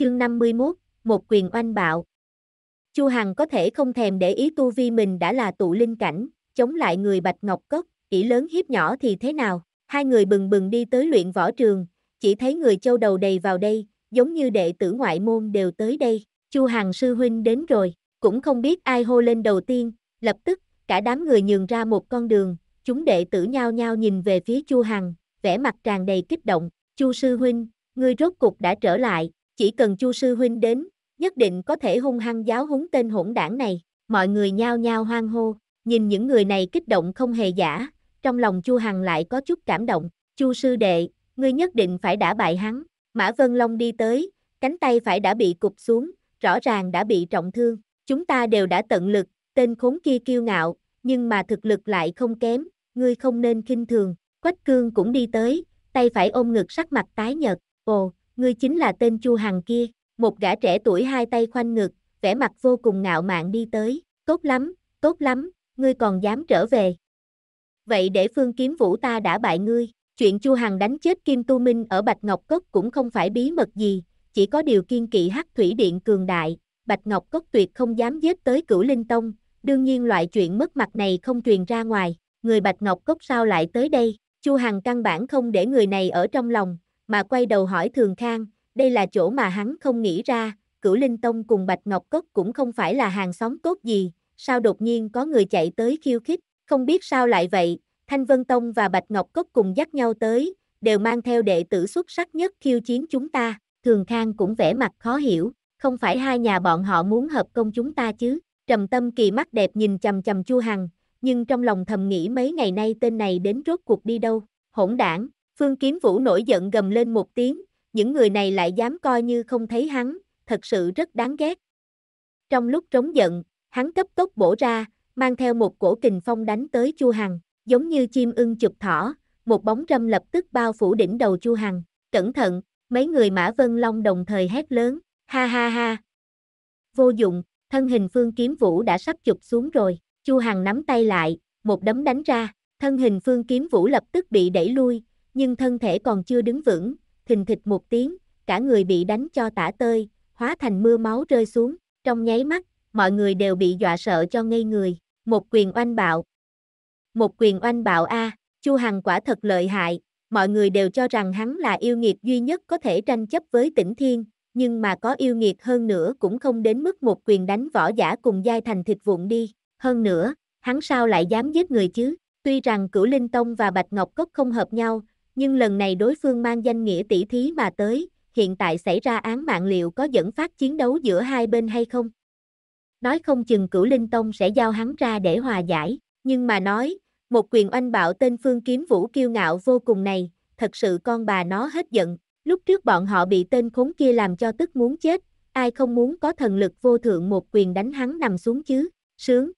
chương 51, một quyền oanh bạo. Chu Hằng có thể không thèm để ý tu vi mình đã là tụ linh cảnh, chống lại người Bạch Ngọc Cốc, kỹ lớn hiếp nhỏ thì thế nào? Hai người bừng bừng đi tới luyện võ trường, chỉ thấy người châu đầu đầy vào đây, giống như đệ tử ngoại môn đều tới đây. Chu Hằng sư huynh đến rồi, cũng không biết ai hô lên đầu tiên, lập tức cả đám người nhường ra một con đường, chúng đệ tử nhao nhao nhìn về phía Chu Hằng, vẻ mặt tràn đầy kích động, "Chu sư huynh, ngươi rốt cục đã trở lại." Chỉ cần Chu sư huynh đến, nhất định có thể hung hăng giáo húng tên hỗn đảng này. Mọi người nhao nhao hoang hô, nhìn những người này kích động không hề giả, trong lòng Chu Hằng lại có chút cảm động. Chu sư đệ, ngươi nhất định phải đã bại hắn. Mã Vân Long đi tới, cánh tay phải đã bị cụp xuống, rõ ràng đã bị trọng thương. Chúng ta đều đã tận lực, tên khốn kia kiêu ngạo, nhưng mà thực lực lại không kém, ngươi không nên khinh thường. Quách Cương cũng đi tới, tay phải ôm ngực sắc mặt tái nhợt. Ồ, ngươi chính là tên Chu Hằng kia, một gã trẻ tuổi hai tay khoanh ngực, vẻ mặt vô cùng ngạo mạn đi tới, tốt lắm, tốt lắm, ngươi còn dám trở về. Vậy để phương kiếm vũ ta đã bại ngươi, chuyện Chu Hằng đánh chết Kim Tu Minh ở Bạch Ngọc Cốc cũng không phải bí mật gì, chỉ có điều kiên kỵ hắc thủy điện cường đại, Bạch Ngọc Cốc tuyệt không dám giết tới cửu linh tông, đương nhiên loại chuyện mất mặt này không truyền ra ngoài, người Bạch Ngọc Cốc sao lại tới đây, Chu Hằng căn bản không để người này ở trong lòng, mà quay đầu hỏi Thường Khang, đây là chỗ mà hắn không nghĩ ra, Cửu Linh Tông cùng Bạch Ngọc Cốc cũng không phải là hàng xóm tốt gì, sao đột nhiên có người chạy tới khiêu khích, không biết sao lại vậy, Thanh Vân Tông và Bạch Ngọc Cốc cùng dắt nhau tới, đều mang theo đệ tử xuất sắc nhất khiêu chiến chúng ta, Thường Khang cũng vẻ mặt khó hiểu, không phải hai nhà bọn họ muốn hợp công chúng ta chứ, trầm tâm kỳ mắt đẹp nhìn chầm chầm Chu Hằng, nhưng trong lòng thầm nghĩ mấy ngày nay tên này đến rốt cuộc đi đâu, hỗn đảng, Phương Kiếm Vũ nổi giận gầm lên một tiếng, những người này lại dám coi như không thấy hắn, thật sự rất đáng ghét. Trong lúc trống giận, hắn cấp tốc bổ ra, mang theo một cổ kình phong đánh tới Chu Hằng, giống như chim ưng chụp thỏ, một bóng râm lập tức bao phủ đỉnh đầu Chu Hằng, cẩn thận, mấy người Mã Vân Long đồng thời hét lớn, ha ha ha. Vô dụng, thân hình Phương Kiếm Vũ đã sắp chụp xuống rồi, Chu Hằng nắm tay lại, một đấm đánh ra, thân hình Phương Kiếm Vũ lập tức bị đẩy lui, nhưng thân thể còn chưa đứng vững, thình thịch một tiếng, cả người bị đánh cho tả tơi, hóa thành mưa máu rơi xuống, trong nháy mắt, mọi người đều bị dọa sợ cho ngây người, một quyền oanh bạo. Một quyền oanh bạo a, Chu Hằng quả thật lợi hại, mọi người đều cho rằng hắn là yêu nghiệt duy nhất có thể tranh chấp với Tỉnh Thiên, nhưng mà có yêu nghiệt hơn nữa cũng không đến mức một quyền đánh võ giả cùng giai thành thịt vụn đi, hơn nữa, hắn sao lại dám giết người chứ? Tuy rằng Cửu Linh Tông và Bạch Ngọc Cốc không hợp nhau, nhưng lần này đối phương mang danh nghĩa tỷ thí mà tới, hiện tại xảy ra án mạng liệu có dẫn phát chiến đấu giữa hai bên hay không? Nói không chừng cửu Linh Tông sẽ giao hắn ra để hòa giải, nhưng mà nói, một quyền oanh bạo tên Phương Kiếm Vũ kiêu ngạo vô cùng này, thật sự con bà nó hết giận, lúc trước bọn họ bị tên khốn kia làm cho tức muốn chết, ai không muốn có thần lực vô thượng một quyền đánh hắn nằm xuống chứ, sướng.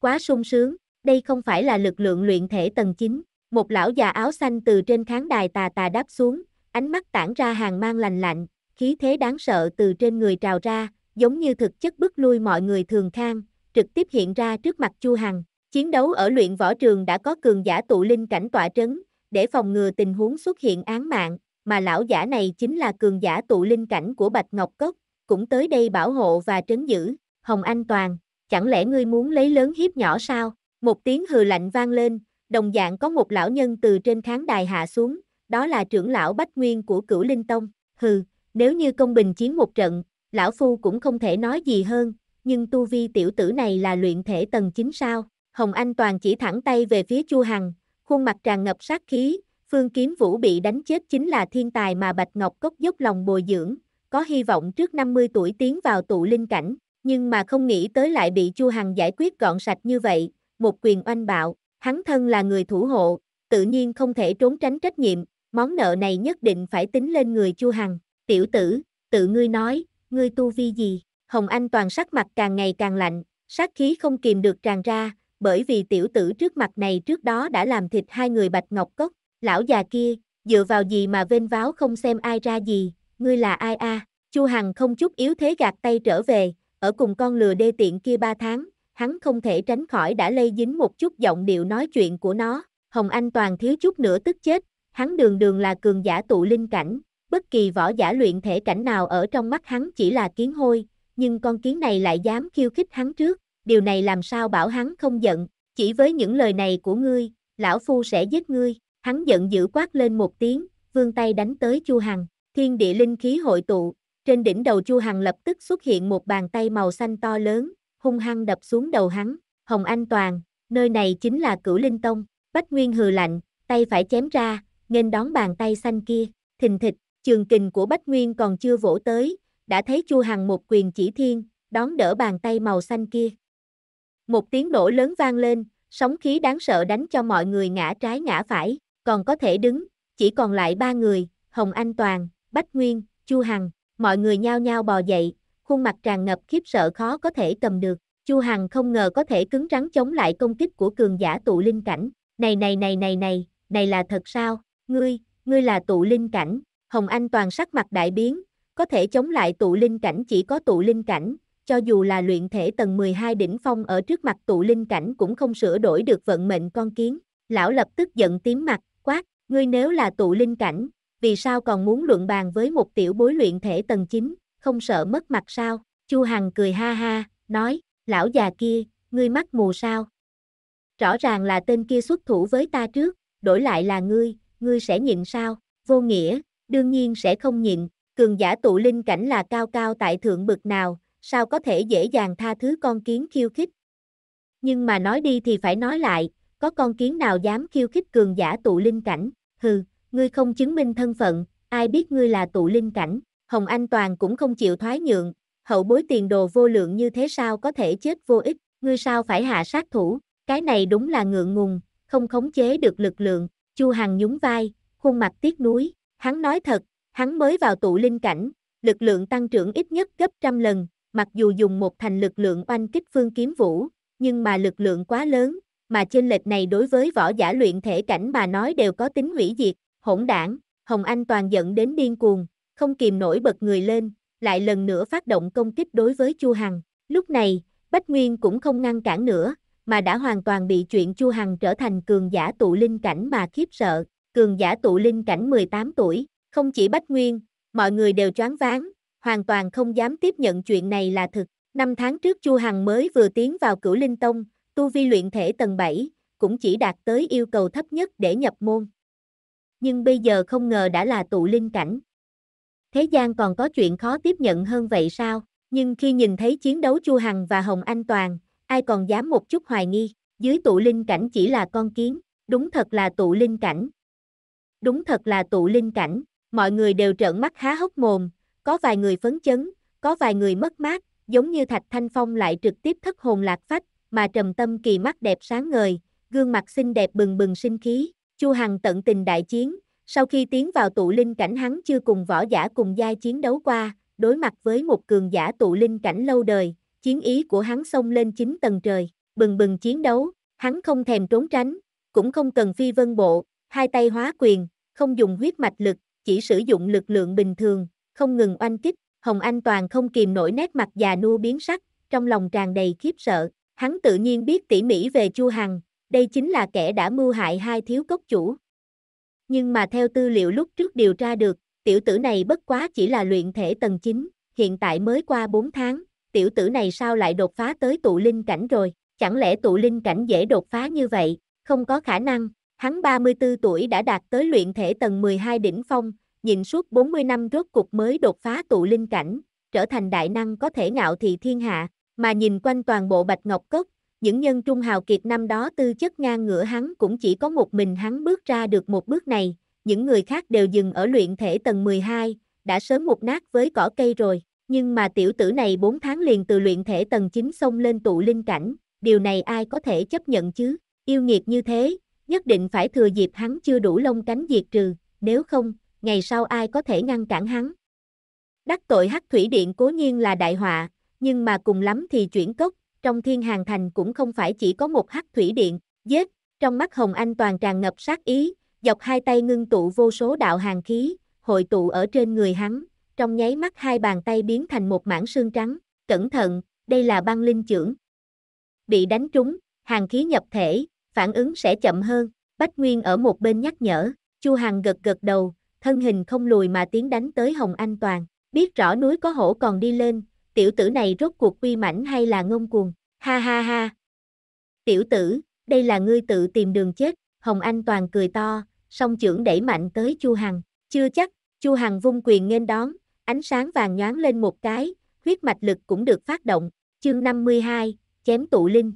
Quá sung sướng, đây không phải là lực lượng luyện thể tầng chính một lão già áo xanh từ trên khán đài tà tà đáp xuống, ánh mắt tản ra hàng mang lành lạnh, khí thế đáng sợ từ trên người trào ra, giống như thực chất bức lui mọi người thường khang, trực tiếp hiện ra trước mặt Chu Hằng. Chiến đấu ở luyện võ trường đã có cường giả tụ linh cảnh tỏa trấn, để phòng ngừa tình huống xuất hiện án mạng, mà lão giả này chính là cường giả tụ linh cảnh của Bạch Ngọc Cốc, cũng tới đây bảo hộ và trấn giữ. Hồng Anh Toàn, chẳng lẽ ngươi muốn lấy lớn hiếp nhỏ sao? Một tiếng hừ lạnh vang lên, đồng dạng có một lão nhân từ trên khán đài hạ xuống, đó là trưởng lão Bách Nguyên của cửu Linh Tông. Hừ, nếu như công bình chiến một trận, lão phu cũng không thể nói gì hơn, nhưng tu vi tiểu tử này là luyện thể tầng 9 sao. Hồng Anh Toàn chỉ thẳng tay về phía Chu Hằng, khuôn mặt tràn ngập sát khí, Phương Kiếm Vũ bị đánh chết chính là thiên tài mà Bạch Ngọc Cốc dốc lòng bồi dưỡng, có hy vọng trước 50 tuổi tiến vào tụ linh cảnh, nhưng mà không nghĩ tới lại bị Chu Hằng giải quyết gọn sạch như vậy, một quyền oanh bạo, Hắn thân là người thủ hộ, tự nhiên không thể trốn tránh trách nhiệm, món nợ này nhất định phải tính lên người Chu Hằng. Tiểu tử, tự ngươi nói, ngươi tu vi gì? Hồng Anh toàn sắc mặt càng ngày càng lạnh, sát khí không kìm được tràn ra, bởi vì tiểu tử trước mặt này trước đó đã làm thịt hai người Bạch Ngọc Cốc, lão già kia, dựa vào gì mà vênh váo không xem ai ra gì, ngươi là ai a? Chu Hằng không chút yếu thế gạt tay trở về, ở cùng con lừa đê tiện kia ba tháng, hắn không thể tránh khỏi đã lây dính một chút giọng điệu nói chuyện của nó. Hồng Anh Toàn thiếu chút nữa tức chết, hắn đường đường là cường giả tụ linh cảnh, bất kỳ võ giả luyện thể cảnh nào ở trong mắt hắn chỉ là kiến hôi, nhưng con kiến này lại dám khiêu khích hắn trước, điều này làm sao bảo hắn không giận, chỉ với những lời này của ngươi, lão phu sẽ giết ngươi, hắn giận dữ quát lên một tiếng, vương tay đánh tới Chu Hằng, thiên địa linh khí hội tụ, trên đỉnh đầu Chu Hằng lập tức xuất hiện một bàn tay màu xanh to lớn, hung hăng đập xuống đầu hắn, Hồng Anh Toàn, nơi này chính là cửu linh tông, Bách Nguyên hừ lạnh, tay phải chém ra, nghênh đón bàn tay xanh kia, thình thịch, trường kình của Bách Nguyên còn chưa vỗ tới, đã thấy Chu Hằng một quyền chỉ thiên, đón đỡ bàn tay màu xanh kia. Một tiếng nổ lớn vang lên, sóng khí đáng sợ đánh cho mọi người ngã trái ngã phải, còn có thể đứng, chỉ còn lại ba người, Hồng Anh Toàn, Bách Nguyên, Chu Hằng, mọi người nhao nhao bò dậy, khuôn mặt tràn ngập khiếp sợ khó có thể cầm được. Chu Hằng không ngờ có thể cứng rắn chống lại công kích của cường giả tụ linh cảnh. Này này này này này, này là thật sao? Ngươi, ngươi là tụ linh cảnh. Hồng Anh toàn sắc mặt đại biến, có thể chống lại tụ linh cảnh chỉ có tụ linh cảnh, cho dù là luyện thể tầng 12 đỉnh phong ở trước mặt tụ linh cảnh cũng không sửa đổi được vận mệnh con kiến. Lão lập tức giận tím mặt, quát, ngươi nếu là tụ linh cảnh, vì sao còn muốn luận bàn với một tiểu bối luyện thể tầng 9, không sợ mất mặt sao? Chu Hằng cười ha ha, nói, lão già kia, ngươi mắt mù sao? Rõ ràng là tên kia xuất thủ với ta trước, đổi lại là ngươi, ngươi sẽ nhịn sao? Vô nghĩa, đương nhiên sẽ không nhịn, cường giả tụ linh cảnh là cao cao tại thượng bực nào, sao có thể dễ dàng tha thứ con kiến khiêu khích? Nhưng mà nói đi thì phải nói lại, có con kiến nào dám khiêu khích cường giả tụ linh cảnh? Hừ, ngươi không chứng minh thân phận, ai biết ngươi là tụ linh cảnh, Hồng Anh Toàn cũng không chịu thoái nhượng, hậu bối tiền đồ vô lượng như thế sao có thể chết vô ích, ngươi sao phải hạ sát thủ, cái này đúng là ngượng ngùng, không khống chế được lực lượng, Chu Hằng nhún vai, khuôn mặt tiếc nuối, hắn nói thật, hắn mới vào tụ linh cảnh, lực lượng tăng trưởng ít nhất gấp trăm lần, mặc dù dùng một thành lực lượng oanh kích phương kiếm vũ, nhưng mà lực lượng quá lớn, mà chênh lệch này đối với võ giả luyện thể cảnh mà nói đều có tính hủy diệt, hỗn đảng, Hồng Anh toàn giận đến điên cuồng, không kìm nổi bật người lên, lại lần nữa phát động công kích đối với Chu Hằng. Lúc này, Bách Nguyên cũng không ngăn cản nữa, mà đã hoàn toàn bị chuyện Chu Hằng trở thành cường giả tụ linh cảnh mà khiếp sợ. Cường giả tụ linh cảnh 18 tuổi, không chỉ Bách Nguyên, mọi người đều choáng váng, hoàn toàn không dám tiếp nhận chuyện này là thực. Năm tháng trước Chu Hằng mới vừa tiến vào cửu linh tông, tu vi luyện thể tầng 7, cũng chỉ đạt tới yêu cầu thấp nhất để nhập môn. Nhưng bây giờ không ngờ đã là tụ linh cảnh, thế gian còn có chuyện khó tiếp nhận hơn vậy sao? Nhưng khi nhìn thấy chiến đấu Chu Hằng và Hồng Anh Toàn, ai còn dám một chút hoài nghi, dưới tụ linh cảnh chỉ là con kiến, đúng thật là tụ linh cảnh. Đúng thật là tụ linh cảnh, mọi người đều trợn mắt há hốc mồm, có vài người phấn chấn, có vài người mất mát, giống như Thạch Thanh Phong lại trực tiếp thất hồn lạc phách, mà trầm tâm kỳ mắt đẹp sáng ngời, gương mặt xinh đẹp bừng bừng sinh khí, Chu Hằng tận tình đại chiến, sau khi tiến vào tụ linh cảnh hắn chưa cùng võ giả cùng giai chiến đấu qua, đối mặt với một cường giả tụ linh cảnh lâu đời, chiến ý của hắn xông lên chín tầng trời, bừng bừng chiến đấu, hắn không thèm trốn tránh, cũng không cần phi vân bộ, hai tay hóa quyền, không dùng huyết mạch lực, chỉ sử dụng lực lượng bình thường, không ngừng oanh kích, Hồng Anh toàn không kìm nổi nét mặt già nua biến sắc, trong lòng tràn đầy khiếp sợ, hắn tự nhiên biết tỉ mỉ về Chu Hằng, đây chính là kẻ đã mưu hại hai thiếu cốc chủ, nhưng mà theo tư liệu lúc trước điều tra được, tiểu tử này bất quá chỉ là luyện thể tầng 9, hiện tại mới qua 4 tháng, tiểu tử này sao lại đột phá tới tụ linh cảnh rồi, chẳng lẽ tụ linh cảnh dễ đột phá như vậy, không có khả năng, hắn 34 tuổi đã đạt tới luyện thể tầng 12 đỉnh phong, nhìn suốt 40 năm rốt cục mới đột phá tụ linh cảnh, trở thành đại năng có thể ngạo thị thiên hạ, mà nhìn quanh toàn bộ Bạch Ngọc Cốc, những nhân trung hào kiệt năm đó tư chất ngang ngửa hắn cũng chỉ có một mình hắn bước ra được một bước này, những người khác đều dừng ở luyện thể tầng 12, đã sớm một nát với cỏ cây rồi, nhưng mà tiểu tử này 4 tháng liền từ luyện thể tầng 9 xông lên tụ linh cảnh, điều này ai có thể chấp nhận chứ, yêu nghiệt như thế, nhất định phải thừa dịp hắn chưa đủ lông cánh diệt trừ, nếu không, ngày sau ai có thể ngăn cản hắn. Đắc tội hắc thủy điện cố nhiên là đại họa, nhưng mà cùng lắm thì chuyển cốc, trong thiên hàng thành cũng không phải chỉ có một hắc thủy điện, giết, trong mắt Hồng Anh toàn tràn ngập sát ý, dọc hai tay ngưng tụ vô số đạo hàng khí, hội tụ ở trên người hắn, trong nháy mắt hai bàn tay biến thành một mảng xương trắng, cẩn thận, đây là băng linh trưởng Bị đánh trúng, hàng khí nhập thể, phản ứng sẽ chậm hơn, Bách Nguyên ở một bên nhắc nhở, Chu Hằng gật gật đầu, thân hình không lùi mà tiến đánh tới Hồng Anh Toàn, biết rõ núi có hổ còn đi lên, tiểu tử này rốt cuộc uy mãnh hay là ngông cuồng, ha ha ha. Tiểu tử, đây là ngươi tự tìm đường chết, Hồng Anh toàn cười to, song trưởng đẩy mạnh tới Chu Hằng, chưa chắc, Chu Hằng vung quyền nghênh đón, ánh sáng vàng nhoáng lên một cái, huyết mạch lực cũng được phát động, chương 52, chém tụ linh.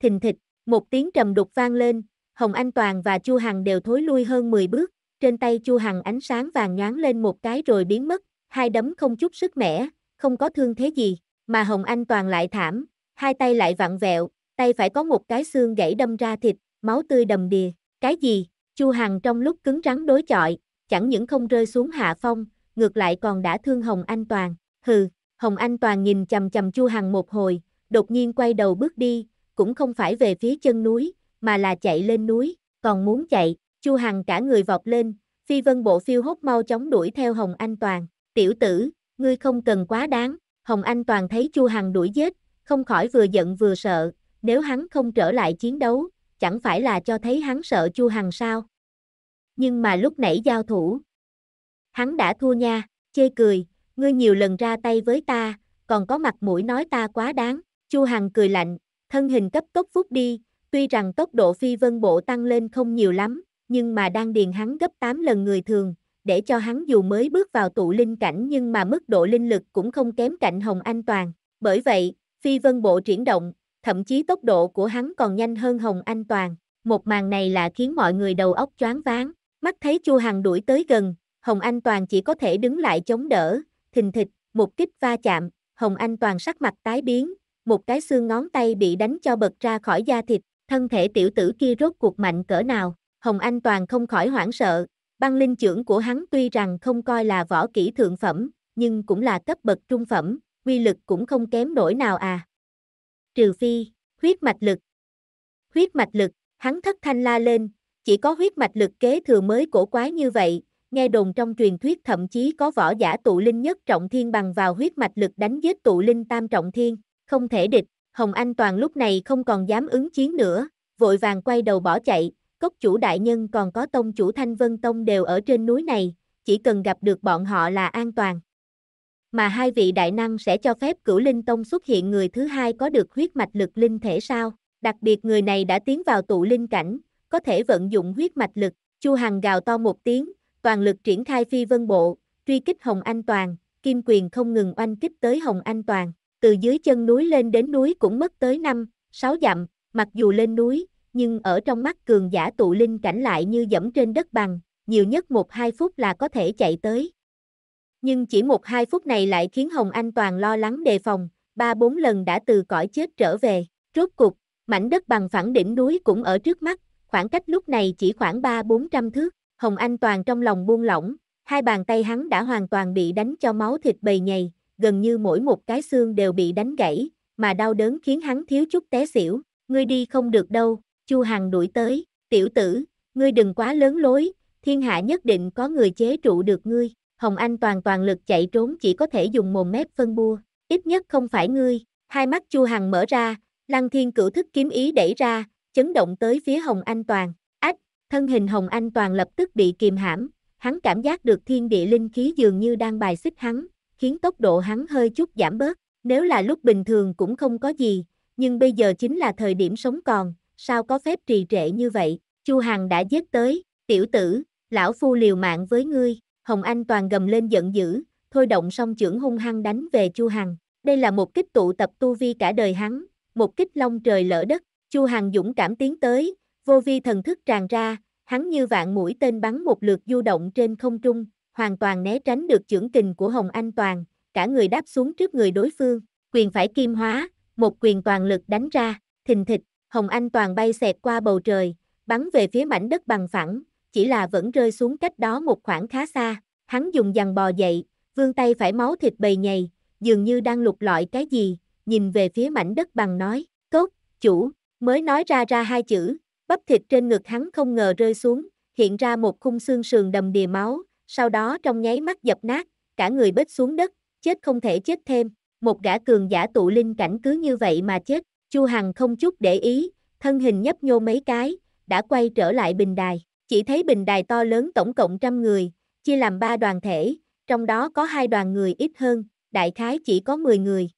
Thình thịch, một tiếng trầm đục vang lên, Hồng Anh Toàn và Chu Hằng đều thối lui hơn 10 bước, trên tay Chu Hằng ánh sáng vàng nhoáng lên một cái rồi biến mất, hai đấm không chút sức mẻ, không có thương thế gì, mà Hồng Anh toàn lại thảm, hai tay lại vặn vẹo, tay phải có một cái xương gãy đâm ra thịt, máu tươi đầm đìa, cái gì, Chu Hằng trong lúc cứng rắn đối chọi, chẳng những không rơi xuống hạ phong, ngược lại còn đã thương Hồng Anh Toàn, hừ, Hồng Anh Toàn nhìn chầm chầm Chu Hằng một hồi, đột nhiên quay đầu bước đi, cũng không phải về phía chân núi, mà là chạy lên núi, còn muốn chạy, Chu Hằng cả người vọt lên, phi vân bộ phiêu hốt mau chóng đuổi theo Hồng Anh Toàn, tiểu tử, ngươi không cần quá đáng, Hồng Anh toàn thấy Chu Hằng đuổi giết, không khỏi vừa giận vừa sợ, nếu hắn không trở lại chiến đấu, chẳng phải là cho thấy hắn sợ Chu Hằng sao? Nhưng mà lúc nãy giao thủ, hắn đã thua nha, chê cười, ngươi nhiều lần ra tay với ta, còn có mặt mũi nói ta quá đáng, Chu Hằng cười lạnh, thân hình cấp tốc phút đi, tuy rằng tốc độ phi vân bộ tăng lên không nhiều lắm, nhưng mà đang điền hắn gấp 8 lần người thường, để cho hắn dù mới bước vào tụ linh cảnh nhưng mà mức độ linh lực cũng không kém cạnh Hồng Anh Toàn. Bởi vậy, phi vân bộ triển động, thậm chí tốc độ của hắn còn nhanh hơn Hồng Anh Toàn. Một màn này là khiến mọi người đầu óc choáng váng, mắt thấy Chu Hằng đuổi tới gần, Hồng Anh Toàn chỉ có thể đứng lại chống đỡ, thình thịch, một kích va chạm, Hồng Anh Toàn sắc mặt tái biến, một cái xương ngón tay bị đánh cho bật ra khỏi da thịt, thân thể tiểu tử kia rốt cuộc mạnh cỡ nào, Hồng Anh Toàn không khỏi hoảng sợ, Băng linh trưởng của hắn tuy rằng không coi là võ kỹ thượng phẩm, nhưng cũng là cấp bậc trung phẩm, quy lực cũng không kém nổi nào à. Trừ phi, huyết mạch lực. Huyết mạch lực, hắn thất thanh la lên, chỉ có huyết mạch lực kế thừa mới cổ quái như vậy, nghe đồn trong truyền thuyết thậm chí có võ giả tụ linh nhất trọng thiên bằng vào huyết mạch lực đánh giết tụ linh tam trọng thiên, không thể địch, Hồng Anh Toàn lúc này không còn dám ứng chiến nữa, vội vàng quay đầu bỏ chạy, cốc chủ đại nhân còn có tông chủ Thanh Vân Tông đều ở trên núi này, chỉ cần gặp được bọn họ là an toàn. Mà hai vị đại năng sẽ cho phép cửu linh tông xuất hiện người thứ hai có được huyết mạch lực linh thể sao, đặc biệt người này đã tiến vào tụ linh cảnh, có thể vận dụng huyết mạch lực, Chu Hằng gào to một tiếng, toàn lực triển khai phi vân bộ, truy kích Hồng Anh Toàn, kim quyền không ngừng oanh kích tới Hồng Anh Toàn, từ dưới chân núi lên đến núi cũng mất tới năm, sáu dặm, mặc dù lên núi, nhưng ở trong mắt cường giả tụ linh cảnh lại như dẫm trên đất bằng, nhiều nhất một hai phút là có thể chạy tới. Nhưng chỉ một hai phút này lại khiến Hồng Anh toàn lo lắng đề phòng, ba bốn lần đã từ cõi chết trở về, rốt cục, mảnh đất bằng phẳng đỉnh núi cũng ở trước mắt, khoảng cách lúc này chỉ khoảng ba bốn trăm thước, Hồng Anh toàn trong lòng buông lỏng, hai bàn tay hắn đã hoàn toàn bị đánh cho máu thịt bầy nhầy, gần như mỗi một cái xương đều bị đánh gãy, mà đau đớn khiến hắn thiếu chút té xỉu, ngươi đi không được đâu, Chu Hằng đuổi tới, tiểu tử, ngươi đừng quá lớn lối, thiên hạ nhất định có người chế trụ được ngươi. Hồng Anh toàn toàn lực chạy trốn chỉ có thể dùng mồm mép phân bua, ít nhất không phải ngươi. Hai mắt Chu Hằng mở ra, Lăng Thiên cửu thức kiếm ý đẩy ra, chấn động tới phía Hồng Anh toàn. Ách, thân hình Hồng Anh toàn lập tức bị kìm hãm, hắn cảm giác được thiên địa linh khí dường như đang bài xích hắn, khiến tốc độ hắn hơi chút giảm bớt. Nếu là lúc bình thường cũng không có gì, nhưng bây giờ chính là thời điểm sống còn, sao có phép trì trệ như vậy, Chu Hằng đã giết tới, tiểu tử, lão phu liều mạng với ngươi, Hồng Anh toàn gầm lên giận dữ, thôi động song trưởng hung hăng đánh về Chu Hằng, đây là một kích tụ tập tu vi cả đời hắn, một kích long trời lỡ đất, Chu Hằng dũng cảm tiến tới, vô vi thần thức tràn ra, hắn như vạn mũi tên bắn một lượt du động trên không trung, hoàn toàn né tránh được chưởng kình của Hồng Anh toàn, cả người đáp xuống trước người đối phương, quyền phải kim hóa, một quyền toàn lực đánh ra, thình thịch, Hồng Anh toàn bay xẹt qua bầu trời, bắn về phía mảnh đất bằng phẳng, chỉ là vẫn rơi xuống cách đó một khoảng khá xa. Hắn dùng dằn bò dậy, vương tay phải máu thịt bầy nhầy, dường như đang lục lọi cái gì, nhìn về phía mảnh đất bằng nói, tốt, chủ, mới nói ra ra hai chữ, bắp thịt trên ngực hắn không ngờ rơi xuống, hiện ra một khung xương sườn đầm đìa máu, sau đó trong nháy mắt dập nát, cả người bết xuống đất, chết không thể chết thêm, một gã cường giả tụ linh cảnh cứ như vậy mà chết, Chu Hằng không chút để ý, thân hình nhấp nhô mấy cái, đã quay trở lại bình đài. Chỉ thấy bình đài to lớn tổng cộng trăm người, chia làm ba đoàn thể, trong đó có hai đoàn người ít hơn, đại khái chỉ có 10 người.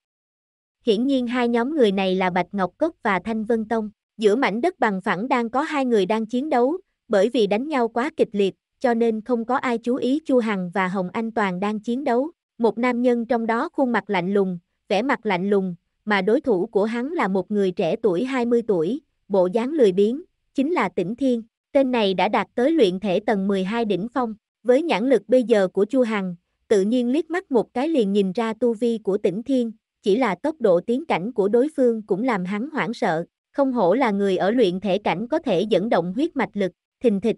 Hiển nhiên hai nhóm người này là Bạch Ngọc Cốc và Thanh Vân Tông. Giữa mảnh đất bằng phẳng đang có hai người đang chiến đấu, bởi vì đánh nhau quá kịch liệt, cho nên không có ai chú ý Chu Hằng và Hồng Anh Toàn đang chiến đấu. Một nam nhân trong đó khuôn mặt lạnh lùng, vẻ mặt lạnh lùng, mà đối thủ của hắn là một người trẻ tuổi 20 tuổi, bộ dáng lười biếng, chính là Tĩnh Thiên. Tên này đã đạt tới luyện thể tầng 12 đỉnh phong, với nhãn lực bây giờ của Chu Hằng, tự nhiên liếc mắt một cái liền nhìn ra tu vi của Tĩnh Thiên, chỉ là tốc độ tiến cảnh của đối phương cũng làm hắn hoảng sợ, không hổ là người ở luyện thể cảnh có thể dẫn động huyết mạch lực, thình thịch,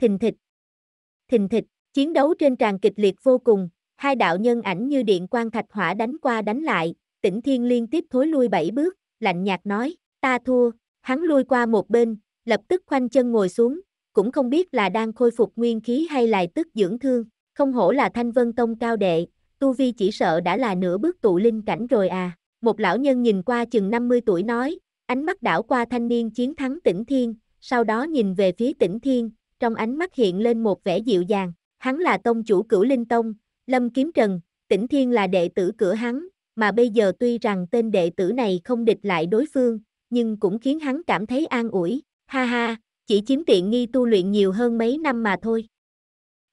thình thịch, thình thịch, chiến đấu trên tràn kịch liệt vô cùng, hai đạo nhân ảnh như điện quang thạch hỏa đánh qua đánh lại, tỉnh thiên liên tiếp thối lui bảy bước, lạnh nhạt nói, ta thua, hắn lui qua một bên, lập tức khoanh chân ngồi xuống, cũng không biết là đang khôi phục nguyên khí hay lại tức dưỡng thương, không hổ là thanh vân tông cao đệ, tu vi chỉ sợ đã là nửa bước tụ linh cảnh rồi à, một lão nhân nhìn qua chừng 50 tuổi nói, ánh mắt đảo qua thanh niên chiến thắng tỉnh thiên, sau đó nhìn về phía tỉnh thiên, trong ánh mắt hiện lên một vẻ dịu dàng, hắn là tông chủ cửu linh tông, lâm kiếm trần, tỉnh thiên là đệ tử cửa hắn, mà bây giờ tuy rằng tên đệ tử này không địch lại đối phương, nhưng cũng khiến hắn cảm thấy an ủi, ha ha, chỉ chiếm tiện nghi tu luyện nhiều hơn mấy năm mà thôi.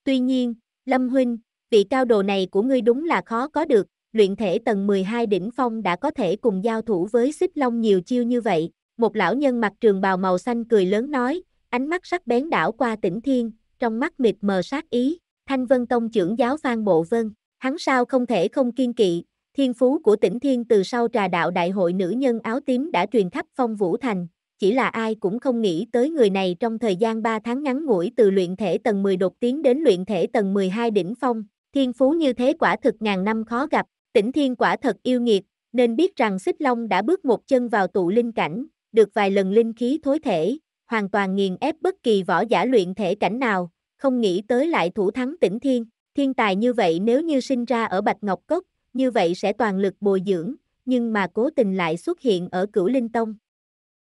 Tuy nhiên, Lâm Huynh, vị cao đồ này của ngươi đúng là khó có được, luyện thể tầng 12 đỉnh phong đã có thể cùng giao thủ với xích long nhiều chiêu như vậy, một lão nhân mặc trường bào màu xanh cười lớn nói, ánh mắt sắc bén đảo qua tỉnh thiên, trong mắt mịt mờ sát ý, Thanh Vân Tông trưởng giáo Phan Bộ Vân, hắn sao không thể không kiên kỵ, thiên phú của tỉnh Thiên từ sau trà đạo đại hội nữ nhân áo tím đã truyền khắp phong Vũ Thành, chỉ là ai cũng không nghĩ tới người này trong thời gian 3 tháng ngắn ngủi từ luyện thể tầng 10 đột tiến đến luyện thể tầng 12 đỉnh phong, thiên phú như thế quả thực ngàn năm khó gặp, tỉnh Thiên quả thật yêu nghiệt, nên biết rằng Xích Long đã bước một chân vào tụ linh cảnh, được vài lần linh khí thối thể, hoàn toàn nghiền ép bất kỳ võ giả luyện thể cảnh nào, không nghĩ tới lại thủ thắng tỉnh Thiên. Thiên tài như vậy nếu như sinh ra ở Bạch Ngọc Cốc, như vậy sẽ toàn lực bồi dưỡng, nhưng mà cố tình lại xuất hiện ở cửu linh tông.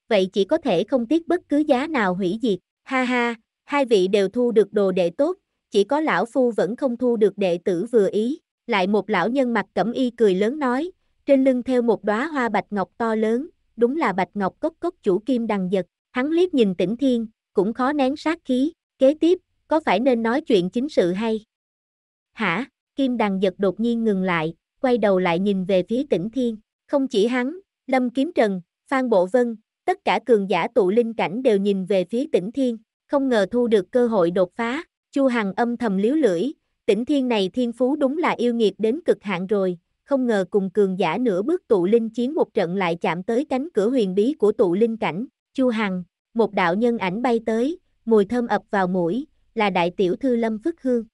Vậy chỉ có thể không tiếc bất cứ giá nào hủy diệt, ha ha, hai vị đều thu được đồ đệ tốt, chỉ có lão phu vẫn không thu được đệ tử vừa ý, lại một lão nhân mặt cẩm y cười lớn nói, trên lưng theo một đóa hoa bạch ngọc to lớn, đúng là bạch ngọc cốc cốc chủ kim đằng giật, hắn liếc nhìn tỉnh thiên, cũng khó nén sát khí, kế tiếp, có phải nên nói chuyện chính sự hay? Hả, kim đằng giật đột nhiên ngừng lại, quay đầu lại nhìn về phía tỉnh thiên. Không chỉ hắn, Lâm Kiếm Trần, Phan Bộ Vân, tất cả cường giả tụ linh cảnh đều nhìn về phía tỉnh thiên, không ngờ thu được cơ hội đột phá, Chu Hằng âm thầm liếu lưỡi, tỉnh thiên này thiên phú đúng là yêu nghiệt đến cực hạn rồi, không ngờ cùng cường giả nửa bước tụ linh chiến một trận lại chạm tới cánh cửa huyền bí của tụ linh cảnh, Chu Hằng, một đạo nhân ảnh bay tới, mùi thơm ập vào mũi, là đại tiểu thư Lâm Phất Hương.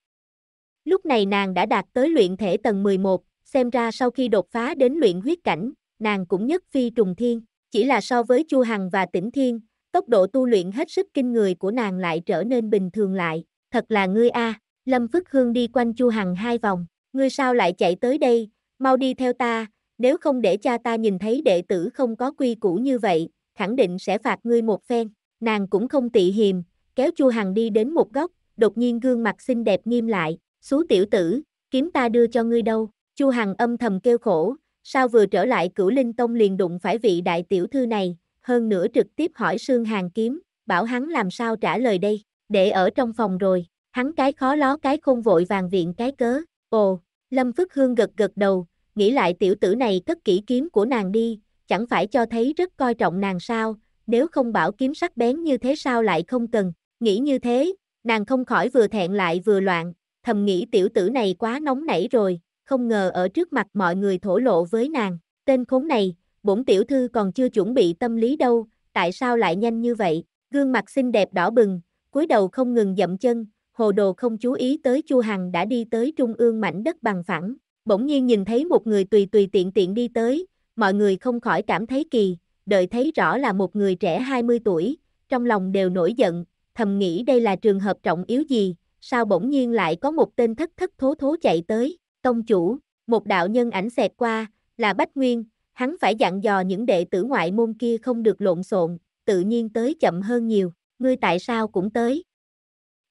Lúc này nàng đã đạt tới luyện thể tầng 11, xem ra sau khi đột phá đến luyện huyết cảnh, nàng cũng nhất phi trùng thiên, chỉ là so với Chu Hằng và Tĩnh Thiên, tốc độ tu luyện hết sức kinh người của nàng lại trở nên bình thường lại, thật là ngươi a. Lâm Phức Hương đi quanh Chu Hằng hai vòng, ngươi sao lại chạy tới đây, mau đi theo ta, nếu không để cha ta nhìn thấy đệ tử không có quy củ như vậy, khẳng định sẽ phạt ngươi một phen. Nàng cũng không tị hiềm, kéo Chu Hằng đi đến một góc, đột nhiên gương mặt xinh đẹp nghiêm lại, "Xú tiểu tử, kiếm ta đưa cho ngươi đâu?" Chu Hằng âm thầm kêu khổ, sao vừa trở lại cửu linh tông liền đụng phải vị đại tiểu thư này, hơn nữa trực tiếp hỏi Sương hàng kiếm, bảo hắn làm sao trả lời đây, để ở trong phòng rồi, hắn cái khó ló cái khôn vội vàng viện cái cớ, ồ, Lâm Phước Hương gật gật đầu, nghĩ lại tiểu tử này cất kỹ kiếm của nàng đi, chẳng phải cho thấy rất coi trọng nàng sao, nếu không bảo kiếm sắc bén như thế sao lại không cần, nghĩ như thế, nàng không khỏi vừa thẹn lại vừa loạn, thầm nghĩ tiểu tử này quá nóng nảy rồi, không ngờ ở trước mặt mọi người thổ lộ với nàng, tên khốn này, bổn tiểu thư còn chưa chuẩn bị tâm lý đâu, tại sao lại nhanh như vậy, gương mặt xinh đẹp đỏ bừng, cúi đầu không ngừng dậm chân, hồ đồ không chú ý tới Chu Hằng đã đi tới trung ương mảnh đất bằng phẳng, bỗng nhiên nhìn thấy một người tùy tùy tiện tiện đi tới, mọi người không khỏi cảm thấy kỳ, đợi thấy rõ là một người trẻ 20 tuổi, trong lòng đều nổi giận, thầm nghĩ đây là trường hợp trọng yếu gì, sao bỗng nhiên lại có một tên thất thất thố thố chạy tới, tông chủ, một đạo nhân ảnh xẹt qua, là Bách Nguyên, hắn phải dặn dò những đệ tử ngoại môn kia không được lộn xộn, tự nhiên tới chậm hơn nhiều, ngươi tại sao cũng tới.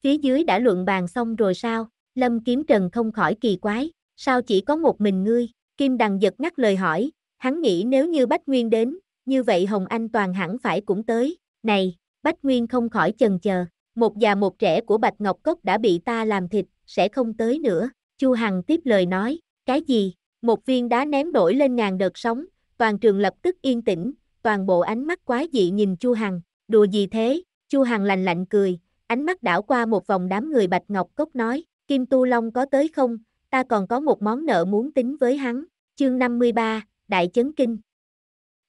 Phía dưới đã luận bàn xong rồi sao, Lâm Kiếm Trần không khỏi kỳ quái, sao chỉ có một mình ngươi, Kim Đằng giật ngắt lời hỏi, hắn nghĩ nếu như Bách Nguyên đến, như vậy Hồng Anh toàn hẳn phải cũng tới, này, Bách Nguyên không khỏi chần chờ, một già một trẻ của Bạch Ngọc Cốc đã bị ta làm thịt, sẽ không tới nữa, Chu Hằng tiếp lời nói, cái gì? Một viên đá ném đổi lên ngàn đợt sóng, toàn trường lập tức yên tĩnh, toàn bộ ánh mắt quái dị nhìn Chu Hằng, đùa gì thế? Chu Hằng lạnh lạnh cười, ánh mắt đảo qua một vòng đám người Bạch Ngọc Cốc nói, Kim Tu Long có tới không? Ta còn có một món nợ muốn tính với hắn. Chương 53, Đại Chấn Kinh.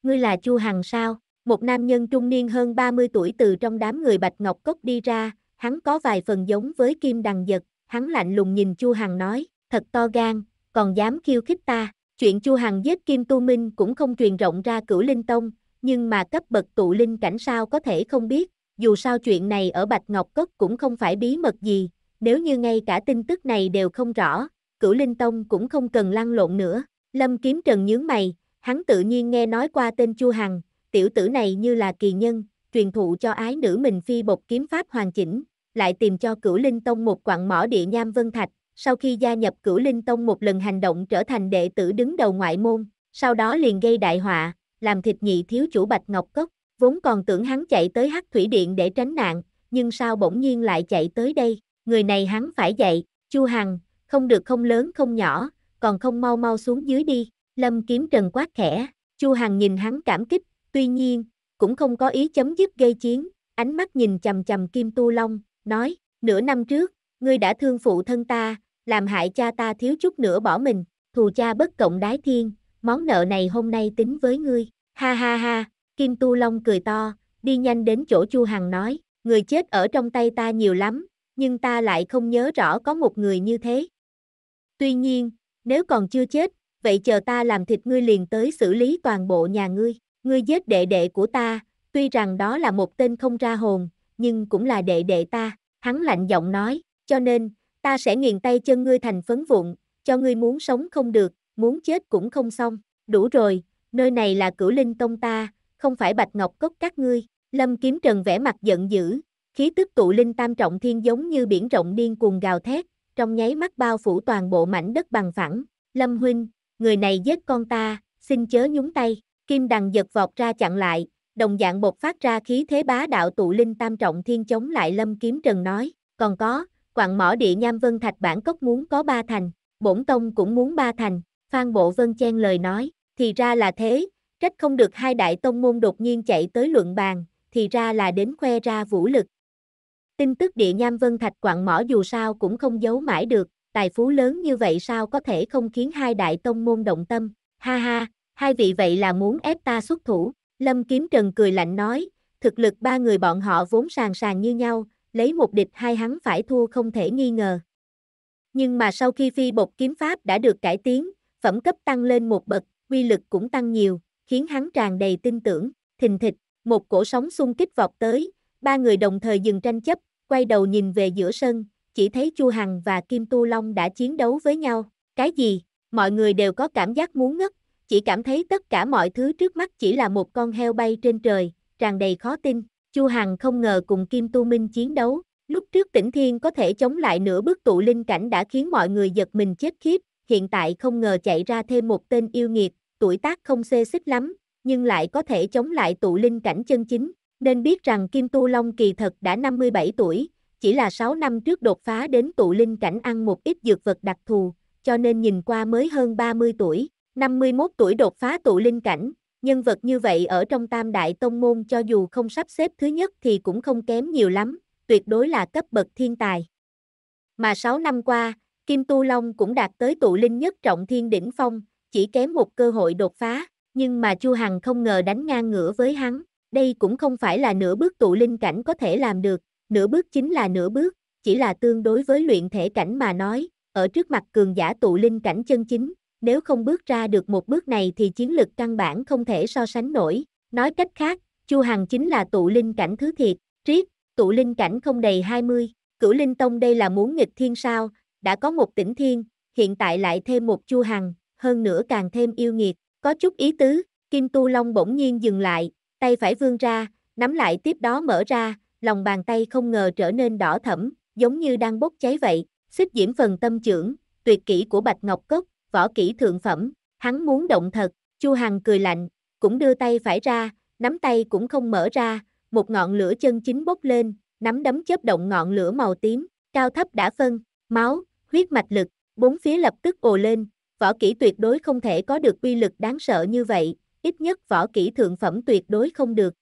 Ngươi là Chu Hằng sao? Một nam nhân trung niên hơn 30 tuổi từ trong đám người Bạch Ngọc Cốc đi ra, hắn có vài phần giống với Kim Đằng Giật, hắn lạnh lùng nhìn Chu Hằng nói, thật to gan, còn dám khiêu khích ta. Chuyện Chu Hằng giết Kim Tu Minh cũng không truyền rộng ra cửu linh tông, nhưng mà cấp bậc tụ linh cảnh sao có thể không biết, dù sao chuyện này ở Bạch Ngọc Cốc cũng không phải bí mật gì, nếu như ngay cả tin tức này đều không rõ, cửu linh tông cũng không cần lăn lộn nữa. Lâm Kiếm Trần nhướng mày, hắn tự nhiên nghe nói qua tên Chu Hằng, tiểu tử này như là kỳ nhân, truyền thụ cho ái nữ mình phi bột kiếm pháp hoàn chỉnh, lại tìm cho Cửu Linh Tông một quặng mỏ địa nham Vân Thạch, sau khi gia nhập Cửu Linh Tông một lần hành động trở thành đệ tử đứng đầu ngoại môn, sau đó liền gây đại họa, làm thịt nhị thiếu chủ Bạch Ngọc Cốc, vốn còn tưởng hắn chạy tới Hắc Thủy Điện để tránh nạn, nhưng sao bỗng nhiên lại chạy tới đây, người này hắn phải dạy, Chu Hằng, không được không lớn không nhỏ, còn không mau mau xuống dưới đi, Lâm Kiếm Trần quát khẽ, Chu Hằng nhìn hắn cảm kích, tuy nhiên, cũng không có ý chấm dứt gây chiến, ánh mắt nhìn chầm chầm Kim Tu Long, nói, nửa năm trước, ngươi đã thương phụ thân ta, làm hại cha ta thiếu chút nữa bỏ mình, thù cha bất cộng đái thiên, món nợ này hôm nay tính với ngươi, ha ha ha, Kim Tu Long cười to, đi nhanh đến chỗ Chu Hằng nói, người chết ở trong tay ta nhiều lắm, nhưng ta lại không nhớ rõ có một người như thế. Tuy nhiên, nếu còn chưa chết, vậy chờ ta làm thịt ngươi liền tới xử lý toàn bộ nhà ngươi, ngươi giết đệ đệ của ta, tuy rằng đó là một tên không ra hồn, nhưng cũng là đệ đệ ta, hắn lạnh giọng nói, cho nên, ta sẽ nghiền tay chân ngươi thành phấn vụn, cho ngươi muốn sống không được, muốn chết cũng không xong, đủ rồi, nơi này là cửu linh tông ta, không phải bạch ngọc cốc các ngươi, lâm kiếm trần vẽ mặt giận dữ, khí tức tụ linh tam trọng thiên giống như biển rộng điên cuồng gào thét, trong nháy mắt bao phủ toàn bộ mảnh đất bằng phẳng, lâm huynh, người này giết con ta, xin chớ nhúng tay, kim đằng giật vọt ra chặn lại, đồng dạng bộc phát ra khí thế bá đạo tụ linh tam trọng thiên chống lại lâm kiếm trần nói, còn có, quặng mỏ địa nham vân thạch bản cốc muốn có ba thành, bổn tông cũng muốn ba thành, phan bộ vân chen lời nói, thì ra là thế, trách không được hai đại tông môn đột nhiên chạy tới luận bàn, thì ra là đến khoe ra vũ lực. Tin tức địa nham vân thạch quặng mỏ dù sao cũng không giấu mãi được, tài phú lớn như vậy sao có thể không khiến hai đại tông môn động tâm, ha ha, hai vị vậy là muốn ép ta xuất thủ. Lâm Kiếm Trần cười lạnh nói, thực lực ba người bọn họ vốn sàng sàng như nhau, lấy một địch hai hắn phải thua không thể nghi ngờ. Nhưng mà sau khi phi bột kiếm pháp đã được cải tiến, phẩm cấp tăng lên một bậc, uy lực cũng tăng nhiều, khiến hắn tràn đầy tin tưởng, thình thịch, một cổ sóng xung kích vọt tới, ba người đồng thời dừng tranh chấp, quay đầu nhìn về giữa sân, chỉ thấy Chu Hằng và Kim Tu Long đã chiến đấu với nhau, cái gì, mọi người đều có cảm giác muốn ngất, chỉ cảm thấy tất cả mọi thứ trước mắt chỉ là một con heo bay trên trời, tràn đầy khó tin. Chu Hằng không ngờ cùng Kim Tu Minh chiến đấu, lúc trước tỉnh thiên có thể chống lại nửa bước tụ linh cảnh đã khiến mọi người giật mình chết khiếp, hiện tại không ngờ chạy ra thêm một tên yêu nghiệt, tuổi tác không xê xích lắm, nhưng lại có thể chống lại tụ linh cảnh chân chính, nên biết rằng Kim Tu Long kỳ thật đã 57 tuổi, chỉ là 6 năm trước đột phá đến tụ linh cảnh ăn một ít dược vật đặc thù, cho nên nhìn qua mới hơn 30 tuổi. 51 tuổi đột phá tụ linh cảnh, nhân vật như vậy ở trong tam đại tông môn cho dù không sắp xếp thứ nhất thì cũng không kém nhiều lắm, tuyệt đối là cấp bậc thiên tài. Mà 6 năm qua, Kim Tu Long cũng đạt tới tụ linh nhất trọng thiên đỉnh phong, chỉ kém một cơ hội đột phá, nhưng mà Chu Hằng không ngờ đánh ngang ngửa với hắn, đây cũng không phải là nửa bước tụ linh cảnh có thể làm được, nửa bước chính là nửa bước, chỉ là tương đối với luyện thể cảnh mà nói, ở trước mặt cường giả tụ linh cảnh chân chính, nếu không bước ra được một bước này thì chiến lực căn bản không thể so sánh nổi. Nói cách khác, Chu Hằng chính là tụ linh cảnh thứ thiệt, triết, tụ linh cảnh không đầy 20, cửu linh tông đây là muốn nghịch thiên sao, đã có một tỉnh thiên, hiện tại lại thêm một Chu Hằng, hơn nữa càng thêm yêu nghiệt, có chút ý tứ, Kim Tu Long bỗng nhiên dừng lại, tay phải vươn ra, nắm lại tiếp đó mở ra, lòng bàn tay không ngờ trở nên đỏ thẫm, giống như đang bốc cháy vậy, xích diễm phần tâm trưởng, tuyệt kỹ của Bạch Ngọc Cốc, võ kỹ thượng phẩm, hắn muốn động thật, Chu Hằng cười lạnh, cũng đưa tay phải ra, nắm tay cũng không mở ra, một ngọn lửa chân chính bốc lên, nắm đấm chớp động ngọn lửa màu tím, cao thấp đã phân, máu, huyết mạch lực, bốn phía lập tức ồ lên, võ kỹ tuyệt đối không thể có được uy lực đáng sợ như vậy, ít nhất võ kỹ thượng phẩm tuyệt đối không được.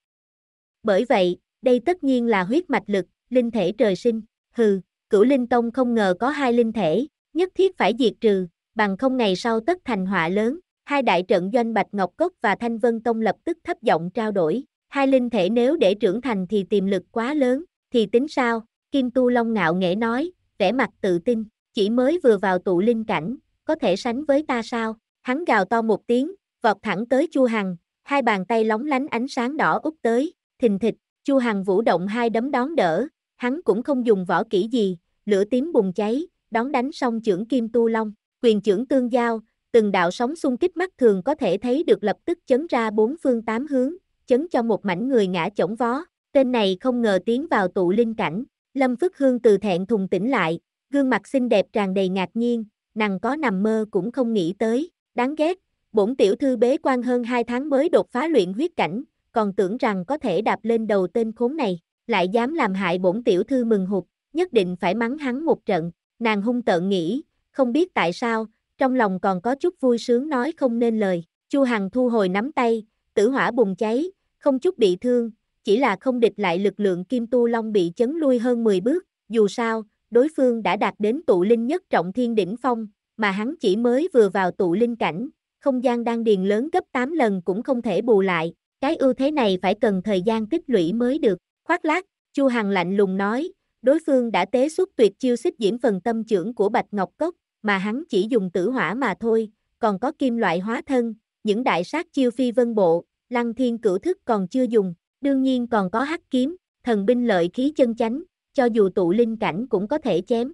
Bởi vậy, đây tất nhiên là huyết mạch lực, linh thể trời sinh, hừ, cửu linh tông không ngờ có hai linh thể, nhất thiết phải diệt trừ, bằng không ngày sau tất thành họa lớn. Hai đại trận doanh Bạch Ngọc Cốc và Thanh Vân Tông lập tức thấp giọng trao đổi. Hai linh thể nếu để trưởng thành thì tiềm lực quá lớn, thì tính sao? Kim Tu Long ngạo nghễ nói, vẻ mặt tự tin, chỉ mới vừa vào tụ linh cảnh, có thể sánh với ta sao? Hắn gào to một tiếng, vọt thẳng tới Chu Hằng, hai bàn tay lóng lánh ánh sáng đỏ úp tới, thình thịch, Chu Hằng vũ động hai đấm đón đỡ, hắn cũng không dùng võ kỹ gì, lửa tím bùng cháy, đón đánh xong trưởng Kim Tu Long quyền trưởng tương giao, từng đạo sóng xung kích mắt thường có thể thấy được lập tức chấn ra bốn phương tám hướng, chấn cho một mảnh người ngã chổng vó. Tên này không ngờ tiến vào tụ linh cảnh, Lâm Phước Hương từ thẹn thùng tỉnh lại, gương mặt xinh đẹp tràn đầy ngạc nhiên, nàng có nằm mơ cũng không nghĩ tới, đáng ghét, bổn tiểu thư bế quan hơn 2 tháng mới đột phá luyện huyết cảnh, còn tưởng rằng có thể đạp lên đầu tên khốn này, lại dám làm hại bổn tiểu thư mừng hụt, nhất định phải mắng hắn một trận, nàng hung tợn nghĩ, không biết tại sao, trong lòng còn có chút vui sướng nói không nên lời. Chu Hằng thu hồi nắm tay, tử hỏa bùng cháy, không chút bị thương, chỉ là không địch lại lực lượng Kim Tu Long bị chấn lui hơn 10 bước, dù sao, đối phương đã đạt đến tụ linh nhất trọng thiên đỉnh phong, mà hắn chỉ mới vừa vào tụ linh cảnh, không gian đang điền lớn gấp 8 lần cũng không thể bù lại, cái ưu thế này phải cần thời gian tích lũy mới được. Khoác lát, Chu Hằng lạnh lùng nói, đối phương đã tế xuất tuyệt chiêu xích diễm phần tâm trưởng của Bạch Ngọc Cốc, mà hắn chỉ dùng tử hỏa mà thôi, còn có kim loại hóa thân, những đại sát chiêu phi vân bộ, lăng thiên cửu thức còn chưa dùng, đương nhiên còn có hắc kiếm, thần binh lợi khí chân chánh, cho dù tụ linh cảnh cũng có thể chém.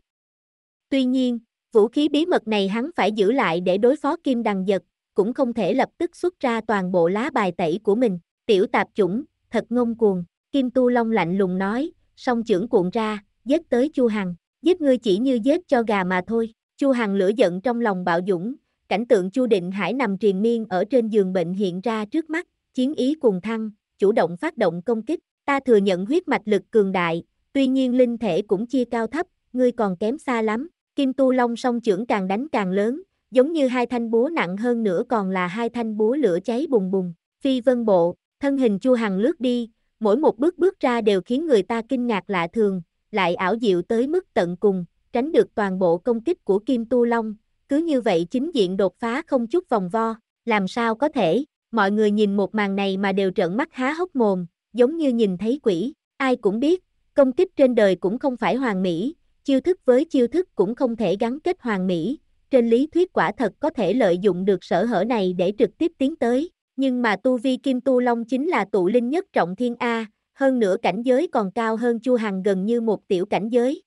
Tuy nhiên, vũ khí bí mật này hắn phải giữ lại để đối phó kim đằng giật, cũng không thể lập tức xuất ra toàn bộ lá bài tẩy của mình, tiểu tạp chủng, thật ngông cuồng, kim tu long lạnh lùng nói, song trưởng cuộn ra, giết tới chu hằng, giết ngươi chỉ như giết cho gà mà thôi. Chu Hằng lửa giận trong lòng bạo dũng, cảnh tượng Chu Định Hải nằm triền miên ở trên giường bệnh hiện ra trước mắt, chiến ý cùng thăng, chủ động phát động công kích, ta thừa nhận huyết mạch lực cường đại, tuy nhiên linh thể cũng chia cao thấp, ngươi còn kém xa lắm, Kim Tu Long song trưởng càng đánh càng lớn, giống như hai thanh búa nặng hơn nữa còn là hai thanh búa lửa cháy bùng bùng, phi vân bộ, thân hình Chu Hằng lướt đi, mỗi một bước bước ra đều khiến người ta kinh ngạc lạ thường, lại ảo diệu tới mức tận cùng, tránh được toàn bộ công kích của Kim Tu Long, cứ như vậy chính diện đột phá không chút vòng vo, làm sao có thể, mọi người nhìn một màn này mà đều trợn mắt há hốc mồm, giống như nhìn thấy quỷ, ai cũng biết, công kích trên đời cũng không phải hoàn mỹ, chiêu thức với chiêu thức cũng không thể gắn kết hoàn mỹ, trên lý thuyết quả thật có thể lợi dụng được sở hở này để trực tiếp tiến tới, nhưng mà tu vi Kim Tu Long chính là tụ linh nhất trọng thiên A, hơn nữa cảnh giới còn cao hơn Chu Hằng gần như một tiểu cảnh giới,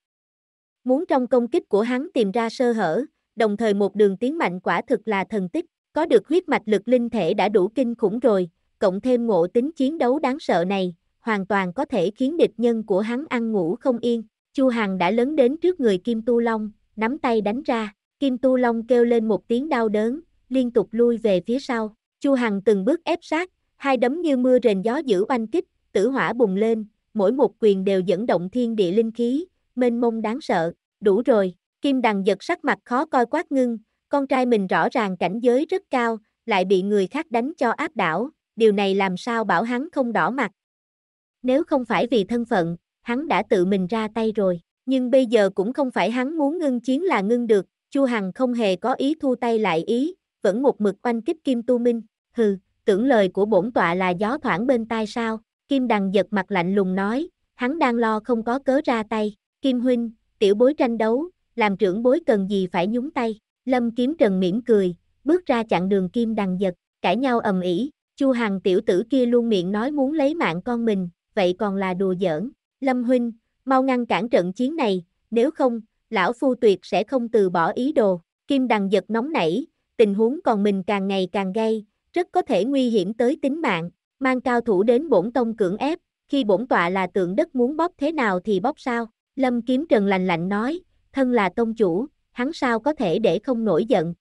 muốn trong công kích của hắn tìm ra sơ hở, đồng thời một đường tiến mạnh quả thực là thần tích, có được huyết mạch lực linh thể đã đủ kinh khủng rồi, cộng thêm ngộ tính chiến đấu đáng sợ này, hoàn toàn có thể khiến địch nhân của hắn ăn ngủ không yên. Chu Hằng đã lớn đến trước người Kim Tu Long, nắm tay đánh ra, Kim Tu Long kêu lên một tiếng đau đớn, liên tục lui về phía sau. Chu Hằng từng bước ép sát, hai đấm như mưa rền gió giữ oanh kích, tử hỏa bùng lên, mỗi một quyền đều dẫn động thiên địa linh khí, mênh mông đáng sợ đủ rồi, kim đằng giật sắc mặt khó coi quát ngưng, con trai mình rõ ràng cảnh giới rất cao, lại bị người khác đánh cho áp đảo, điều này làm sao bảo hắn không đỏ mặt. Nếu không phải vì thân phận, hắn đã tự mình ra tay rồi, nhưng bây giờ cũng không phải hắn muốn ngưng chiến là ngưng được, Chu Hằng không hề có ý thu tay lại ý, vẫn một mực quanh kích Kim Tu Minh, hừ, tưởng lời của bổn tọa là gió thoảng bên tai sao, Kim Đằng giật mặt lạnh lùng nói, hắn đang lo không có cớ ra tay, Kim Huynh, tiểu bối tranh đấu, làm trưởng bối cần gì phải nhúng tay. Lâm Kiếm Trần mỉm cười, bước ra chặn đường kim đằng giật, cãi nhau ầm ĩ. Chu Hằng tiểu tử kia luôn miệng nói muốn lấy mạng con mình, vậy còn là đùa giỡn. Lâm huynh, mau ngăn cản trận chiến này, nếu không, lão phu tuyệt sẽ không từ bỏ ý đồ. Kim đằng giật nóng nảy, tình huống còn mình càng ngày càng gay, rất có thể nguy hiểm tới tính mạng. Mang cao thủ đến bổn tông cưỡng ép, khi bổn tọa là tượng đất muốn bóp thế nào thì bóp sao. Lâm Kiếm Trần lành lạnh nói, thân là tông chủ, hắn sao có thể để không nổi giận.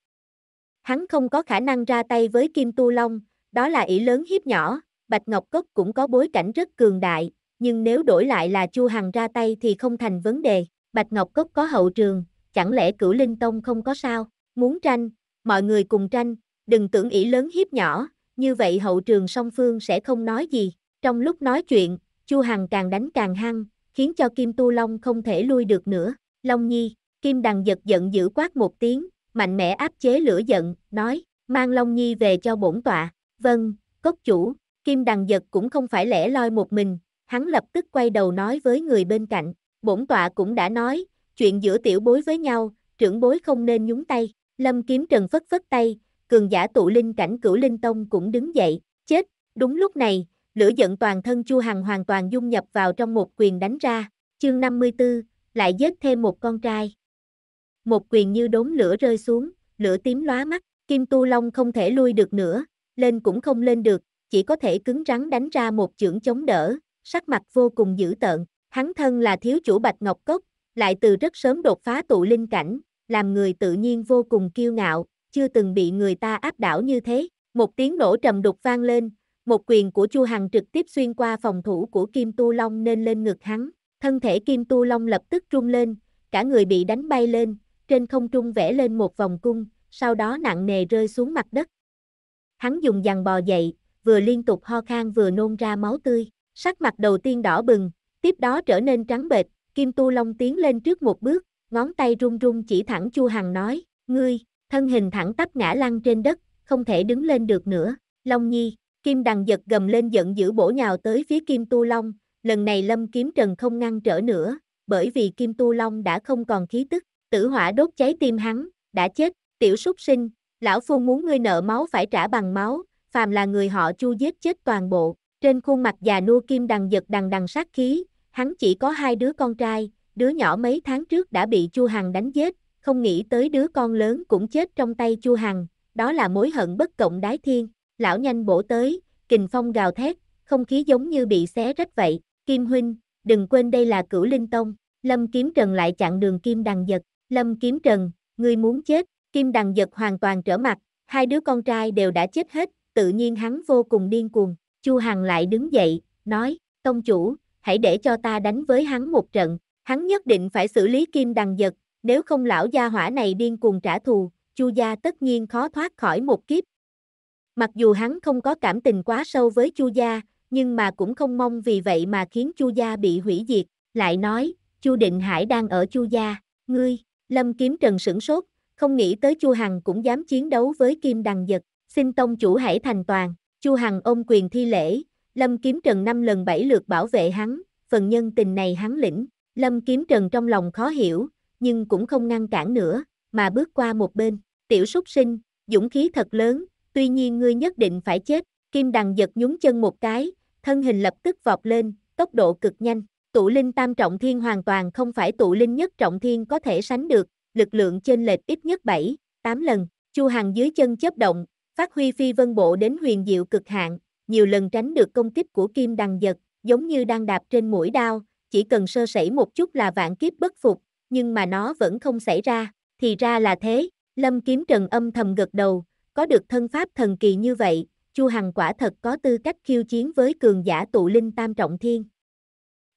Hắn không có khả năng ra tay với Kim Tu Long, đó là ỷ lớn hiếp nhỏ, Bạch Ngọc Cốc cũng có bối cảnh rất cường đại, nhưng nếu đổi lại là Chu Hằng ra tay thì không thành vấn đề. Bạch Ngọc Cốc có hậu trường, chẳng lẽ cửu linh tông không có sao, muốn tranh, mọi người cùng tranh, đừng tưởng ỷ lớn hiếp nhỏ, như vậy hậu trường song phương sẽ không nói gì. Trong lúc nói chuyện, Chu Hằng càng đánh càng hăng, khiến cho Kim Tu Long không thể lui được nữa. Long Nhi, Kim Đằng giật giận dữ quát một tiếng, mạnh mẽ áp chế lửa giận, nói, mang Long Nhi về cho bổn tọa. Vâng, cốc chủ, Kim Đằng giật cũng không phải lẻ loi một mình, hắn lập tức quay đầu nói với người bên cạnh, bổn tọa cũng đã nói, chuyện giữa tiểu bối với nhau, trưởng bối không nên nhúng tay. Lâm Kiếm Trần phất phất tay, cường giả tụ linh cảnh cửu linh tông cũng đứng dậy, chết, đúng lúc này, lửa giận toàn thân Chu Hằng hoàn toàn dung nhập vào trong một quyền đánh ra, chương 54, lại giết thêm một con trai. Một quyền như đốm lửa rơi xuống, lửa tím lóa mắt, Kim Tu Long không thể lui được nữa, lên cũng không lên được, chỉ có thể cứng rắn đánh ra một chưởng chống đỡ, sắc mặt vô cùng dữ tợn, hắn thân là thiếu chủ Bạch Ngọc Cốc, lại từ rất sớm đột phá tụ linh cảnh, làm người tự nhiên vô cùng kiêu ngạo, chưa từng bị người ta áp đảo như thế. Một tiếng nổ trầm đục vang lên, một quyền của Chu Hằng trực tiếp xuyên qua phòng thủ của Kim Tu Long nên lên ngực hắn, thân thể Kim Tu Long lập tức rung lên, cả người bị đánh bay lên, trên không trung vẽ lên một vòng cung, sau đó nặng nề rơi xuống mặt đất. Hắn dùng giằng bò dậy, vừa liên tục ho khan vừa nôn ra máu tươi, sắc mặt đầu tiên đỏ bừng, tiếp đó trở nên trắng bệch, Kim Tu Long tiến lên trước một bước, ngón tay run run chỉ thẳng Chu Hằng nói, ngươi, thân hình thẳng tắp ngã lăn trên đất, không thể đứng lên được nữa, Long Nhi, Kim đằng giật gầm lên giận dữ bổ nhào tới phía Kim Tu Long, lần này Lâm Kiếm Trần không ngăn trở nữa, bởi vì Kim Tu Long đã không còn khí tức, tử hỏa đốt cháy tim hắn, đã chết, tiểu súc sinh, lão phu muốn ngươi nợ máu phải trả bằng máu, phàm là người họ chu giết chết toàn bộ, trên khuôn mặt già nua Kim đằng giật đằng đằng sát khí, hắn chỉ có hai đứa con trai, đứa nhỏ mấy tháng trước đã bị Chu Hằng đánh giết, không nghĩ tới đứa con lớn cũng chết trong tay Chu Hằng, đó là mối hận bất cộng đái thiên lão nhanh bổ tới, kình phong gào thét, không khí giống như bị xé rách vậy, Kim Huynh, đừng quên đây là cửu linh tông, Lâm Kiếm Trần lại chặn đường Kim Đằng Giật, Lâm Kiếm Trần, ngươi muốn chết, Kim Đằng Giật hoàn toàn trở mặt, hai đứa con trai đều đã chết hết, tự nhiên hắn vô cùng điên cuồng, Chu Hằng lại đứng dậy, nói, tông chủ, hãy để cho ta đánh với hắn một trận, hắn nhất định phải xử lý Kim Đằng Giật, nếu không lão gia hỏa này điên cuồng trả thù, Chu gia tất nhiên khó thoát khỏi một kiếp, Mặc dù hắn không có cảm tình quá sâu với Chu gia, nhưng mà cũng không mong vì vậy mà khiến Chu gia bị hủy diệt, lại nói, Chu Định Hải đang ở Chu gia, ngươi, Lâm Kiếm Trần sửng sốt, không nghĩ tới Chu Hằng cũng dám chiến đấu với Kim Đằng Giật, xin tông chủ hãy thành toàn, Chu Hằng ôm quyền thi lễ, Lâm Kiếm Trần năm lần bảy lượt bảo vệ hắn, phần nhân tình này hắn lĩnh, Lâm Kiếm Trần trong lòng khó hiểu, nhưng cũng không ngăn cản nữa, mà bước qua một bên, tiểu súc sinh, dũng khí thật lớn, tuy nhiên ngươi nhất định phải chết, kim đằng giật nhúng chân một cái, thân hình lập tức vọt lên, tốc độ cực nhanh, tụ linh tam trọng thiên hoàn toàn không phải tụ linh nhất trọng thiên có thể sánh được, lực lượng trên lệch ít nhất 7, 8 lần, Chu Hằng dưới chân chớp động, phát huy phi vân bộ đến huyền diệu cực hạn, nhiều lần tránh được công kích của kim đằng giật, giống như đang đạp trên mũi đao, chỉ cần sơ sẩy một chút là vạn kiếp bất phục, nhưng mà nó vẫn không xảy ra, thì ra là thế, lâm kiếm trần âm thầm gật đầu, có được thân pháp thần kỳ như vậy, Chu Hằng quả thật có tư cách khiêu chiến với cường giả tụ linh tam trọng thiên.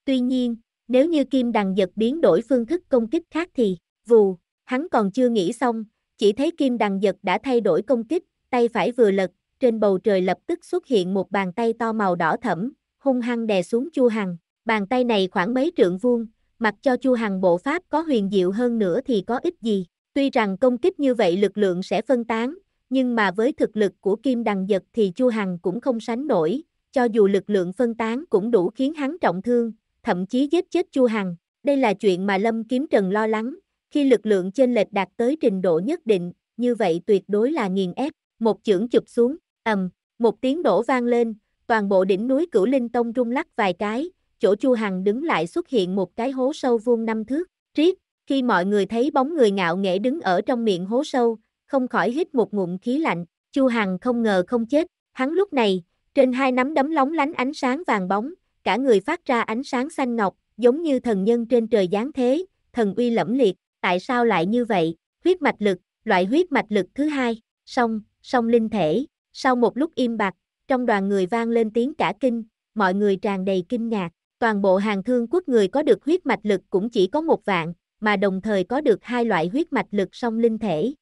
Tuy nhiên, nếu như Kim Đằng giật biến đổi phương thức công kích khác thì, vù, hắn còn chưa nghĩ xong, chỉ thấy Kim Đằng giật đã thay đổi công kích, tay phải vừa lật, trên bầu trời lập tức xuất hiện một bàn tay to màu đỏ thẫm, hung hăng đè xuống Chu Hằng, bàn tay này khoảng mấy trượng vuông, mặc cho Chu Hằng bộ pháp có huyền diệu hơn nữa thì có ích gì. Tuy rằng công kích như vậy lực lượng sẽ phân tán, nhưng mà với thực lực của Kim Đằng Giật thì Chu Hằng cũng không sánh nổi, cho dù lực lượng phân tán cũng đủ khiến hắn trọng thương, thậm chí giết chết Chu Hằng. Đây là chuyện mà Lâm Kiếm Trần lo lắng, khi lực lượng trên lệch đạt tới trình độ nhất định, như vậy tuyệt đối là nghiền ép, một chưởng chụp xuống, ầm, một tiếng đổ vang lên, toàn bộ đỉnh núi Cửu Linh Tông rung lắc vài cái, chỗ Chu Hằng đứng lại xuất hiện một cái hố sâu vuông năm thước, triết, khi mọi người thấy bóng người ngạo nghễ đứng ở trong miệng hố sâu, không khỏi hít một ngụm khí lạnh, Chu Hằng không ngờ không chết, hắn lúc này, trên hai nắm đấm lóng lánh ánh sáng vàng bóng, cả người phát ra ánh sáng xanh ngọc, giống như thần nhân trên trời giáng thế, thần uy lẫm liệt, tại sao lại như vậy? Huyết mạch lực, loại huyết mạch lực thứ hai, song, song linh thể, sau một lúc im bặt, trong đoàn người vang lên tiếng cả kinh, mọi người tràn đầy kinh ngạc, toàn bộ hàng thương quốc người có được huyết mạch lực cũng chỉ có một vạn, mà đồng thời có được hai loại huyết mạch lực song linh thể,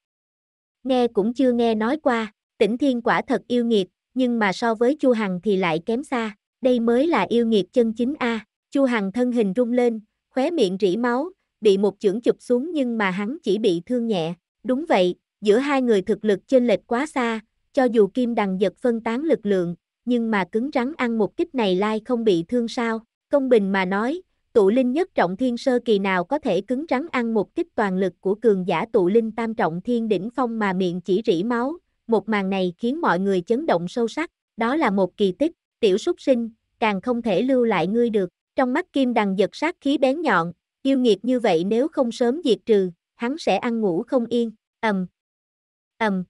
nghe cũng chưa nghe nói qua, tỉnh thiên quả thật yêu nghiệt, nhưng mà so với Chu Hằng thì lại kém xa, đây mới là yêu nghiệt chân chính a. Chu Hằng thân hình rung lên, khóe miệng rỉ máu, bị một chưởng chụp xuống nhưng mà hắn chỉ bị thương nhẹ. Đúng vậy, giữa hai người thực lực chênh lệch quá xa, cho dù kim đằng giật phân tán lực lượng, nhưng mà cứng rắn ăn một kích này lai không bị thương sao, công bình mà nói, tụ linh nhất trọng thiên sơ kỳ nào có thể cứng rắn ăn một kích toàn lực của cường giả tụ linh tam trọng thiên đỉnh phong mà miệng chỉ rỉ máu, một màn này khiến mọi người chấn động sâu sắc, đó là một kỳ tích, tiểu súc sinh, càng không thể lưu lại ngươi được, trong mắt kim đằng giật sát khí bén nhọn, yêu nghiệt như vậy nếu không sớm diệt trừ, hắn sẽ ăn ngủ không yên, ầm, ầm,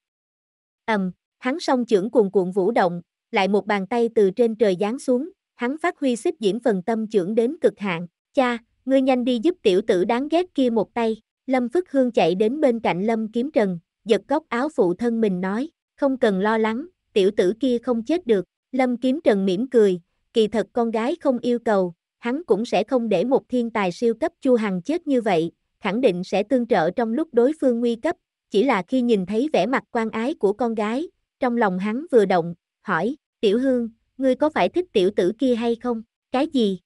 ầm, hắn song trưởng cuồn cuộn vũ động, lại một bàn tay từ trên trời giáng xuống, hắn phát huy xếp diễn phần tâm trưởng đến cực hạn, cha, ngươi nhanh đi giúp tiểu tử đáng ghét kia một tay, Lâm Phức Hương chạy đến bên cạnh Lâm Kiếm Trần, giật góc áo phụ thân mình nói, không cần lo lắng, tiểu tử kia không chết được, Lâm Kiếm Trần mỉm cười, kỳ thật con gái không yêu cầu, hắn cũng sẽ không để một thiên tài siêu cấp Chu Hằng chết như vậy, khẳng định sẽ tương trợ trong lúc đối phương nguy cấp, chỉ là khi nhìn thấy vẻ mặt quan ái của con gái, trong lòng hắn vừa động, hỏi, tiểu hương, ngươi có phải thích tiểu tử kia hay không, cái gì?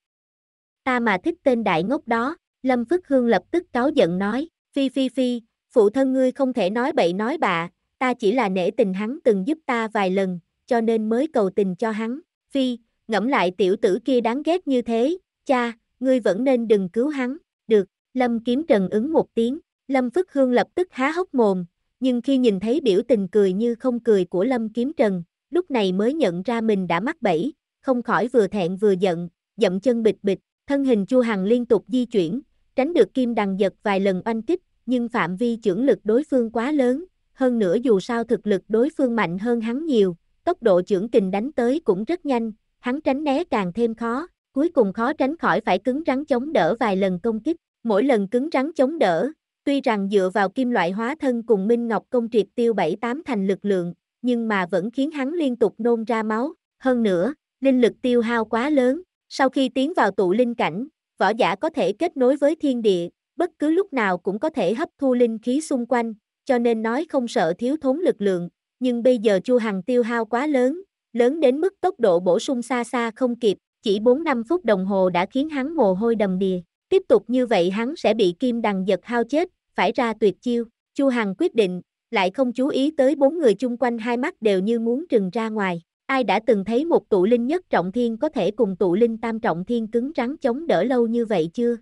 Ta mà thích tên đại ngốc đó, Lâm Phức Hương lập tức cáo giận nói, phi phi phi, phụ thân ngươi không thể nói bậy nói bạ, ta chỉ là nể tình hắn từng giúp ta vài lần, cho nên mới cầu tình cho hắn, phi, ngẫm lại tiểu tử kia đáng ghét như thế, cha, ngươi vẫn nên đừng cứu hắn, được, Lâm Kiếm Trần ứng một tiếng, Lâm Phức Hương lập tức há hốc mồm, nhưng khi nhìn thấy biểu tình cười như không cười của Lâm Kiếm Trần, lúc này mới nhận ra mình đã mắc bẫy, không khỏi vừa thẹn vừa giận, dậm chân bịch bịch, thân hình Chu Hằng liên tục di chuyển, tránh được Kim Đằng giật vài lần oanh kích, nhưng phạm vi chưởng lực đối phương quá lớn, hơn nữa dù sao thực lực đối phương mạnh hơn hắn nhiều, tốc độ chưởng kình đánh tới cũng rất nhanh, hắn tránh né càng thêm khó, cuối cùng khó tránh khỏi phải cứng rắn chống đỡ vài lần công kích, mỗi lần cứng rắn chống đỡ, tuy rằng dựa vào kim loại hóa thân cùng Minh Ngọc công triệt tiêu bảy tám thành lực lượng, nhưng mà vẫn khiến hắn liên tục nôn ra máu. Hơn nữa, linh lực tiêu hao quá lớn, sau khi tiến vào tụ linh cảnh, võ giả có thể kết nối với thiên địa, bất cứ lúc nào cũng có thể hấp thu linh khí xung quanh, cho nên nói không sợ thiếu thốn lực lượng, nhưng bây giờ Chu Hằng tiêu hao quá lớn, lớn đến mức tốc độ bổ sung xa xa không kịp, chỉ 4-5 phút đồng hồ đã khiến hắn mồ hôi đầm đìa, tiếp tục như vậy hắn sẽ bị kim đằng giật hao chết, phải ra tuyệt chiêu, Chu Hằng quyết định, lại không chú ý tới bốn người chung quanh hai mắt đều như muốn trừng ra ngoài. Ai đã từng thấy một tụ linh nhất trọng thiên có thể cùng tụ linh tam trọng thiên cứng rắn chống đỡ lâu như vậy chưa?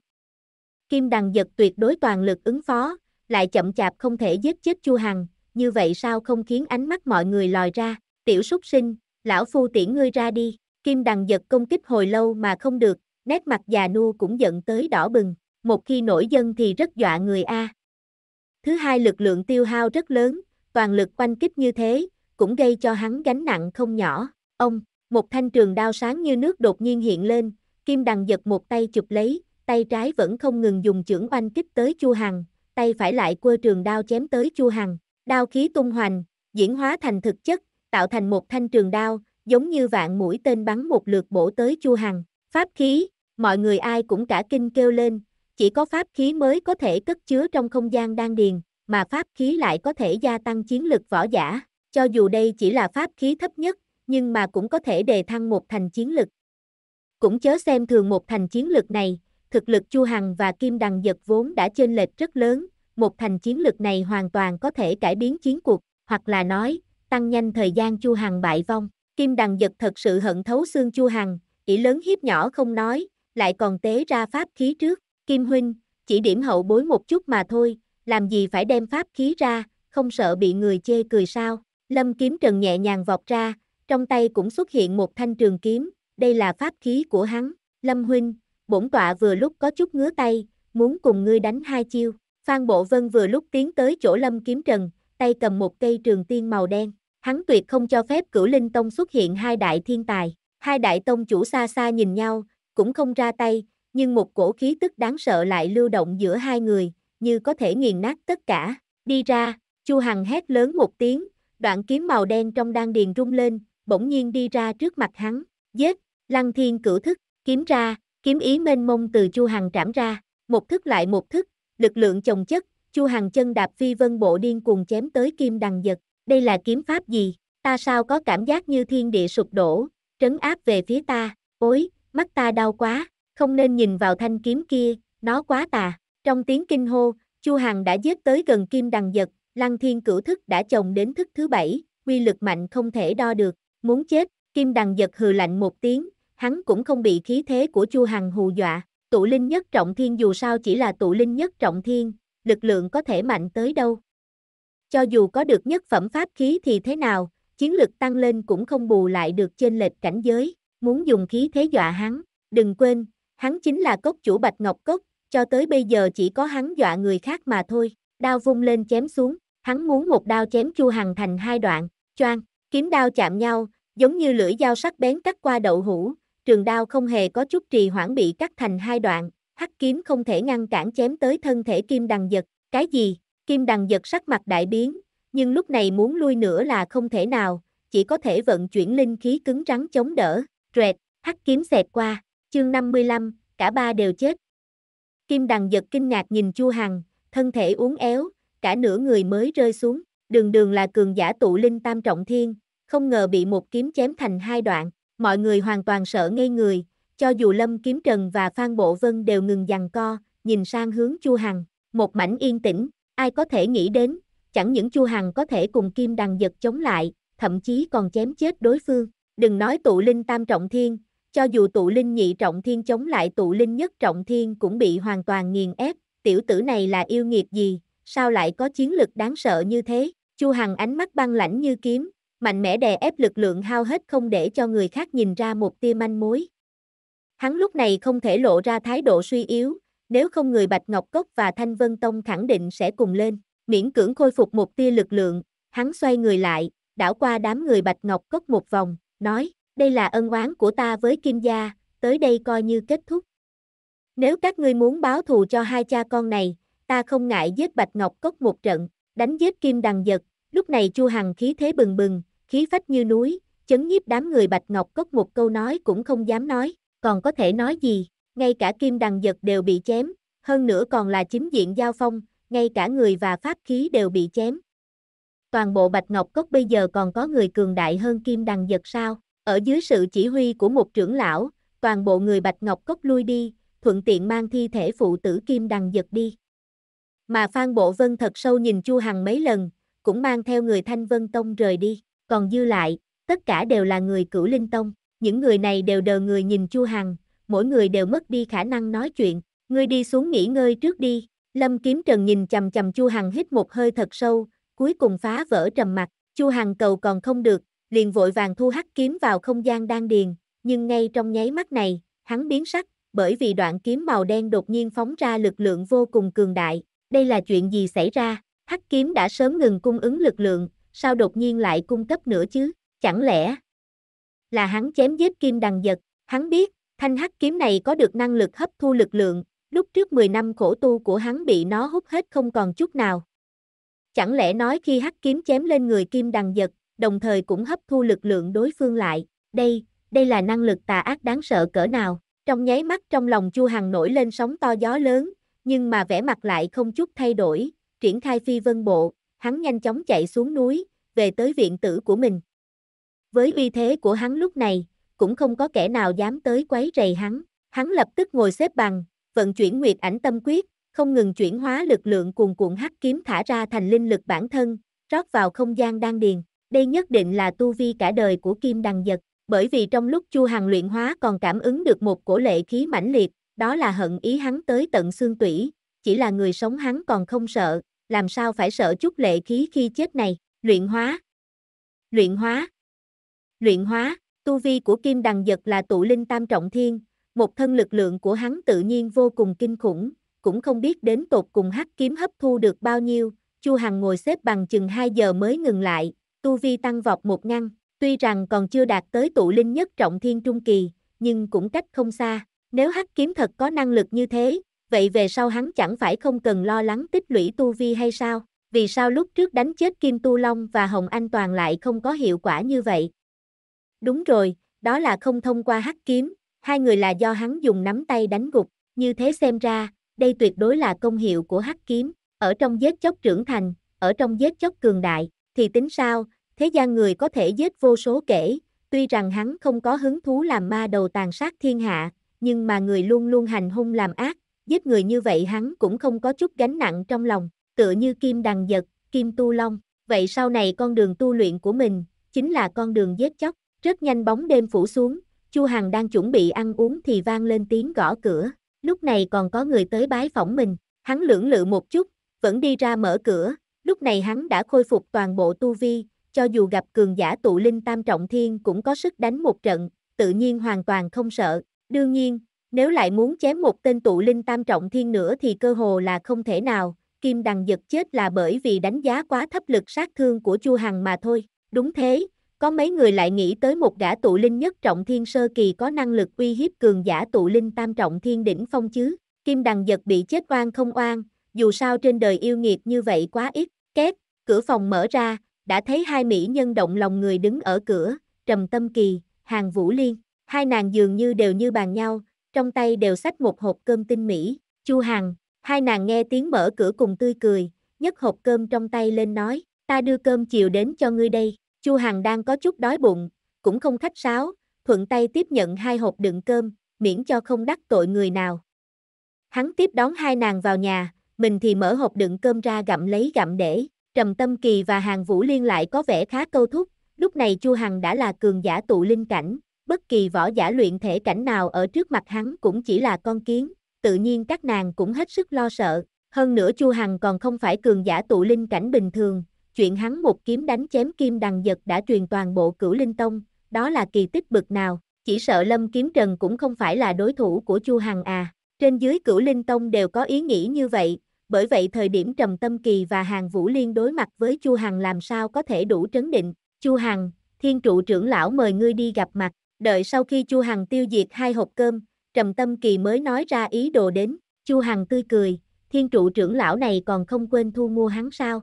Kim đằng giật tuyệt đối toàn lực ứng phó, lại chậm chạp không thể giết chết Chu Hằng, như vậy sao không khiến ánh mắt mọi người lòi ra, tiểu súc sinh, lão phu tiễn ngươi ra đi, kim đằng giật công kích hồi lâu mà không được, nét mặt già nua cũng giận tới đỏ bừng, một khi nổi dân thì rất dọa người A. Thứ hai lực lượng tiêu hao rất lớn, toàn lực quanh kích như thế, cũng gây cho hắn gánh nặng không nhỏ. Ông, một thanh trường đao sáng như nước đột nhiên hiện lên, Kim Đằng giật một tay chụp lấy, tay trái vẫn không ngừng dùng chưởng quanh kích tới Chu Hằng, tay phải lại quơ trường đao chém tới Chu Hằng, đao khí tung hoành, diễn hóa thành thực chất, tạo thành một thanh trường đao, giống như vạn mũi tên bắn một lượt bổ tới Chu Hằng. Pháp khí, mọi người ai cũng cả kinh kêu lên, chỉ có pháp khí mới có thể cất chứa trong không gian đan điền, mà pháp khí lại có thể gia tăng chiến lực võ giả. Cho dù đây chỉ là pháp khí thấp nhất, nhưng mà cũng có thể đề thăng một thành chiến lực. Cũng chớ xem thường một thành chiến lực này, thực lực Chu Hằng và Kim Đằng Giật vốn đã chênh lệch rất lớn, một thành chiến lực này hoàn toàn có thể cải biến chiến cuộc, hoặc là nói, tăng nhanh thời gian Chu Hằng bại vong. Kim Đằng Giật thật sự hận thấu xương Chu Hằng, ỷ lớn hiếp nhỏ không nói, lại còn tế ra pháp khí trước. Kim Huynh, chỉ điểm hậu bối một chút mà thôi, làm gì phải đem pháp khí ra, không sợ bị người chê cười sao. Lâm kiếm trần nhẹ nhàng vọt ra, trong tay cũng xuất hiện một thanh trường kiếm, đây là pháp khí của hắn. Lâm Huynh, bổn tọa vừa lúc có chút ngứa tay, muốn cùng ngươi đánh hai chiêu. Phan Bộ Vân vừa lúc tiến tới chỗ Lâm Kiếm Trần, tay cầm một cây trường tiên màu đen. Hắn tuyệt không cho phép cửu linh tông xuất hiện hai đại thiên tài. Hai đại tông chủ xa xa nhìn nhau, cũng không ra tay, nhưng một cổ khí tức đáng sợ lại lưu động giữa hai người, như có thể nghiền nát tất cả. Đi ra, Chu Hằng hét lớn một tiếng, đoạn kiếm màu đen trong đan điền rung lên, bỗng nhiên đi ra trước mặt hắn. Giết, Lăng Thiên cửu thức, kiếm ra, kiếm ý mênh mông từ Chu Hằng trảm ra, một thức lại một thức, lực lượng chồng chất, Chu Hằng chân đạp phi vân bộ điên cuồng chém tới kim đằng giật. Đây là kiếm pháp gì? Ta sao có cảm giác như thiên địa sụp đổ, trấn áp về phía ta, ối, mắt ta đau quá, không nên nhìn vào thanh kiếm kia, nó quá tà. Trong tiếng kinh hô, Chu Hằng đã giết tới gần kim đằng giật, Lăng Thiên Cửu thức đã chồng đến thức thứ bảy, quy lực mạnh không thể đo được, muốn chết, kim đằng giật hừ lạnh một tiếng, hắn cũng không bị khí thế của Chu Hằng hù dọa, tụ linh nhất trọng thiên dù sao chỉ là tụ linh nhất trọng thiên, lực lượng có thể mạnh tới đâu. Cho dù có được nhất phẩm pháp khí thì thế nào, chiến lực tăng lên cũng không bù lại được trên lệch cảnh giới, muốn dùng khí thế dọa hắn, đừng quên, Hắn chính là cốc chủ Bạch Ngọc Cốc, cho tới bây giờ chỉ có hắn dọa người khác mà thôi. Đao vung lên chém xuống, hắn muốn một đao chém Chu Hằng thành hai đoạn, choang, kiếm đao chạm nhau, giống như lưỡi dao sắc bén cắt qua đậu hũ, trường đao không hề có chút trì hoãn bị cắt thành hai đoạn, hắc kiếm không thể ngăn cản chém tới thân thể Kim Đằng Giật. Cái gì? Kim Đằng Giật sắc mặt đại biến, nhưng lúc này muốn lui nữa là không thể nào, chỉ có thể vận chuyển linh khí cứng rắn chống đỡ. Rệt, hắc kiếm xẹt qua, Chương 55, cả ba đều chết. Kim Đằng giật kinh ngạc nhìn Chu Hằng, thân thể uốn éo, cả nửa người mới rơi xuống, đường đường là cường giả tụ linh tam trọng thiên, không ngờ bị một kiếm chém thành hai đoạn, mọi người hoàn toàn sợ ngây người, cho dù Lâm Kiếm Trần và Phan Bộ Vân đều ngừng giằng co, nhìn sang hướng Chu Hằng, một mảnh yên tĩnh, ai có thể nghĩ đến, chẳng những Chu Hằng có thể cùng Kim Đằng giật chống lại, thậm chí còn chém chết đối phương, đừng nói tụ linh tam trọng thiên, cho dù tụ linh nhị trọng thiên chống lại tụ linh nhất trọng thiên cũng bị hoàn toàn nghiền ép, tiểu tử này là yêu nghiệt gì, sao lại có chiến lực đáng sợ như thế? Chu Hằng ánh mắt băng lãnh như kiếm, mạnh mẽ đè ép lực lượng hao hết không để cho người khác nhìn ra một tia manh mối. Hắn lúc này không thể lộ ra thái độ suy yếu, nếu không người Bạch Ngọc Cốc và Thanh Vân Tông khẳng định sẽ cùng lên, miễn cưỡng khôi phục một tia lực lượng, hắn xoay người lại, đảo qua đám người Bạch Ngọc Cốc một vòng, nói, đây là ân oán của ta với Kim gia, tới đây coi như kết thúc. Nếu các ngươi muốn báo thù cho hai cha con này, ta không ngại giết Bạch Ngọc Cốc một trận, đánh giết Kim Đằng Giật, lúc này Chu Hằng khí thế bừng bừng, khí phách như núi, chấn nhiếp đám người Bạch Ngọc Cốc một câu nói cũng không dám nói, còn có thể nói gì, ngay cả Kim Đằng Giật đều bị chém, hơn nữa còn là chính diện giao phong, ngay cả người và pháp khí đều bị chém. Toàn bộ Bạch Ngọc Cốc bây giờ còn có người cường đại hơn Kim Đằng Giật sao? Ở dưới sự chỉ huy của một trưởng lão, toàn bộ người Bạch Ngọc Cốc lui đi, thuận tiện mang thi thể phụ tử Kim Đằng giật đi. Mà Phan Bộ Vân thật sâu nhìn Chu Hằng mấy lần, cũng mang theo người Thanh Vân Tông rời đi, còn dư lại, tất cả đều là người Cửu Linh Tông, những người này đều đờ người nhìn Chu Hằng, mỗi người đều mất đi khả năng nói chuyện, ngươi đi xuống nghỉ ngơi trước đi. Lâm Kiếm Trần nhìn chằm chằm Chu Hằng hít một hơi thật sâu, cuối cùng phá vỡ trầm mặc, Chu Hằng cầu còn không được, liền vội vàng thu hắc kiếm vào không gian đan điền, nhưng ngay trong nháy mắt này, hắn biến sắc, bởi vì đoạn kiếm màu đen đột nhiên phóng ra lực lượng vô cùng cường đại, đây là chuyện gì xảy ra, hắc kiếm đã sớm ngừng cung ứng lực lượng, sao đột nhiên lại cung cấp nữa chứ, chẳng lẽ là hắn chém giết kim đằng giật, hắn biết, thanh hắc kiếm này có được năng lực hấp thu lực lượng, lúc trước 10 năm khổ tu của hắn bị nó hút hết không còn chút nào. Chẳng lẽ nói khi hắc kiếm chém lên người kim đằng giật, đồng thời cũng hấp thu lực lượng đối phương lại. Đây, đây là năng lực tà ác đáng sợ cỡ nào. Trong nháy mắt trong lòng Chu Hằng nổi lên sóng to gió lớn, nhưng mà vẻ mặt lại không chút thay đổi, triển khai phi vân bộ, hắn nhanh chóng chạy xuống núi, về tới viện tử của mình. Với uy thế của hắn lúc này, cũng không có kẻ nào dám tới quấy rầy hắn, hắn lập tức ngồi xếp bằng, vận chuyển nguyệt ảnh tâm quyết, không ngừng chuyển hóa lực lượng cuồn cuộn hắc kiếm thả ra thành linh lực bản thân, rót vào không gian đan điền đây nhất định là tu vi cả đời của Kim Đằng Giật, bởi vì trong lúc Chu Hằng luyện hóa còn cảm ứng được một cổ lệ khí mãnh liệt, đó là hận ý hắn tới tận xương tủy, chỉ là người sống hắn còn không sợ, làm sao phải sợ chút lệ khí khi chết này, luyện hóa. Luyện hóa. Luyện hóa, tu vi của Kim Đằng Giật là tụ linh tam trọng thiên, một thân lực lượng của hắn tự nhiên vô cùng kinh khủng, cũng không biết đến tột cùng hắc kiếm hấp thu được bao nhiêu, Chu Hằng ngồi xếp bằng chừng 2 giờ mới ngừng lại, tu vi tăng vọt một ngăn, tuy rằng còn chưa đạt tới tụ linh nhất trọng thiên trung kỳ, nhưng cũng cách không xa, nếu hắc kiếm thật có năng lực như thế, vậy về sau hắn chẳng phải không cần lo lắng tích lũy tu vi hay sao, vì sao lúc trước đánh chết Kim Tu Long và Hồng Anh Toàn lại không có hiệu quả như vậy. Đúng rồi, đó là không thông qua hắc kiếm, hai người là do hắn dùng nắm tay đánh gục, như thế xem ra, đây tuyệt đối là công hiệu của hắc kiếm, ở trong giết chóc trưởng thành, ở trong giết chóc cường đại, thì tính sao, thế gian người có thể giết vô số kể, tuy rằng hắn không có hứng thú làm ma đầu tàn sát thiên hạ, nhưng mà người luôn luôn hành hung làm ác, giết người như vậy hắn cũng không có chút gánh nặng trong lòng, tựa như kim đằng giật, kim tu long, vậy sau này con đường tu luyện của mình, chính là con đường giết chóc, rất nhanh bóng đêm phủ xuống, Chu Hằng đang chuẩn bị ăn uống thì vang lên tiếng gõ cửa, lúc này còn có người tới bái phỏng mình, hắn lưỡng lự một chút, vẫn đi ra mở cửa, Lúc này hắn đã khôi phục toàn bộ tu vi, cho dù gặp cường giả tụ linh tam trọng thiên cũng có sức đánh một trận, tự nhiên hoàn toàn không sợ. Đương nhiên, nếu lại muốn chém một tên tụ linh tam trọng thiên nữa thì cơ hồ là không thể nào, Kim Đằng giật chết là bởi vì đánh giá quá thấp lực sát thương của Chu Hằng mà thôi. Đúng thế, có mấy người lại nghĩ tới một gã tụ linh nhất trọng thiên sơ kỳ có năng lực uy hiếp cường giả tụ linh tam trọng thiên đỉnh phong chứ. Kim Đằng giật bị chết oan không oan, dù sao trên đời yêu nghiệt như vậy quá ít, két, cửa phòng mở ra, đã thấy hai mỹ nhân động lòng người đứng ở cửa, trầm tâm kỳ, hàng vũ liên, hai nàng dường như đều như bàn nhau, trong tay đều xách một hộp cơm tinh mỹ, chu Hằng, hai nàng nghe tiếng mở cửa cùng tươi cười, nhấc hộp cơm trong tay lên nói, ta đưa cơm chiều đến cho ngươi đây, chu Hằng đang có chút đói bụng, cũng không khách sáo, thuận tay tiếp nhận hai hộp đựng cơm, miễn cho không đắc tội người nào. Hắn tiếp đón hai nàng vào nhà, mình thì mở hộp đựng cơm ra gặm lấy gặm để, Trầm Tâm Kỳ và Hàng Vũ Liên lại có vẻ khá câu thúc, lúc này Chu Hằng đã là cường giả tụ linh cảnh, bất kỳ võ giả luyện thể cảnh nào ở trước mặt hắn cũng chỉ là con kiến, tự nhiên các nàng cũng hết sức lo sợ, hơn nữa Chu Hằng còn không phải cường giả tụ linh cảnh bình thường, chuyện hắn một kiếm đánh chém kim đằng giật đã truyền toàn bộ cửu linh tông, đó là kỳ tích bực nào, chỉ sợ lâm kiếm trần cũng không phải là đối thủ của Chu Hằng à. Trên dưới cửu linh tông đều có ý nghĩ như vậy, bởi vậy thời điểm Trầm Tâm Kỳ và Hàng Vũ Liên đối mặt với Chu Hằng làm sao có thể đủ trấn định. Chu Hằng, thiên trụ trưởng lão mời ngươi đi gặp mặt, đợi sau khi Chu Hằng tiêu diệt hai hộp cơm, Trầm Tâm Kỳ mới nói ra ý đồ đến, Chu Hằng tươi cười, thiên trụ trưởng lão này còn không quên thu mua hắn sao.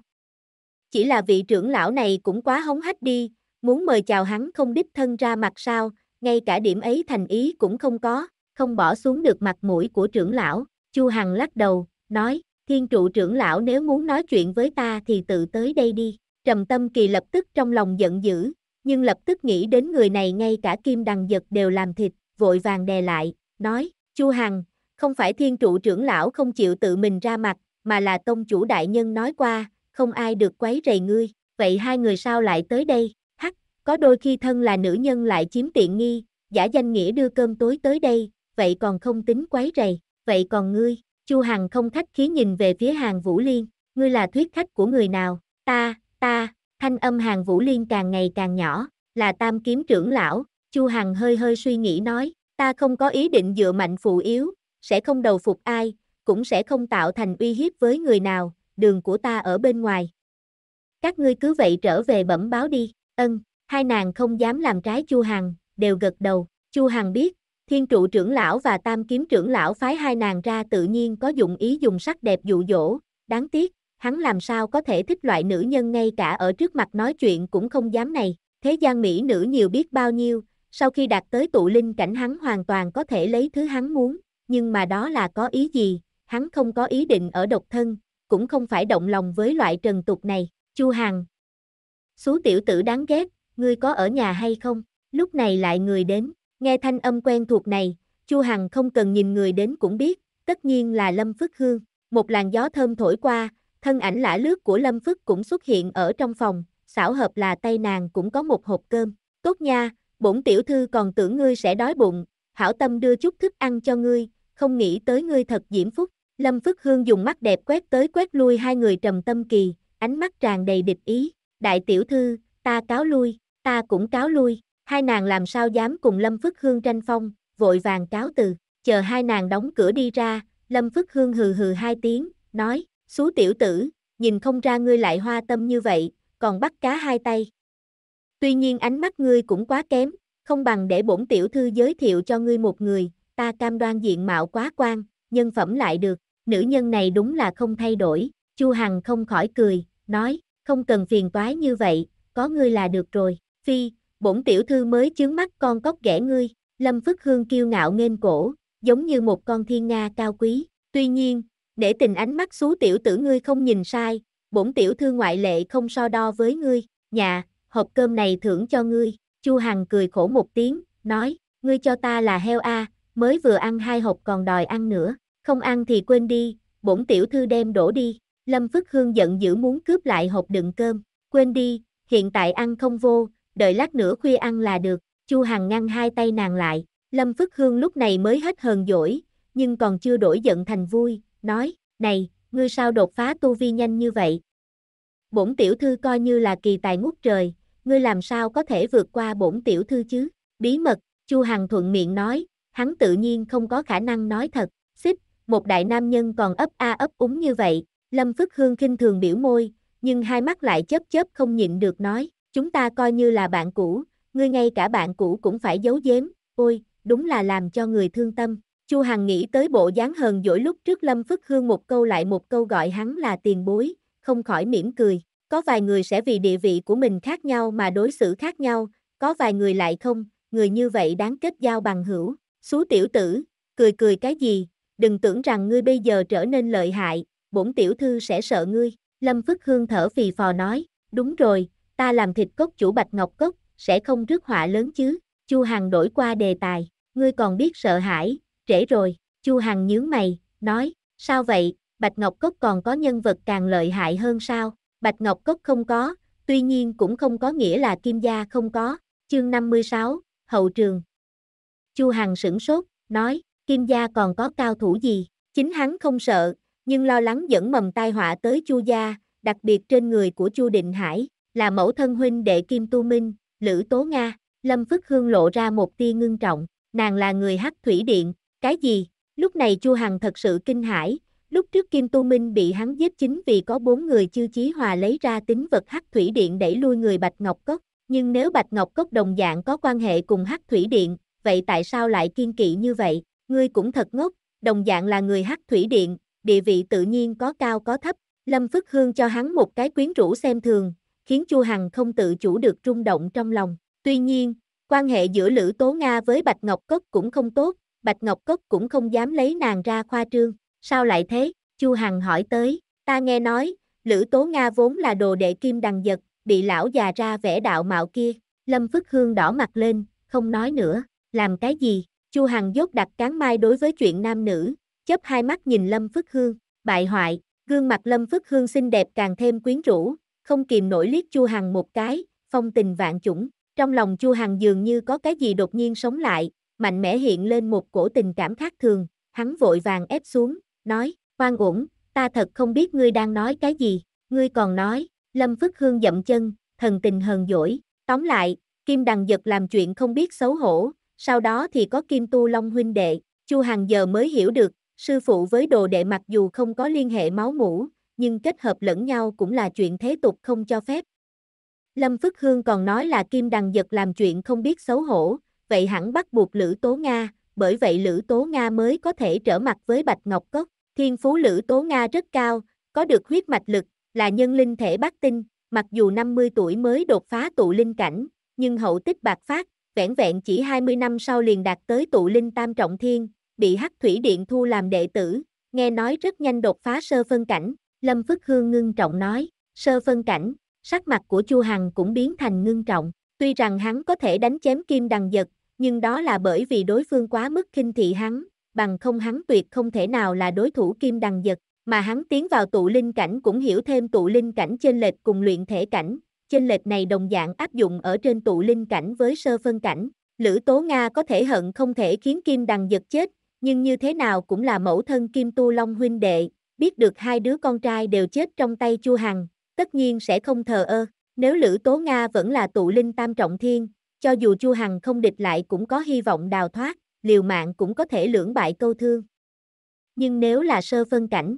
Chỉ là vị trưởng lão này cũng quá hống hách đi, muốn mời chào hắn không đích thân ra mặt sao, ngay cả điểm ấy thành ý cũng không có không bỏ xuống được mặt mũi của trưởng lão, Chu Hằng lắc đầu, nói, thiên trụ trưởng lão nếu muốn nói chuyện với ta thì tự tới đây đi. Trầm Tâm Kỳ lập tức trong lòng giận dữ, nhưng lập tức nghĩ đến người này ngay cả kim đằng giật đều làm thịt, vội vàng đè lại, nói, Chu Hằng, không phải thiên trụ trưởng lão không chịu tự mình ra mặt, mà là tông chủ đại nhân nói qua, không ai được quấy rầy ngươi, vậy hai người sao lại tới đây, hắc, có đôi khi thân là nữ nhân lại chiếm tiện nghi, giả danh nghĩa đưa cơm tối tới đây, vậy còn không tính quấy rầy, vậy còn ngươi, Chu Hằng không khách khí nhìn về phía Hàng Vũ Liên, ngươi là thuyết khách của người nào, ta, ta, thanh âm Hàng Vũ Liên càng ngày càng nhỏ, là tam kiếm trưởng lão, Chu Hằng hơi hơi suy nghĩ nói, ta không có ý định dựa mạnh phụ yếu, sẽ không đầu phục ai, cũng sẽ không tạo thành uy hiếp với người nào, đường của ta ở bên ngoài. Các ngươi cứ vậy trở về bẩm báo đi, ân, hai nàng không dám làm trái Chu Hằng, đều gật đầu, Chu Hằng biết, Thiên trụ trưởng lão và tam kiếm trưởng lão phái hai nàng ra tự nhiên có dụng ý dùng sắc đẹp dụ dỗ, đáng tiếc, hắn làm sao có thể thích loại nữ nhân ngay cả ở trước mặt nói chuyện cũng không dám này. Thế gian mỹ nữ nhiều biết bao nhiêu, sau khi đạt tới tụ linh cảnh hắn hoàn toàn có thể lấy thứ hắn muốn, nhưng mà đó là có ý gì, hắn không có ý định ở độc thân, cũng không phải động lòng với loại trần tục này, Chu Hằng. Xú tiểu tử đáng ghét, ngươi có ở nhà hay không? Lúc này lại người đến. Nghe thanh âm quen thuộc này, Chu Hằng không cần nhìn người đến cũng biết, tất nhiên là Lâm phước Hương. Một làn gió thơm thổi qua, thân ảnh lả lướt của Lâm phước cũng xuất hiện ở trong phòng, xảo hợp là tay nàng cũng có một hộp cơm. Tốt nha, bổn tiểu thư còn tưởng ngươi sẽ đói bụng, hảo tâm đưa chút thức ăn cho ngươi, không nghĩ tới ngươi thật diễm phúc. Lâm phước Hương dùng mắt đẹp quét tới quét lui hai người trầm tâm kỳ, ánh mắt tràn đầy địch ý. Đại tiểu thư, ta cáo lui, ta cũng cáo lui. Hai nàng làm sao dám cùng Lâm Phất Hương tranh phong, vội vàng cáo từ, chờ hai nàng đóng cửa đi ra, Lâm Phất Hương hừ hừ hai tiếng, nói, xú tiểu tử, nhìn không ra ngươi lại hoa tâm như vậy, còn bắt cá hai tay. Tuy nhiên ánh mắt ngươi cũng quá kém, không bằng để bổn tiểu thư giới thiệu cho ngươi một người, ta cam đoan diện mạo quá quan, nhân phẩm lại được, nữ nhân này đúng là không thay đổi, Chu Hằng không khỏi cười, nói, không cần phiền toái như vậy, có ngươi là được rồi, phi, bổn tiểu thư mới chướng mắt con cóc ghẻ ngươi, Lâm Phất Hương kiêu ngạo nghênh cổ, giống như một con thiên nga cao quý, tuy nhiên, để tình ánh mắt xú tiểu tử ngươi không nhìn sai, bổn tiểu thư ngoại lệ không so đo với ngươi, nhà, hộp cơm này thưởng cho ngươi, Chu Hằng cười khổ một tiếng, nói, ngươi cho ta là heo a, mới vừa ăn hai hộp còn đòi ăn nữa, không ăn thì quên đi, bổn tiểu thư đem đổ đi, Lâm Phất Hương giận dữ muốn cướp lại hộp đựng cơm, quên đi, hiện tại ăn không vô, đợi lát nữa khuya ăn là được, Chu Hằng ngăn hai tay nàng lại, Lâm Phất Hương lúc này mới hết hờn dỗi, nhưng còn chưa đổi giận thành vui, nói, này, ngươi sao đột phá tu vi nhanh như vậy? Bổn tiểu thư coi như là kỳ tài ngút trời, ngươi làm sao có thể vượt qua bổn tiểu thư chứ? Bí mật, Chu Hằng thuận miệng nói, hắn tự nhiên không có khả năng nói thật, xích, một đại nam nhân còn ấp a ấp úng như vậy, Lâm Phất Hương khinh thường biểu môi, nhưng hai mắt lại chớp chớp không nhịn được nói, Chúng ta coi như là bạn cũ, ngươi ngay cả bạn cũ cũng phải giấu giếm, ôi, đúng là làm cho người thương tâm. Chu Hằng nghĩ tới bộ dáng hờn dỗi lúc trước Lâm Phất Hương một câu lại một câu gọi hắn là tiền bối, không khỏi mỉm cười. Có vài người sẽ vì địa vị của mình khác nhau mà đối xử khác nhau, có vài người lại không, người như vậy đáng kết giao bằng hữu. Xú tiểu tử, cười cười cái gì, đừng tưởng rằng ngươi bây giờ trở nên lợi hại, bổn tiểu thư sẽ sợ ngươi. Lâm Phất Hương thở phì phò nói, đúng rồi, ta làm thịt cốc chủ Bạch Ngọc Cốc, sẽ không rước họa lớn chứ. Chu Hằng đổi qua đề tài, ngươi còn biết sợ hãi, trễ rồi. Chu Hằng nhướng mày, nói, sao vậy, Bạch Ngọc Cốc còn có nhân vật càng lợi hại hơn sao? Bạch Ngọc Cốc không có, tuy nhiên cũng không có nghĩa là Kim Gia không có. Chương 56, Hậu Trường Chu Hằng sửng sốt, nói, Kim Gia còn có cao thủ gì? Chính hắn không sợ, nhưng lo lắng dẫn mầm tai họa tới Chu Gia, đặc biệt trên người của Chu Định Hải là mẫu thân huynh đệ Kim Tu Minh, Lữ Tố Nga, Lâm Phất Hương lộ ra một tia ngưng trọng, nàng là người hắc thủy điện, cái gì? Lúc này Chu Hằng thật sự kinh hãi, lúc trước Kim Tu Minh bị hắn giết chính vì có bốn người chư chí hòa lấy ra tính vật hắc thủy điện đẩy lui người Bạch Ngọc Cốc, nhưng nếu Bạch Ngọc Cốc đồng dạng có quan hệ cùng hắc thủy điện, vậy tại sao lại kiên kỵ như vậy? Ngươi cũng thật ngốc, đồng dạng là người hắc thủy điện, địa vị tự nhiên có cao có thấp, Lâm Phất Hương cho hắn một cái quyến rũ xem thường, khiến Chu Hằng không tự chủ được rung động trong lòng. Tuy nhiên, quan hệ giữa Lữ Tố Nga với Bạch Ngọc Cốc cũng không tốt, Bạch Ngọc Cốc cũng không dám lấy nàng ra khoa trương. Sao lại thế? Chu Hằng hỏi tới, ta nghe nói, Lữ Tố Nga vốn là đồ đệ kim đằng giật, bị lão già ra vẽ đạo mạo kia. Lâm Phức Hương đỏ mặt lên, không nói nữa, làm cái gì? Chu Hằng dốt đặt cán mai đối với chuyện nam nữ, chớp hai mắt nhìn Lâm Phức Hương, bại hoại, gương mặt Lâm Phức Hương xinh đẹp càng thêm quyến rũ, không kìm nổi liếc Chu Hằng một cái, phong tình vạn chủng, trong lòng Chu Hằng dường như có cái gì đột nhiên sống lại, mạnh mẽ hiện lên một cổ tình cảm khác thường, hắn vội vàng ép xuống, nói, quan uổng, ta thật không biết ngươi đang nói cái gì, ngươi còn nói, Lâm Phức Hương dậm chân, thần tình hờn dỗi, tóm lại, Kim Đằng Giật làm chuyện không biết xấu hổ, sau đó thì có Kim Tu Long huynh đệ, Chu Hằng giờ mới hiểu được, sư phụ với đồ đệ mặc dù không có liên hệ máu mủ, nhưng kết hợp lẫn nhau cũng là chuyện thế tục không cho phép. Lâm Phức Hương còn nói là Kim Đằng Giật làm chuyện không biết xấu hổ, vậy hẳn bắt buộc Lữ Tố Nga, bởi vậy Lữ Tố Nga mới có thể trở mặt với Bạch Ngọc Cốc. Thiên phú Lữ Tố Nga rất cao, có được huyết mạch lực, là nhân linh thể bát tinh, mặc dù 50 tuổi mới đột phá tụ linh cảnh, nhưng hậu tích bạc phát, vẻn vẹn chỉ 20 năm sau liền đạt tới tụ linh tam trọng thiên, bị hắc thủy điện thu làm đệ tử, nghe nói rất nhanh đột phá sơ phân cảnh, Lâm Phước Hương ngưng trọng nói, sơ phân cảnh, sắc mặt của Chu Hằng cũng biến thành ngưng trọng, tuy rằng hắn có thể đánh chém kim đằng giật, nhưng đó là bởi vì đối phương quá mức khinh thị hắn, bằng không hắn tuyệt không thể nào là đối thủ kim đằng giật, mà hắn tiến vào tụ linh cảnh cũng hiểu thêm tụ linh cảnh trên lệch cùng luyện thể cảnh, trên lệch này đồng dạng áp dụng ở trên tụ linh cảnh với sơ phân cảnh, Lữ Tố Nga có thể hận không thể khiến kim đằng giật chết, nhưng như thế nào cũng là mẫu thân kim tu long huynh đệ, biết được hai đứa con trai đều chết trong tay Chu Hằng, tất nhiên sẽ không thờ ơ. Nếu Lữ Tố Nga vẫn là tụ linh tam trọng thiên, cho dù Chu Hằng không địch lại cũng có hy vọng đào thoát, liều mạng cũng có thể lưỡng bại câu thương. Nhưng nếu là sơ phân cảnh,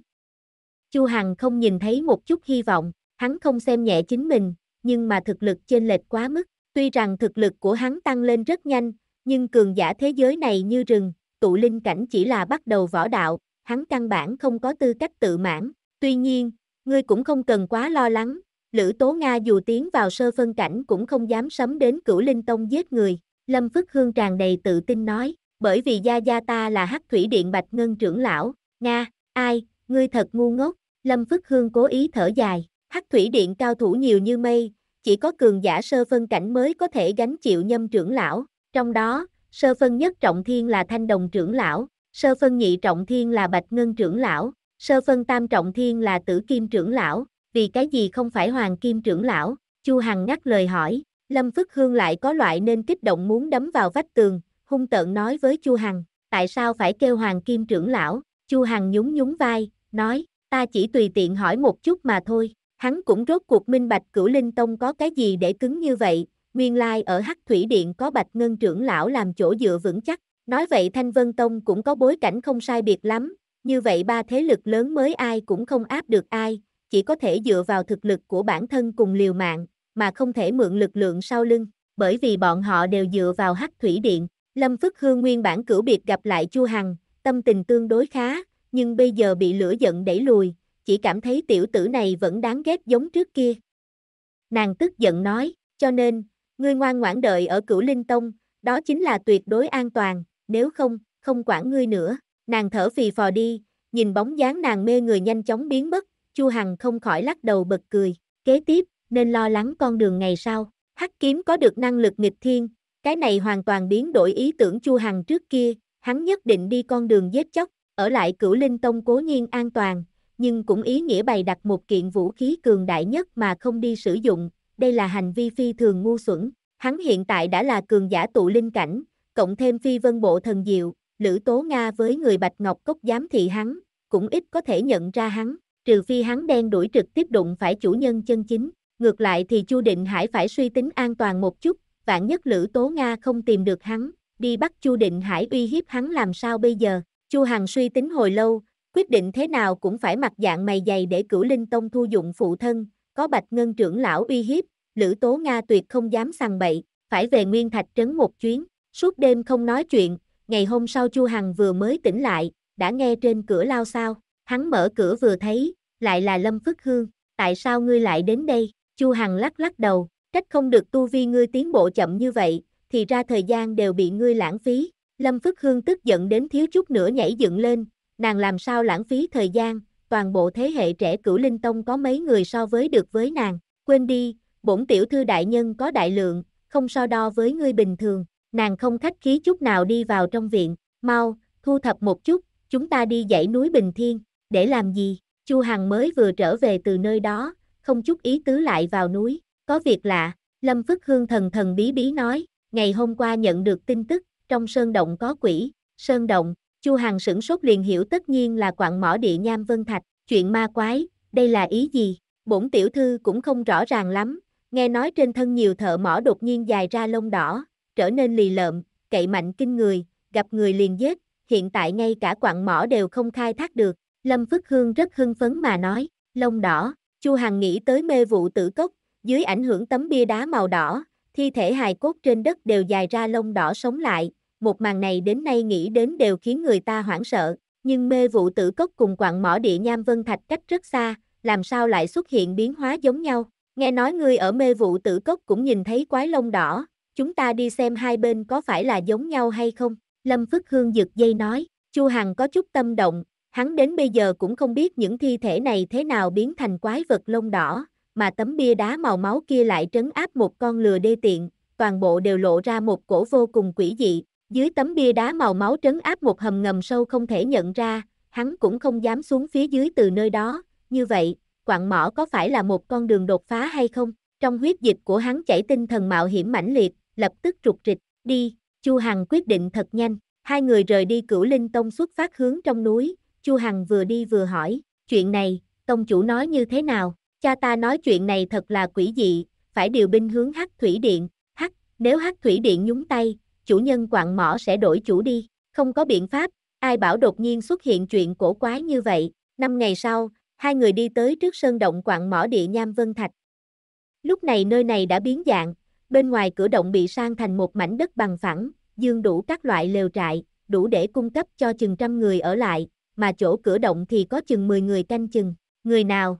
Chu Hằng không nhìn thấy một chút hy vọng, hắn không xem nhẹ chính mình, nhưng mà thực lực trên lệch quá mức, tuy rằng thực lực của hắn tăng lên rất nhanh, nhưng cường giả thế giới này như rừng, tụ linh cảnh chỉ là bắt đầu võ đạo, hắn căn bản không có tư cách tự mãn. Tuy nhiên, ngươi cũng không cần quá lo lắng, Lữ Tố Nga dù tiến vào sơ phân cảnh cũng không dám sấm đến cửu linh tông giết người. Lâm Phức Hương tràn đầy tự tin nói, bởi vì gia gia ta là hắc thủy điện bạch ngân trưởng lão, Nga, ai, ngươi thật ngu ngốc, Lâm Phức Hương cố ý thở dài, hắc thủy điện cao thủ nhiều như mây, chỉ có cường giả sơ phân cảnh mới có thể gánh chịu nhâm trưởng lão, trong đó, sơ phân nhất trọng thiên là thanh đồng trưởng lão, sơ phân nhị trọng thiên là bạch ngân trưởng lão, sơ phân tam trọng thiên là tử kim trưởng lão, vì cái gì không phải hoàng kim trưởng lão, Chu Hằng ngắt lời hỏi, Lâm Phức Hương lại có loại nên kích động muốn đấm vào vách tường, hung tợn nói với Chu Hằng, tại sao phải kêu hoàng kim trưởng lão, Chu Hằng nhún nhún vai, nói, ta chỉ tùy tiện hỏi một chút mà thôi, hắn cũng rốt cuộc minh bạch cửu linh tông có cái gì để cứng như vậy, nguyên lai ở Hắc Thủy Điện có Bạch Ngân trưởng lão làm chỗ dựa vững chắc, Nói vậy Thanh Vân Tông cũng có bối cảnh không sai biệt lắm, như vậy ba thế lực lớn mới ai cũng không áp được ai, chỉ có thể dựa vào thực lực của bản thân cùng liều mạng, mà không thể mượn lực lượng sau lưng, bởi vì bọn họ đều dựa vào hắc thủy điện. Lâm Phất Hương nguyên bản cửu biệt gặp lại Chu Hằng, tâm tình tương đối khá, nhưng bây giờ bị lửa giận đẩy lùi, chỉ cảm thấy tiểu tử này vẫn đáng ghét giống trước kia. Nàng tức giận nói, cho nên, ngươi ngoan ngoãn đợi ở cửu linh tông, đó chính là tuyệt đối an toàn, nếu không, không quản ngươi nữa. Nàng thở phì phò đi, nhìn bóng dáng nàng mê người nhanh chóng biến mất, Chu Hằng không khỏi lắc đầu bật cười. Kế tiếp, nên lo lắng con đường ngày sau. Hắc kiếm có được năng lực nghịch thiên, cái này hoàn toàn biến đổi ý tưởng Chu Hằng trước kia, hắn nhất định đi con đường giết chóc, ở lại Cửu Linh Tông cố nhiên an toàn, nhưng cũng ý nghĩa bày đặt một kiện vũ khí cường đại nhất mà không đi sử dụng, đây là hành vi phi thường ngu xuẩn. Hắn hiện tại đã là cường giả tụ linh cảnh, cộng thêm phi vân bộ thần diệu, Lữ Tố Nga với người Bạch Ngọc Cốc giám thị hắn, cũng ít có thể nhận ra hắn, trừ phi hắn đen đuổi trực tiếp đụng phải chủ nhân chân chính, ngược lại thì Chu Định Hải phải suy tính an toàn một chút, vạn nhất Lữ Tố Nga không tìm được hắn, đi bắt Chu Định Hải uy hiếp hắn làm sao bây giờ? Chu Hằng suy tính hồi lâu, quyết định thế nào cũng phải mặc dạng mày dày để Cửu Linh Tông thu dụng phụ thân, có Bạch Ngân trưởng lão uy hiếp, Lữ Tố Nga tuyệt không dám sằng bậy, phải về Nguyên Thạch trấn một chuyến. Suốt đêm không nói chuyện, ngày hôm sau Chu Hằng vừa mới tỉnh lại, đã nghe trên cửa lao sao, hắn mở cửa vừa thấy, lại là Lâm Phức Hương, tại sao ngươi lại đến đây? Chu Hằng lắc lắc đầu, trách không được tu vi ngươi tiến bộ chậm như vậy, thì ra thời gian đều bị ngươi lãng phí. Lâm Phức Hương tức giận đến thiếu chút nữa nhảy dựng lên, nàng làm sao lãng phí thời gian, toàn bộ thế hệ trẻ cửu linh tông có mấy người so với được với nàng, quên đi, bổn tiểu thư đại nhân có đại lượng, không so đo với ngươi bình thường, Nàng không khách khí chút nào đi vào trong viện, mau, thu thập một chút, chúng ta đi dãy núi Bình Thiên, để làm gì? Chu Hằng mới vừa trở về từ nơi đó, không chút ý tứ lại vào núi, có việc lạ, Lâm Phức Hương thần thần bí bí nói, ngày hôm qua nhận được tin tức, trong sơn động có quỷ, sơn động, Chu Hằng sửng sốt liền hiểu tất nhiên là quặng mỏ địa nham Vân Thạch, chuyện ma quái, đây là ý gì? Bổn tiểu thư cũng không rõ ràng lắm, nghe nói trên thân nhiều thợ mỏ đột nhiên dài ra lông đỏ, trở nên lì lợm, cậy mạnh kinh người, gặp người liền giết, hiện tại ngay cả quặng mỏ đều không khai thác được. Lâm Phước Hương rất hưng phấn mà nói, lông đỏ, Chu Hằng nghĩ tới mê vụ tử cốc, dưới ảnh hưởng tấm bia đá màu đỏ, thi thể hài cốt trên đất đều dài ra lông đỏ sống lại, một màn này đến nay nghĩ đến đều khiến người ta hoảng sợ, nhưng mê vụ tử cốc cùng quặng mỏ địa nham vân thạch cách rất xa, làm sao lại xuất hiện biến hóa giống nhau. Nghe nói người ở mê vụ tử cốc cũng nhìn thấy quái lông đỏ, chúng ta đi xem hai bên có phải là giống nhau hay không. Lâm Phức Hương giật dây nói, Chu Hằng có chút tâm động, hắn đến bây giờ cũng không biết những thi thể này thế nào biến thành quái vật lông đỏ, mà tấm bia đá màu máu kia lại trấn áp một con lừa đê tiện, toàn bộ đều lộ ra một cổ vô cùng quỷ dị. Dưới tấm bia đá màu máu trấn áp một hầm ngầm sâu không thể nhận ra, hắn cũng không dám xuống phía dưới từ nơi đó. Như vậy, quạng mỏ có phải là một con đường đột phá hay không? Trong huyết dịch của hắn chảy tinh thần mạo hiểm mãnh liệt, lập tức trục trịch đi, Chu Hằng quyết định thật nhanh, hai người rời đi Cửu Linh Tông xuất phát hướng trong núi, Chu Hằng vừa đi vừa hỏi, chuyện này, tông chủ nói như thế nào, cha ta nói chuyện này thật là quỷ dị, phải điều binh hướng Hắc Thủy Điện, Hắc, nếu Hắc Thủy Điện nhúng tay, chủ nhân quạng mỏ sẽ đổi chủ đi, không có biện pháp, ai bảo đột nhiên xuất hiện chuyện cổ quái như vậy, năm ngày sau, hai người đi tới trước sơn động quạng mỏ địa Nham Vân Thạch. Lúc này nơi này đã biến dạng, Bên ngoài cửa động bị sang thành một mảnh đất bằng phẳng, dương đủ các loại lều trại, đủ để cung cấp cho chừng trăm người ở lại, mà chỗ cửa động thì có chừng 10 người canh chừng. Người nào?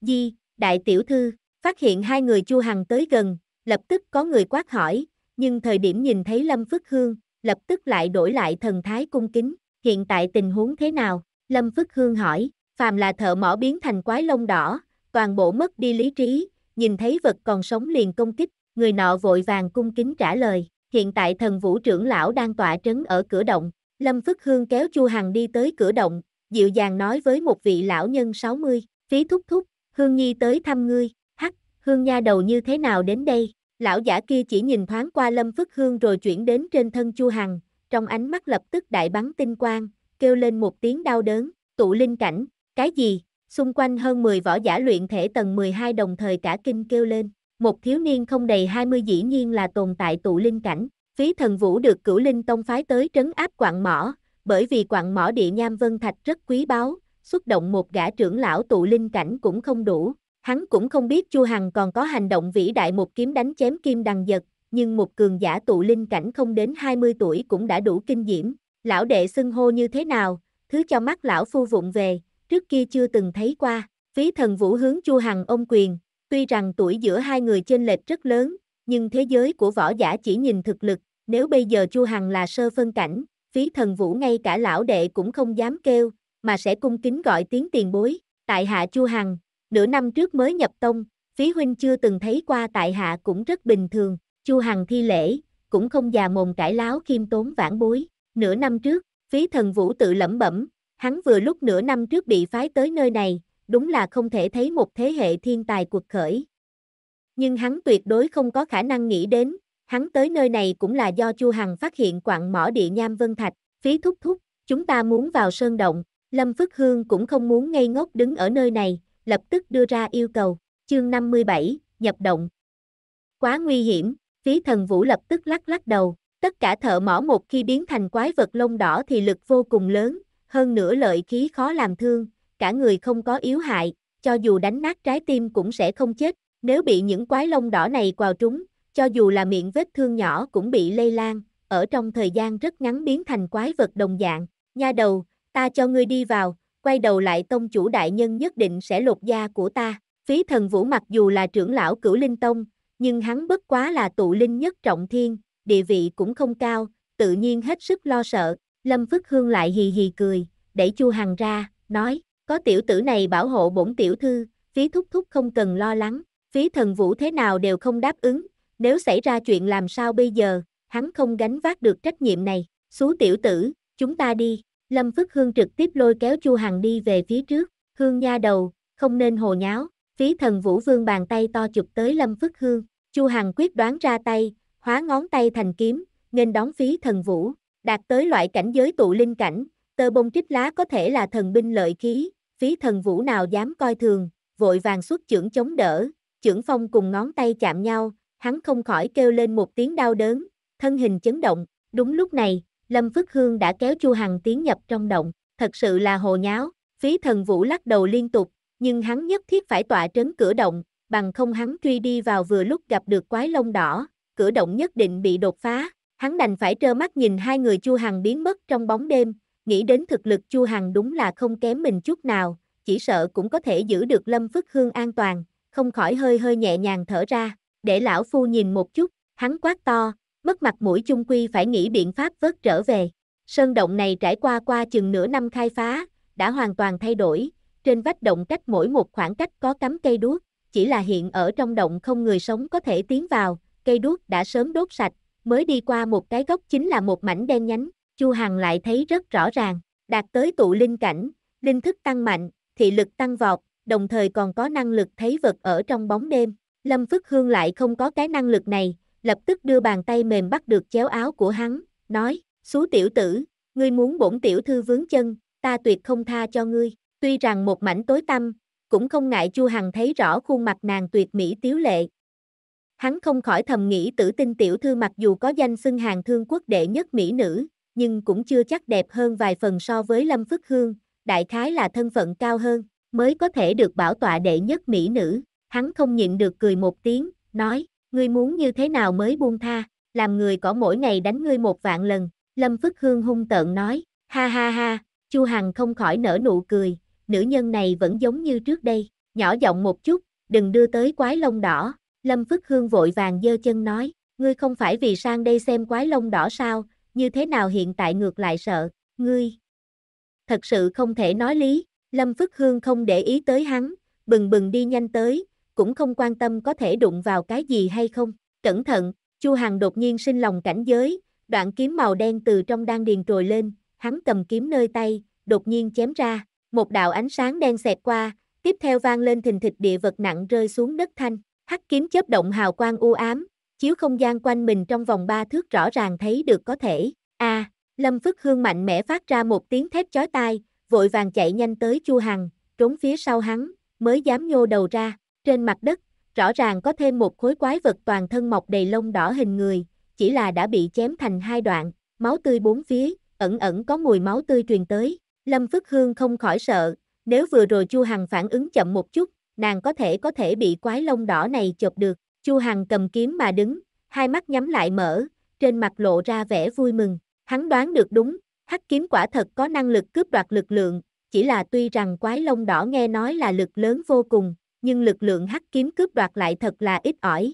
Di, đại tiểu thư, phát hiện hai người Chu Hằng tới gần, lập tức có người quát hỏi, nhưng thời điểm nhìn thấy Lâm Phước Hương, lập tức lại đổi lại thần thái cung kính, hiện tại tình huống thế nào? Lâm Phước Hương hỏi, phàm là thợ mỏ biến thành quái lông đỏ, toàn bộ mất đi lý trí, nhìn thấy vật còn sống liền công kích, người nọ vội vàng cung kính trả lời, hiện tại thần vũ trưởng lão đang tọa trấn ở cửa động, Lâm Phức Hương kéo Chu Hằng đi tới cửa động, dịu dàng nói với một vị lão nhân 60, phí thúc thúc, Hương Nhi tới thăm ngươi, hắc, Hương Nha đầu như thế nào đến đây, lão giả kia chỉ nhìn thoáng qua Lâm Phức Hương rồi chuyển đến trên thân Chu Hằng, trong ánh mắt lập tức đại bắn tinh quang, kêu lên một tiếng đau đớn, tụ linh cảnh, cái gì, xung quanh hơn 10 võ giả luyện thể tầng 12 đồng thời cả kinh kêu lên, một thiếu niên không đầy 20 dĩ nhiên là tồn tại tụ linh cảnh, phí thần vũ được cửu linh tông phái tới trấn áp quạng mỏ, bởi vì quạng mỏ địa nham vân thạch rất quý báu, xuất động một gã trưởng lão tụ linh cảnh cũng không đủ, hắn cũng không biết Chu Hằng còn có hành động vĩ đại một kiếm đánh chém kim đằng giật, nhưng một cường giả tụ linh cảnh không đến 20 tuổi cũng đã đủ kinh diễm, lão đệ xưng hô như thế nào, thứ cho mắt lão phu vụng về, trước kia chưa từng thấy qua, phí thần vũ hướng Chu Hằng ôm quyền, Tuy rằng tuổi giữa hai người chênh lệch rất lớn, nhưng thế giới của võ giả chỉ nhìn thực lực, nếu bây giờ Chu Hằng là sơ phân cảnh, phí thần vũ ngay cả lão đệ cũng không dám kêu, mà sẽ cung kính gọi tiếng tiền bối, tại hạ Chu Hằng, nửa năm trước mới nhập tông, phí huynh chưa từng thấy qua tại hạ cũng rất bình thường, Chu Hằng thi lễ, cũng không già mồm cải láo khiêm tốn vãn bối, nửa năm trước, phí thần vũ tự lẩm bẩm, hắn vừa lúc nửa năm trước bị phái tới nơi này, đúng là không thể thấy một thế hệ thiên tài cuộc khởi. Nhưng hắn tuyệt đối không có khả năng nghĩ đến, hắn tới nơi này cũng là do Chu Hằng phát hiện quặng mỏ địa nham Vân Thạch, phí thúc thúc, chúng ta muốn vào sơn động, Lâm Phức Hương cũng không muốn ngây ngốc đứng ở nơi này, lập tức đưa ra yêu cầu, chương 57, nhập động. Quá nguy hiểm, phí thần vũ lập tức lắc lắc đầu, tất cả thợ mỏ một khi biến thành quái vật lông đỏ thì lực vô cùng lớn, hơn nữa lợi khí khó làm thương, cả người không có yếu hại, cho dù đánh nát trái tim cũng sẽ không chết, nếu bị những quái lông đỏ này quào trúng, cho dù là miệng vết thương nhỏ cũng bị lây lan, ở trong thời gian rất ngắn biến thành quái vật đồng dạng, nha đầu, ta cho ngươi đi vào, quay đầu lại tông chủ đại nhân nhất định sẽ lột da của ta, phí thần vũ mặc dù là trưởng lão cửu linh tông, nhưng hắn bất quá là tụ linh nhất trọng thiên, địa vị cũng không cao, tự nhiên hết sức lo sợ, lâm phức hương lại hì hì cười, đẩy chu hằng ra, nói, có tiểu tử này bảo hộ bổn tiểu thư, phí thúc thúc không cần lo lắng, phí thần vũ thế nào đều không đáp ứng, nếu xảy ra chuyện làm sao bây giờ, hắn không gánh vác được trách nhiệm này, xú tiểu tử, chúng ta đi, Lâm Phức Hương trực tiếp lôi kéo Chu Hằng đi về phía trước, Hương nha đầu, không nên hồ nháo, phí thần vũ vương bàn tay to chụp tới Lâm Phức Hương, Chu Hằng quyết đoán ra tay, hóa ngón tay thành kiếm, nên đón phí thần vũ, đạt tới loại cảnh giới tụ linh cảnh, tơ bông kích lá có thể là thần binh lợi khí, phí thần vũ nào dám coi thường, vội vàng xuất trưởng chống đỡ, trưởng phong cùng ngón tay chạm nhau, hắn không khỏi kêu lên một tiếng đau đớn, thân hình chấn động, đúng lúc này, Lâm Phước Hương đã kéo Chu Hằng tiến nhập trong động, thật sự là hồ nháo, phí thần vũ lắc đầu liên tục, nhưng hắn nhất thiết phải tọa trấn cửa động, bằng không hắn truy đi vào vừa lúc gặp được quái lông đỏ, cửa động nhất định bị đột phá, hắn đành phải trơ mắt nhìn hai người Chu Hằng biến mất trong bóng đêm, nghĩ đến thực lực Chu Hằng đúng là không kém mình chút nào, chỉ sợ cũng có thể giữ được Lâm Phất Hương an toàn, không khỏi hơi hơi nhẹ nhàng thở ra, để lão phu nhìn một chút, hắn quát to, mất mặt mũi chung quy phải nghĩ biện pháp vớt trở về. Sơn động này trải qua qua chừng nửa năm khai phá, đã hoàn toàn thay đổi, trên vách động cách mỗi một khoảng cách có cắm cây đuốc, chỉ là hiện ở trong động không người sống có thể tiến vào, cây đuốc đã sớm đốt sạch, mới đi qua một cái gốc chính là một mảnh đen nhánh, Chu Hằng lại thấy rất rõ ràng, đạt tới tụ linh cảnh, linh thức tăng mạnh, thị lực tăng vọt, đồng thời còn có năng lực thấy vật ở trong bóng đêm. Lâm Phức Hương lại không có cái năng lực này, lập tức đưa bàn tay mềm bắt được chéo áo của hắn, nói, xú tiểu tử, ngươi muốn bổn tiểu thư vướng chân, ta tuyệt không tha cho ngươi. Tuy rằng một mảnh tối tăm, cũng không ngại Chu Hằng thấy rõ khuôn mặt nàng tuyệt mỹ tiếu lệ. Hắn không khỏi thầm nghĩ tử tinh tiểu thư mặc dù có danh xưng hàng thương quốc đệ nhất mỹ nữ, nhưng cũng chưa chắc đẹp hơn vài phần so với Lâm Phất Hương, đại khái là thân phận cao hơn, mới có thể được bảo tọa đệ nhất mỹ nữ. Hắn không nhịn được cười một tiếng, nói, ngươi muốn như thế nào mới buông tha, làm người có mỗi ngày đánh ngươi một vạn lần. Lâm Phất Hương hung tợn nói, ha ha ha, Chu Hằng không khỏi nở nụ cười, nữ nhân này vẫn giống như trước đây, nhỏ giọng một chút, đừng đưa tới quái lông đỏ. Lâm Phất Hương vội vàng dơ chân nói, ngươi không phải vì sang đây xem quái lông đỏ sao, như thế nào hiện tại ngược lại sợ, ngươi. Thật sự không thể nói lý, Lâm Phất Hương không để ý tới hắn, bừng bừng đi nhanh tới, cũng không quan tâm có thể đụng vào cái gì hay không. Cẩn thận, Chu Hằng đột nhiên sinh lòng cảnh giới, đoạn kiếm màu đen từ trong đan điền trồi lên, hắn cầm kiếm nơi tay, đột nhiên chém ra, một đạo ánh sáng đen xẹt qua, tiếp theo vang lên thình thịch địa vật nặng rơi xuống đất thanh, hắc kiếm chớp động hào quang u ám, chiếu không gian quanh mình trong vòng ba thước rõ ràng thấy được có thể. A, à, Lâm Phất Hương mạnh mẽ phát ra một tiếng thép chói tai, vội vàng chạy nhanh tới Chu Hằng, trốn phía sau hắn, mới dám nhô đầu ra, trên mặt đất, rõ ràng có thêm một khối quái vật toàn thân mọc đầy lông đỏ hình người, chỉ là đã bị chém thành hai đoạn, máu tươi bốn phía, ẩn ẩn có mùi máu tươi truyền tới, Lâm Phất Hương không khỏi sợ, nếu vừa rồi Chu Hằng phản ứng chậm một chút, nàng có thể có thể bị quái lông đỏ này chộp được, Chu Hằng cầm kiếm mà đứng, hai mắt nhắm lại mở, trên mặt lộ ra vẻ vui mừng. Hắn đoán được đúng, hắc kiếm quả thật có năng lực cướp đoạt lực lượng, chỉ là tuy rằng quái lông đỏ nghe nói là lực lớn vô cùng, nhưng lực lượng hắc kiếm cướp đoạt lại thật là ít ỏi.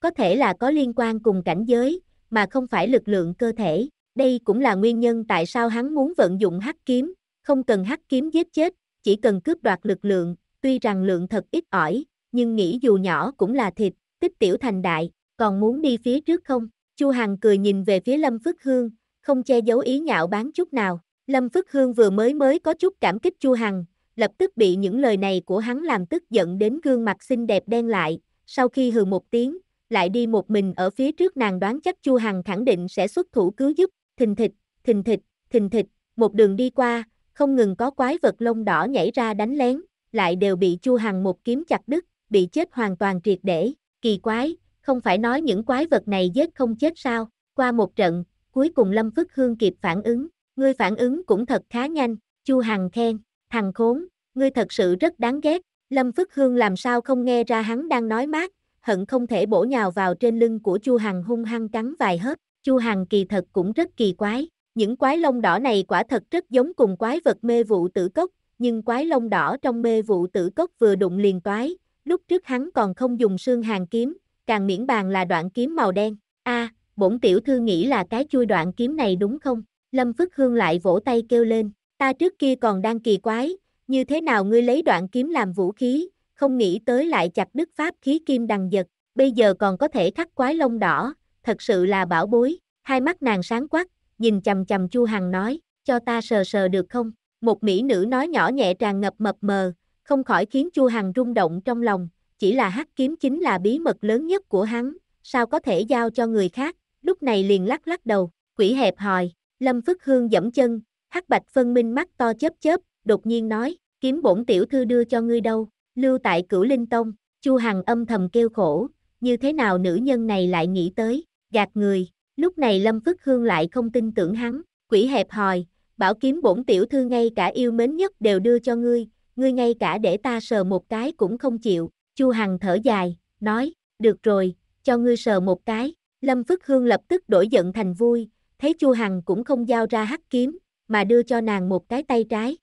Có thể là có liên quan cùng cảnh giới, mà không phải lực lượng cơ thể. Đây cũng là nguyên nhân tại sao hắn muốn vận dụng hắc kiếm, không cần hắc kiếm giết chết, chỉ cần cướp đoạt lực lượng, tuy rằng lượng thật ít ỏi, nhưng nghĩ dù nhỏ cũng là thịt, tích tiểu thành đại, còn muốn đi phía trước không? Chu Hằng cười nhìn về phía Lâm Phước Hương, không che giấu ý nhạo bán chút nào. Lâm Phước Hương vừa mới mới có chút cảm kích Chu Hằng, lập tức bị những lời này của hắn làm tức giận đến gương mặt xinh đẹp đen lại, sau khi hừ một tiếng, lại đi một mình ở phía trước nàng đoán chắc Chu Hằng khẳng định sẽ xuất thủ cứu giúp, thình thịch, thình thịch, thình thịch, một đường đi qua, không ngừng có quái vật lông đỏ nhảy ra đánh lén, lại đều bị Chu Hằng một kiếm chặt đứt, bị chết hoàn toàn triệt để, kỳ quái, không phải nói những quái vật này giết không chết sao, qua một trận, cuối cùng Lâm Phất Hương kịp phản ứng, ngươi phản ứng cũng thật khá nhanh, Chu Hằng khen, thằng khốn, ngươi thật sự rất đáng ghét, Lâm Phất Hương làm sao không nghe ra hắn đang nói mát, hận không thể bổ nhào vào trên lưng của Chu Hằng hung hăng cắn vài hớp, Chu Hằng kỳ thật cũng rất kỳ quái, những quái lông đỏ này quả thật rất giống cùng quái vật mê vụ tử cốc, nhưng quái lông đỏ trong mê vụ tử cốc vừa đụng liền toái, lúc trước hắn còn không dùng xương hàng kiếm, càng miễn bàn là đoạn kiếm màu đen. A, bổn tiểu thư nghĩ là cái chui đoạn kiếm này đúng không? Lâm Phức Hương lại vỗ tay kêu lên, ta trước kia còn đang kỳ quái, như thế nào ngươi lấy đoạn kiếm làm vũ khí, không nghĩ tới lại chặt đứt pháp khí kim đằng giật, bây giờ còn có thể khắc quái lông đỏ, thật sự là bảo bối, hai mắt nàng sáng quắc, nhìn chầm chầm Chu Hằng nói, cho ta sờ sờ được không? Một mỹ nữ nói nhỏ nhẹ tràn ngập mập mờ, không khỏi khiến Chu Hằng rung động trong lòng, chỉ là hắc kiếm chính là bí mật lớn nhất của hắn, sao có thể giao cho người khác, lúc này liền lắc lắc đầu, quỷ hẹp hòi, Lâm Phức Hương dẫm chân, hắc bạch phân minh mắt to chớp chớp, đột nhiên nói, kiếm bổn tiểu thư đưa cho ngươi đâu, lưu tại cửu linh tông, Chu Hằng âm thầm kêu khổ, như thế nào nữ nhân này lại nghĩ tới, gạt người, lúc này Lâm Phức Hương lại không tin tưởng hắn, quỷ hẹp hòi, bảo kiếm bổn tiểu thư ngay cả yêu mến nhất đều đưa cho ngươi, ngươi ngay cả để ta sờ một cái cũng không chịu, Chu Hằng thở dài, nói, được rồi, cho ngươi sờ một cái, Lâm Phức Hương lập tức đổi giận thành vui, thấy Chu Hằng cũng không giao ra hắc kiếm, mà đưa cho nàng một cái tay trái.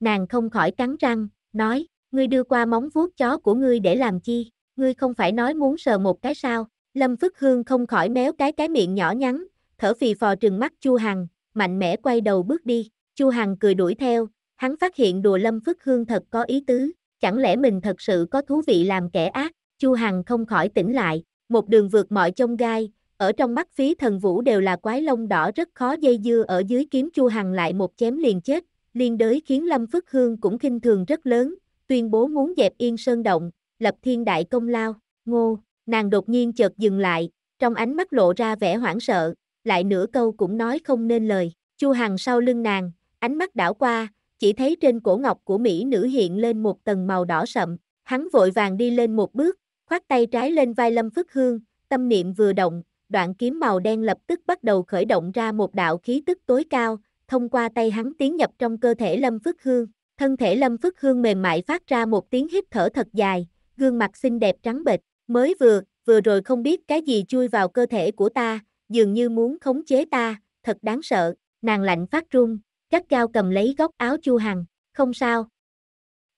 Nàng không khỏi cắn răng, nói, ngươi đưa qua móng vuốt chó của ngươi để làm chi, ngươi không phải nói muốn sờ một cái sao, Lâm Phức Hương không khỏi méo cái cái miệng nhỏ nhắn, thở phì phò trừng mắt Chu Hằng, mạnh mẽ quay đầu bước đi, Chu Hằng cười đuổi theo, hắn phát hiện đùa lâm phất hương thật có ý tứ, chẳng lẽ mình thật sự có thú vị làm kẻ ác, Chu Hằng không khỏi tỉnh lại, một đường vượt mọi trông gai, ở trong mắt phí thần vũ đều là quái lông đỏ rất khó dây dưa ở dưới kiếm Chu Hằng lại một chém liền chết, liên đới khiến Lâm Phất Hương cũng khinh thường rất lớn, tuyên bố muốn dẹp yên sơn động, lập thiên đại công lao, ngô, nàng đột nhiên chợt dừng lại, trong ánh mắt lộ ra vẻ hoảng sợ, lại nửa câu cũng nói không nên lời, Chu Hằng sau lưng nàng, ánh mắt đảo qua, chỉ thấy trên cổ ngọc của mỹ nữ hiện lên một tầng màu đỏ sậm, hắn vội vàng đi lên một bước, khoát tay trái lên vai Lâm Phất Hương, tâm niệm vừa động, đoạn kiếm màu đen lập tức bắt đầu khởi động ra một đạo khí tức tối cao, thông qua tay hắn tiến nhập trong cơ thể Lâm Phất Hương. Thân thể Lâm Phất Hương mềm mại phát ra một tiếng hít thở thật dài, gương mặt xinh đẹp trắng bệch, mới vừa, vừa rồi không biết cái gì chui vào cơ thể của ta, dường như muốn khống chế ta, thật đáng sợ, nàng lạnh phát run, gắt gao cầm lấy góc áo Chu Hằng, không sao.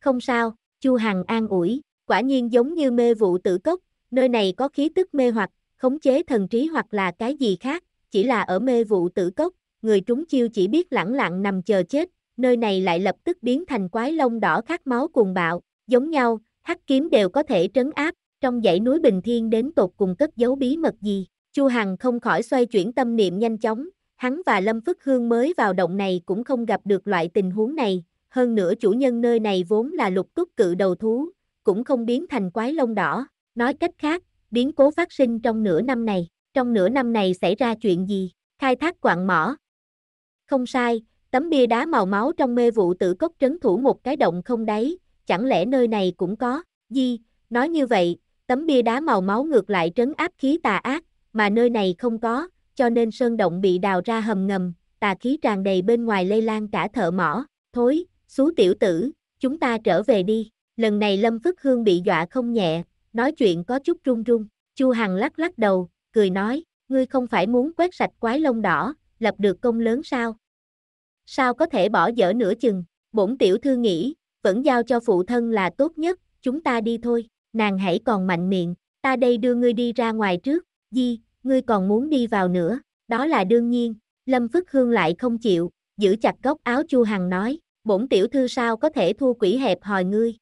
Không sao, Chu Hằng an ủi, quả nhiên giống như mê vụ tử cốc, nơi này có khí tức mê hoặc, khống chế thần trí hoặc là cái gì khác, chỉ là ở mê vụ tử cốc, người trúng chiêu chỉ biết lẳng lặng nằm chờ chết, nơi này lại lập tức biến thành quái lông đỏ khát máu cuồng bạo, giống nhau, hắc kiếm đều có thể trấn áp, trong dãy núi Bình Thiên đến tột cùng cất giấu bí mật gì. Chu Hằng không khỏi xoay chuyển tâm niệm nhanh chóng, hắn và Lâm Phất Hương mới vào động này cũng không gặp được loại tình huống này, hơn nữa chủ nhân nơi này vốn là lục túc cự đầu thú, cũng không biến thành quái lông đỏ, nói cách khác, biến cố phát sinh trong nửa năm này, trong nửa năm này xảy ra chuyện gì, khai thác quạng mỏ. Không sai, tấm bia đá màu máu trong mê vụ Tử cốc trấn thủ một cái động không đáy, chẳng lẽ nơi này cũng có, gì, nói như vậy, tấm bia đá màu máu ngược lại trấn áp khí tà ác, mà nơi này không có, cho nên sơn động bị đào ra hầm ngầm, tà khí tràn đầy bên ngoài lây lan cả thợ mỏ, thối, xú tiểu tử, chúng ta trở về đi. Lần này Lâm Phất Hương bị dọa không nhẹ, nói chuyện có chút run run. Chu Hằng lắc lắc đầu, cười nói, ngươi không phải muốn quét sạch quái lông đỏ, lập được công lớn sao? Sao có thể bỏ dở nửa chừng? Bổn tiểu thư nghĩ, vẫn giao cho phụ thân là tốt nhất, chúng ta đi thôi. Nàng hãy còn mạnh miệng, ta đây đưa ngươi đi ra ngoài trước. Di, ngươi còn muốn đi vào nữa, đó là đương nhiên, Lâm Phức Hương lại không chịu, giữ chặt góc áo Chu Hằng nói, bổn tiểu thư sao có thể thua quỷ hẹp hòi ngươi.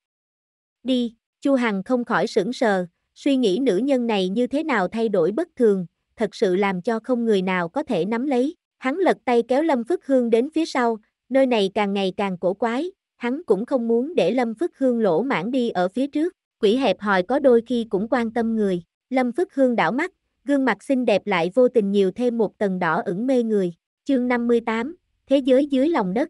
Đi, Chu Hằng không khỏi sững sờ, suy nghĩ nữ nhân này như thế nào thay đổi bất thường, thật sự làm cho không người nào có thể nắm lấy. Hắn lật tay kéo Lâm Phước Hương đến phía sau, nơi này càng ngày càng cổ quái, hắn cũng không muốn để Lâm Phước Hương lỗ mãn đi ở phía trước. Quỷ hẹp hòi có đôi khi cũng quan tâm người. Lâm Phước Hương đảo mắt, gương mặt xinh đẹp lại vô tình nhiều thêm một tầng đỏ ửng mê người. Chương 58, Thế giới dưới lòng đất.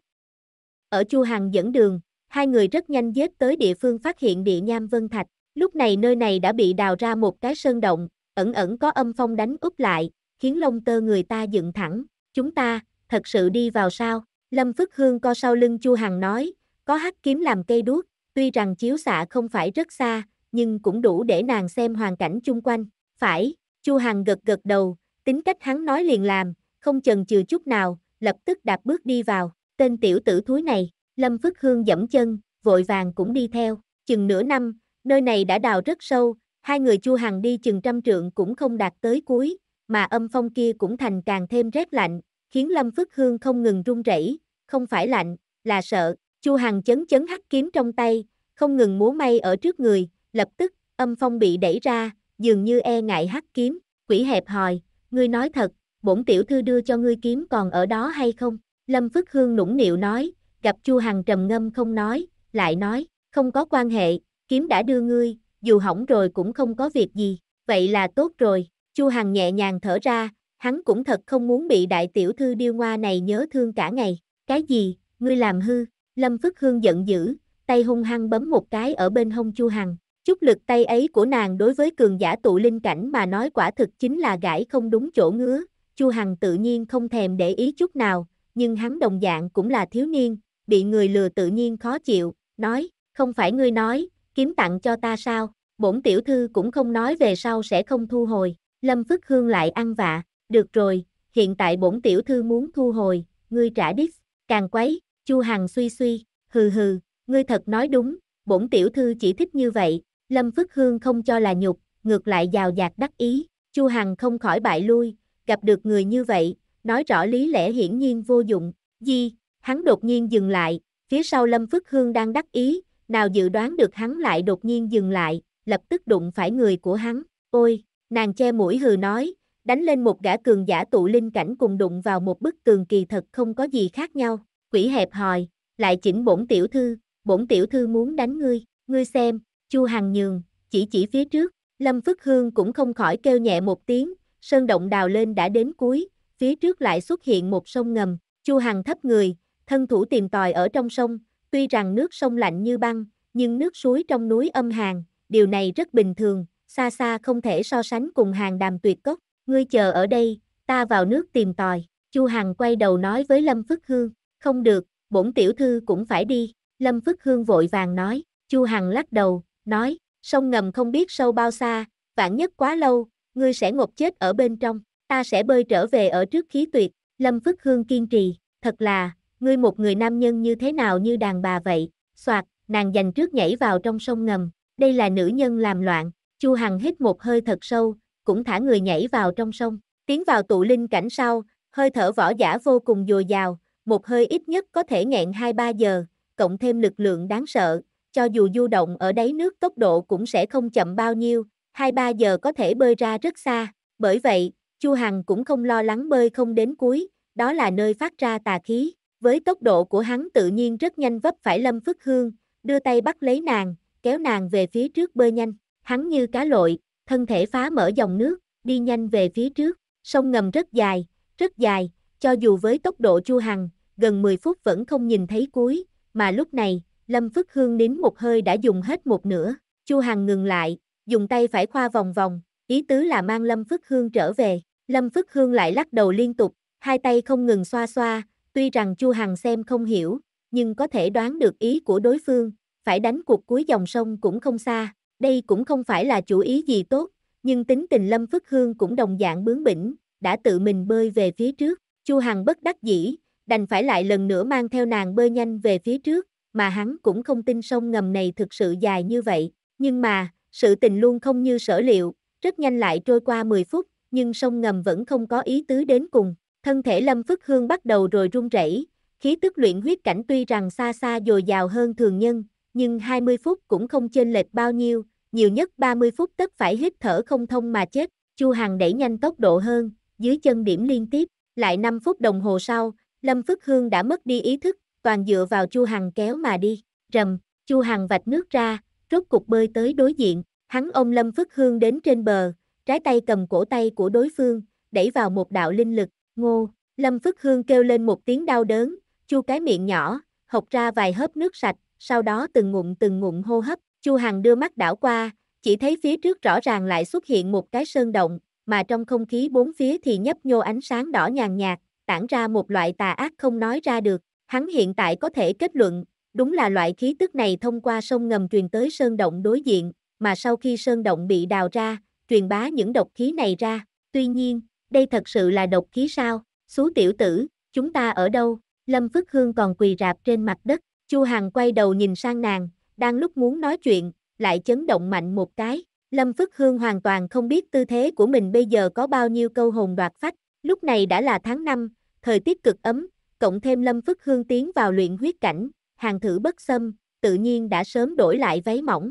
Ở Chu Hằng dẫn đường, hai người rất nhanh dết tới địa phương phát hiện địa nham vân thạch. Lúc này nơi này đã bị đào ra một cái sơn động, ẩn ẩn có âm phong đánh úp lại, khiến lông tơ người ta dựng thẳng. Chúng ta, thật sự đi vào sao? Lâm Phất Hương co sau lưng Chu Hằng nói, có hắc kiếm làm cây đuốc, tuy rằng chiếu xạ không phải rất xa, nhưng cũng đủ để nàng xem hoàn cảnh chung quanh. Phải, Chu Hằng gật gật đầu, tính cách hắn nói liền làm, không chần chừ chút nào, lập tức đạp bước đi vào, tên tiểu tử thúi này, Lâm Phức Hương dẫm chân, vội vàng cũng đi theo, chừng nửa năm, nơi này đã đào rất sâu, hai người Chu Hằng đi chừng trăm trượng cũng không đạt tới cuối, mà âm phong kia cũng thành càng thêm rét lạnh, khiến Lâm Phức Hương không ngừng run rẩy, không phải lạnh, là sợ, Chu Hằng chấn chấn hắc kiếm trong tay, không ngừng múa may ở trước người, lập tức, âm phong bị đẩy ra, dường như e ngại hắc kiếm, quỷ hẹp hòi, ngươi nói thật, bổn tiểu thư đưa cho ngươi kiếm còn ở đó hay không? Lâm Phất Hương nũng nịu nói, gặp Chu Hằng trầm ngâm không nói, lại nói, không có quan hệ, kiếm đã đưa ngươi, dù hỏng rồi cũng không có việc gì, vậy là tốt rồi, Chu Hằng nhẹ nhàng thở ra, hắn cũng thật không muốn bị đại tiểu thư điêu ngoa này nhớ thương cả ngày, cái gì, ngươi làm hư, Lâm Phất Hương giận dữ, tay hung hăng bấm một cái ở bên hông Chu Hằng, Chút lực tay ấy của nàng đối với cường giả tụ linh cảnh mà nói quả thực chính là gãi không đúng chỗ ngứa, Chu Hằng tự nhiên không thèm để ý chút nào, nhưng hắn đồng dạng cũng là thiếu niên, bị người lừa tự nhiên khó chịu, nói, không phải ngươi nói, kiếm tặng cho ta sao, bổn tiểu thư cũng không nói về sau sẽ không thu hồi, Lâm Phức Hương lại ăn vạ, được rồi, hiện tại bổn tiểu thư muốn thu hồi, ngươi trả đít, càng quấy, Chu Hằng suy suy, hừ hừ, ngươi thật nói đúng, bổn tiểu thư chỉ thích như vậy, Lâm Phước Hương không cho là nhục, ngược lại giàu dạt đắc ý, Chu Hằng không khỏi bại lui, gặp được người như vậy, nói rõ lý lẽ hiển nhiên vô dụng, di, hắn đột nhiên dừng lại, phía sau Lâm Phước Hương đang đắc ý, nào dự đoán được hắn lại đột nhiên dừng lại, lập tức đụng phải người của hắn, ôi, nàng che mũi hừ nói, đánh lên một gã cường giả tụ linh cảnh cùng đụng vào một bức tường kỳ thật không có gì khác nhau, quỷ hẹp hòi, lại chỉnh bổn tiểu thư, bổn tiểu thư muốn đánh ngươi, ngươi xem, Chu Hằng Nhường, chỉ chỉ phía trước, Lâm Phất Hương cũng không khỏi kêu nhẹ một tiếng, sơn động đào lên đã đến cuối, phía trước lại xuất hiện một sông ngầm, Chu Hằng thấp người, thân thủ tìm tòi ở trong sông, tuy rằng nước sông lạnh như băng, nhưng nước suối trong núi âm hàn, điều này rất bình thường, xa xa không thể so sánh cùng hàng đàm tuyệt cốc, ngươi chờ ở đây, ta vào nước tìm tòi, Chu Hằng quay đầu nói với Lâm Phất Hương, không được, bổn tiểu thư cũng phải đi, Lâm Phất Hương vội vàng nói, Chu Hằng lắc đầu, nói, sông ngầm không biết sâu bao xa, vạn nhất quá lâu, ngươi sẽ ngột chết ở bên trong, ta sẽ bơi trở về ở trước khí tuyệt, Lâm Phất Hương kiên trì, thật là, ngươi một người nam nhân như thế nào như đàn bà vậy, soạt, nàng dành trước nhảy vào trong sông ngầm, đây là nữ nhân làm loạn, Chu Hằng hít một hơi thật sâu, cũng thả người nhảy vào trong sông, tiến vào tụ linh cảnh sau, hơi thở võ giả vô cùng dồi dào, một hơi ít nhất có thể nghẹn 2-3 giờ, cộng thêm lực lượng đáng sợ, cho dù du động ở đáy nước tốc độ cũng sẽ không chậm bao nhiêu, 2-3 giờ có thể bơi ra rất xa, bởi vậy, Chu Hằng cũng không lo lắng bơi không đến cuối, đó là nơi phát ra tà khí, với tốc độ của hắn tự nhiên rất nhanh vấp phải Lâm Phất Hương, đưa tay bắt lấy nàng, kéo nàng về phía trước bơi nhanh, hắn như cá lội, thân thể phá mở dòng nước, đi nhanh về phía trước, sông ngầm rất dài, rất dài, cho dù với tốc độ Chu Hằng, gần 10 phút vẫn không nhìn thấy cuối, mà lúc này, Lâm Phất Hương nín một hơi đã dùng hết một nửa, Chu Hằng ngừng lại, dùng tay phải khoa vòng vòng, ý tứ là mang Lâm Phất Hương trở về. Lâm Phất Hương lại lắc đầu liên tục, hai tay không ngừng xoa xoa, tuy rằng Chu Hằng xem không hiểu, nhưng có thể đoán được ý của đối phương, phải đánh cuộc cuối dòng sông cũng không xa, đây cũng không phải là chủ ý gì tốt, nhưng tính tình Lâm Phất Hương cũng đồng dạng bướng bỉnh, đã tự mình bơi về phía trước, Chu Hằng bất đắc dĩ, đành phải lại lần nữa mang theo nàng bơi nhanh về phía trước, mà hắn cũng không tin sông ngầm này thực sự dài như vậy, nhưng mà, sự tình luôn không như sở liệu, rất nhanh lại trôi qua 10 phút, nhưng sông ngầm vẫn không có ý tứ đến cùng, thân thể Lâm Phức Hương bắt đầu rồi run rẩy, khí tức luyện huyết cảnh tuy rằng xa xa dồi dào hơn thường nhân, nhưng 20 phút cũng không chênh lệch bao nhiêu, nhiều nhất 30 phút tất phải hít thở không thông mà chết, Chu Hằng đẩy nhanh tốc độ hơn, dưới chân điểm liên tiếp, lại 5 phút đồng hồ sau, Lâm Phức Hương đã mất đi ý thức, toàn dựa vào Chu Hằng kéo mà đi, rầm, Chu Hằng vạch nước ra, rốt cục bơi tới đối diện, hắn ôm Lâm Phất Hương đến trên bờ, trái tay cầm cổ tay của đối phương, đẩy vào một đạo linh lực, ngô, Lâm Phất Hương kêu lên một tiếng đau đớn, chu cái miệng nhỏ, hộc ra vài hớp nước sạch, sau đó từng ngụm từng ngụm hô hấp, Chu Hằng đưa mắt đảo qua, chỉ thấy phía trước rõ ràng lại xuất hiện một cái sơn động, mà trong không khí bốn phía thì nhấp nhô ánh sáng đỏ nhàn nhạt, tản ra một loại tà ác không nói ra được, Hắn hiện tại có thể kết luận, đúng là loại khí tức này thông qua sông ngầm truyền tới sơn động đối diện, mà sau khi sơn động bị đào ra, truyền bá những độc khí này ra. Tuy nhiên, đây thật sự là độc khí sao? Xú tiểu tử, chúng ta ở đâu? Lâm Phức Hương còn quỳ rạp trên mặt đất, Chu Hằng quay đầu nhìn sang nàng, đang lúc muốn nói chuyện, lại chấn động mạnh một cái. Lâm Phức Hương hoàn toàn không biết tư thế của mình bây giờ có bao nhiêu câu hồn đoạt phách, lúc này đã là tháng 5, thời tiết cực ấm, cộng thêm lâm phức hương tiến vào luyện huyết cảnh, hàng thử bất xâm, tự nhiên đã sớm đổi lại váy mỏng.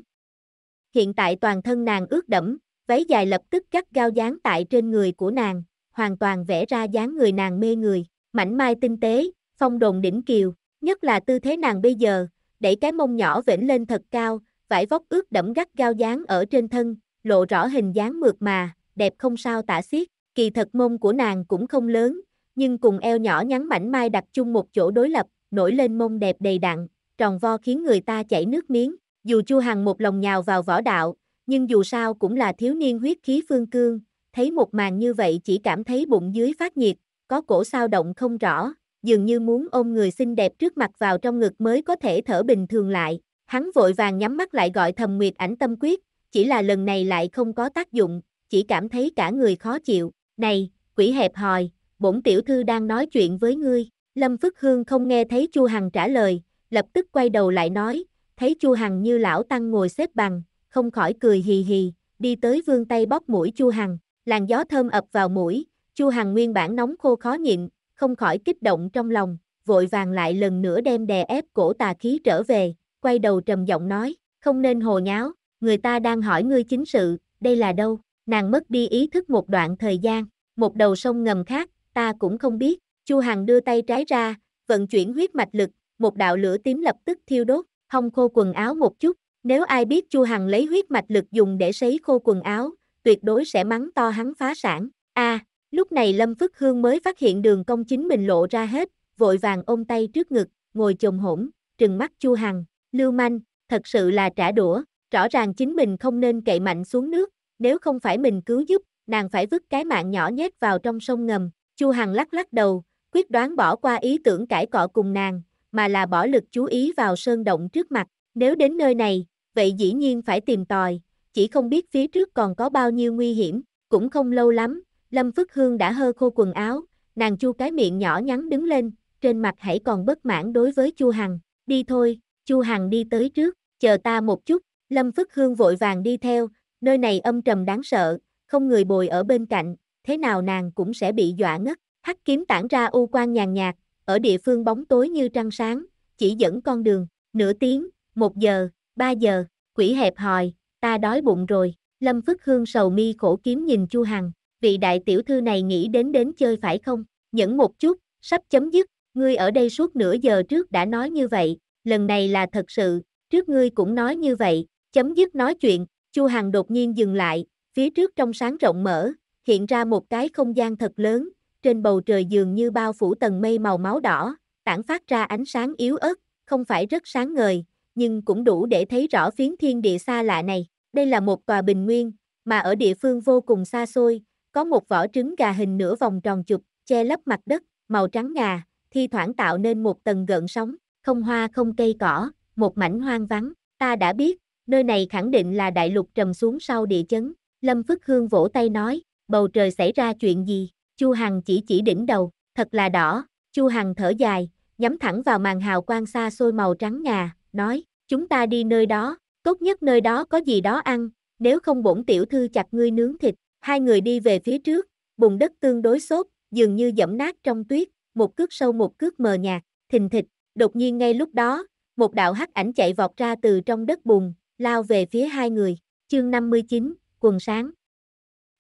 Hiện tại toàn thân nàng ướt đẫm, váy dài lập tức cắt gao dáng tại trên người của nàng, hoàn toàn vẽ ra dáng người nàng mê người, mảnh mai tinh tế, phong đồn đỉnh kiều, nhất là tư thế nàng bây giờ, đẩy cái mông nhỏ vểnh lên thật cao, vải vóc ướt đẫm gắt gao dáng ở trên thân, lộ rõ hình dáng mượt mà, đẹp không sao tả xiết, kỳ thật mông của nàng cũng không lớn, nhưng cùng eo nhỏ nhắn mảnh mai đặt chung một chỗ đối lập, nổi lên mông đẹp đầy đặn, tròn vo khiến người ta chảy nước miếng. Dù Chu Hằng một lòng nhào vào võ đạo, nhưng dù sao cũng là thiếu niên huyết khí phương cương, thấy một màn như vậy chỉ cảm thấy bụng dưới phát nhiệt, có cổ sao động không rõ, dường như muốn ôm người xinh đẹp trước mặt vào trong ngực mới có thể thở bình thường lại. Hắn vội vàng nhắm mắt lại gọi thầm nguyệt ảnh tâm quyết, chỉ là lần này lại không có tác dụng, chỉ cảm thấy cả người khó chịu. Này, quỷ hẹp hòi, bổn tiểu thư đang nói chuyện với ngươi. Lâm Phước Hương không nghe thấy Chu Hằng trả lời, lập tức quay đầu lại nói, thấy Chu Hằng như lão tăng ngồi xếp bằng, không khỏi cười hì hì, đi tới vương tay bóp mũi Chu Hằng, làn gió thơm ập vào mũi, Chu Hằng nguyên bản nóng khô khó nhịn, không khỏi kích động trong lòng, vội vàng lại lần nữa đem đè ép cổ tà khí trở về, quay đầu trầm giọng nói, không nên hồ nháo, người ta đang hỏi ngươi chính sự, đây là đâu, nàng mất đi ý thức một đoạn thời gian, một đầu sông ngầm khác, ta cũng không biết, Chu Hằng đưa tay trái ra, vận chuyển huyết mạch lực, một đạo lửa tím lập tức thiêu đốt, hong khô quần áo một chút, nếu ai biết Chu Hằng lấy huyết mạch lực dùng để sấy khô quần áo, tuyệt đối sẽ mắng to hắn phá sản. A, à, lúc này Lâm Phất Hương mới phát hiện đường công chính mình lộ ra hết, vội vàng ôm tay trước ngực, ngồi chồng hổm, trừng mắt Chu Hằng, lưu manh, thật sự là trả đũa, rõ ràng chính mình không nên cậy mạnh xuống nước, nếu không phải mình cứu giúp, nàng phải vứt cái mạng nhỏ nhét vào trong sông ngầm, Chu Hằng lắc lắc đầu, quyết đoán bỏ qua ý tưởng cãi cọ cùng nàng, mà là bỏ lực chú ý vào sơn động trước mặt. Nếu đến nơi này, vậy dĩ nhiên phải tìm tòi, chỉ không biết phía trước còn có bao nhiêu nguy hiểm, cũng không lâu lắm, Lâm Phức Hương đã hơ khô quần áo, nàng chu cái miệng nhỏ nhắn đứng lên, trên mặt hãy còn bất mãn đối với Chu Hằng, đi thôi, Chu Hằng đi tới trước, chờ ta một chút, Lâm Phức Hương vội vàng đi theo, nơi này âm trầm đáng sợ, không người bồi ở bên cạnh, thế nào nàng cũng sẽ bị dọa ngất. Hắc kiếm tản ra u quang nhàn nhạt, ở địa phương bóng tối như trăng sáng, chỉ dẫn con đường, nửa tiếng, một giờ, ba giờ, quỷ hẹp hòi, ta đói bụng rồi. Lâm Phất Hương sầu mi khổ kiếm nhìn Chu Hằng, vị đại tiểu thư này nghĩ đến đến chơi phải không? Nhẫn một chút, sắp chấm dứt, ngươi ở đây suốt nửa giờ trước đã nói như vậy, lần này là thật sự, trước ngươi cũng nói như vậy, chấm dứt nói chuyện, Chu Hằng đột nhiên dừng lại, phía trước trong sáng rộng mở, hiện ra một cái không gian thật lớn, trên bầu trời dường như bao phủ tầng mây màu máu đỏ, tản phát ra ánh sáng yếu ớt, không phải rất sáng ngời, nhưng cũng đủ để thấy rõ phiến thiên địa xa lạ này. Đây là một tòa bình nguyên, mà ở địa phương vô cùng xa xôi, có một vỏ trứng gà hình nửa vòng tròn chụp, che lấp mặt đất, màu trắng ngà, thi thoảng tạo nên một tầng gợn sóng, không hoa không cây cỏ, một mảnh hoang vắng. Ta đã biết, nơi này khẳng định là đại lục trầm xuống sau địa chấn. Lâm Phức Hương vỗ tay nói, bầu trời xảy ra chuyện gì, Chu Hằng chỉ chỉ đỉnh đầu, thật là đỏ, Chu Hằng thở dài, nhắm thẳng vào màn hào quang xa xôi màu trắng ngà, nói, chúng ta đi nơi đó, tốt nhất nơi đó có gì đó ăn, nếu không bổn tiểu thư chặt ngươi nướng thịt, hai người đi về phía trước, bùn đất tương đối xốp, dường như dẫm nát trong tuyết, một cước sâu một cước mờ nhạt, thình thịch, đột nhiên ngay lúc đó, một đạo hắc ảnh chạy vọt ra từ trong đất bùn, lao về phía hai người, chương 59, quần sáng,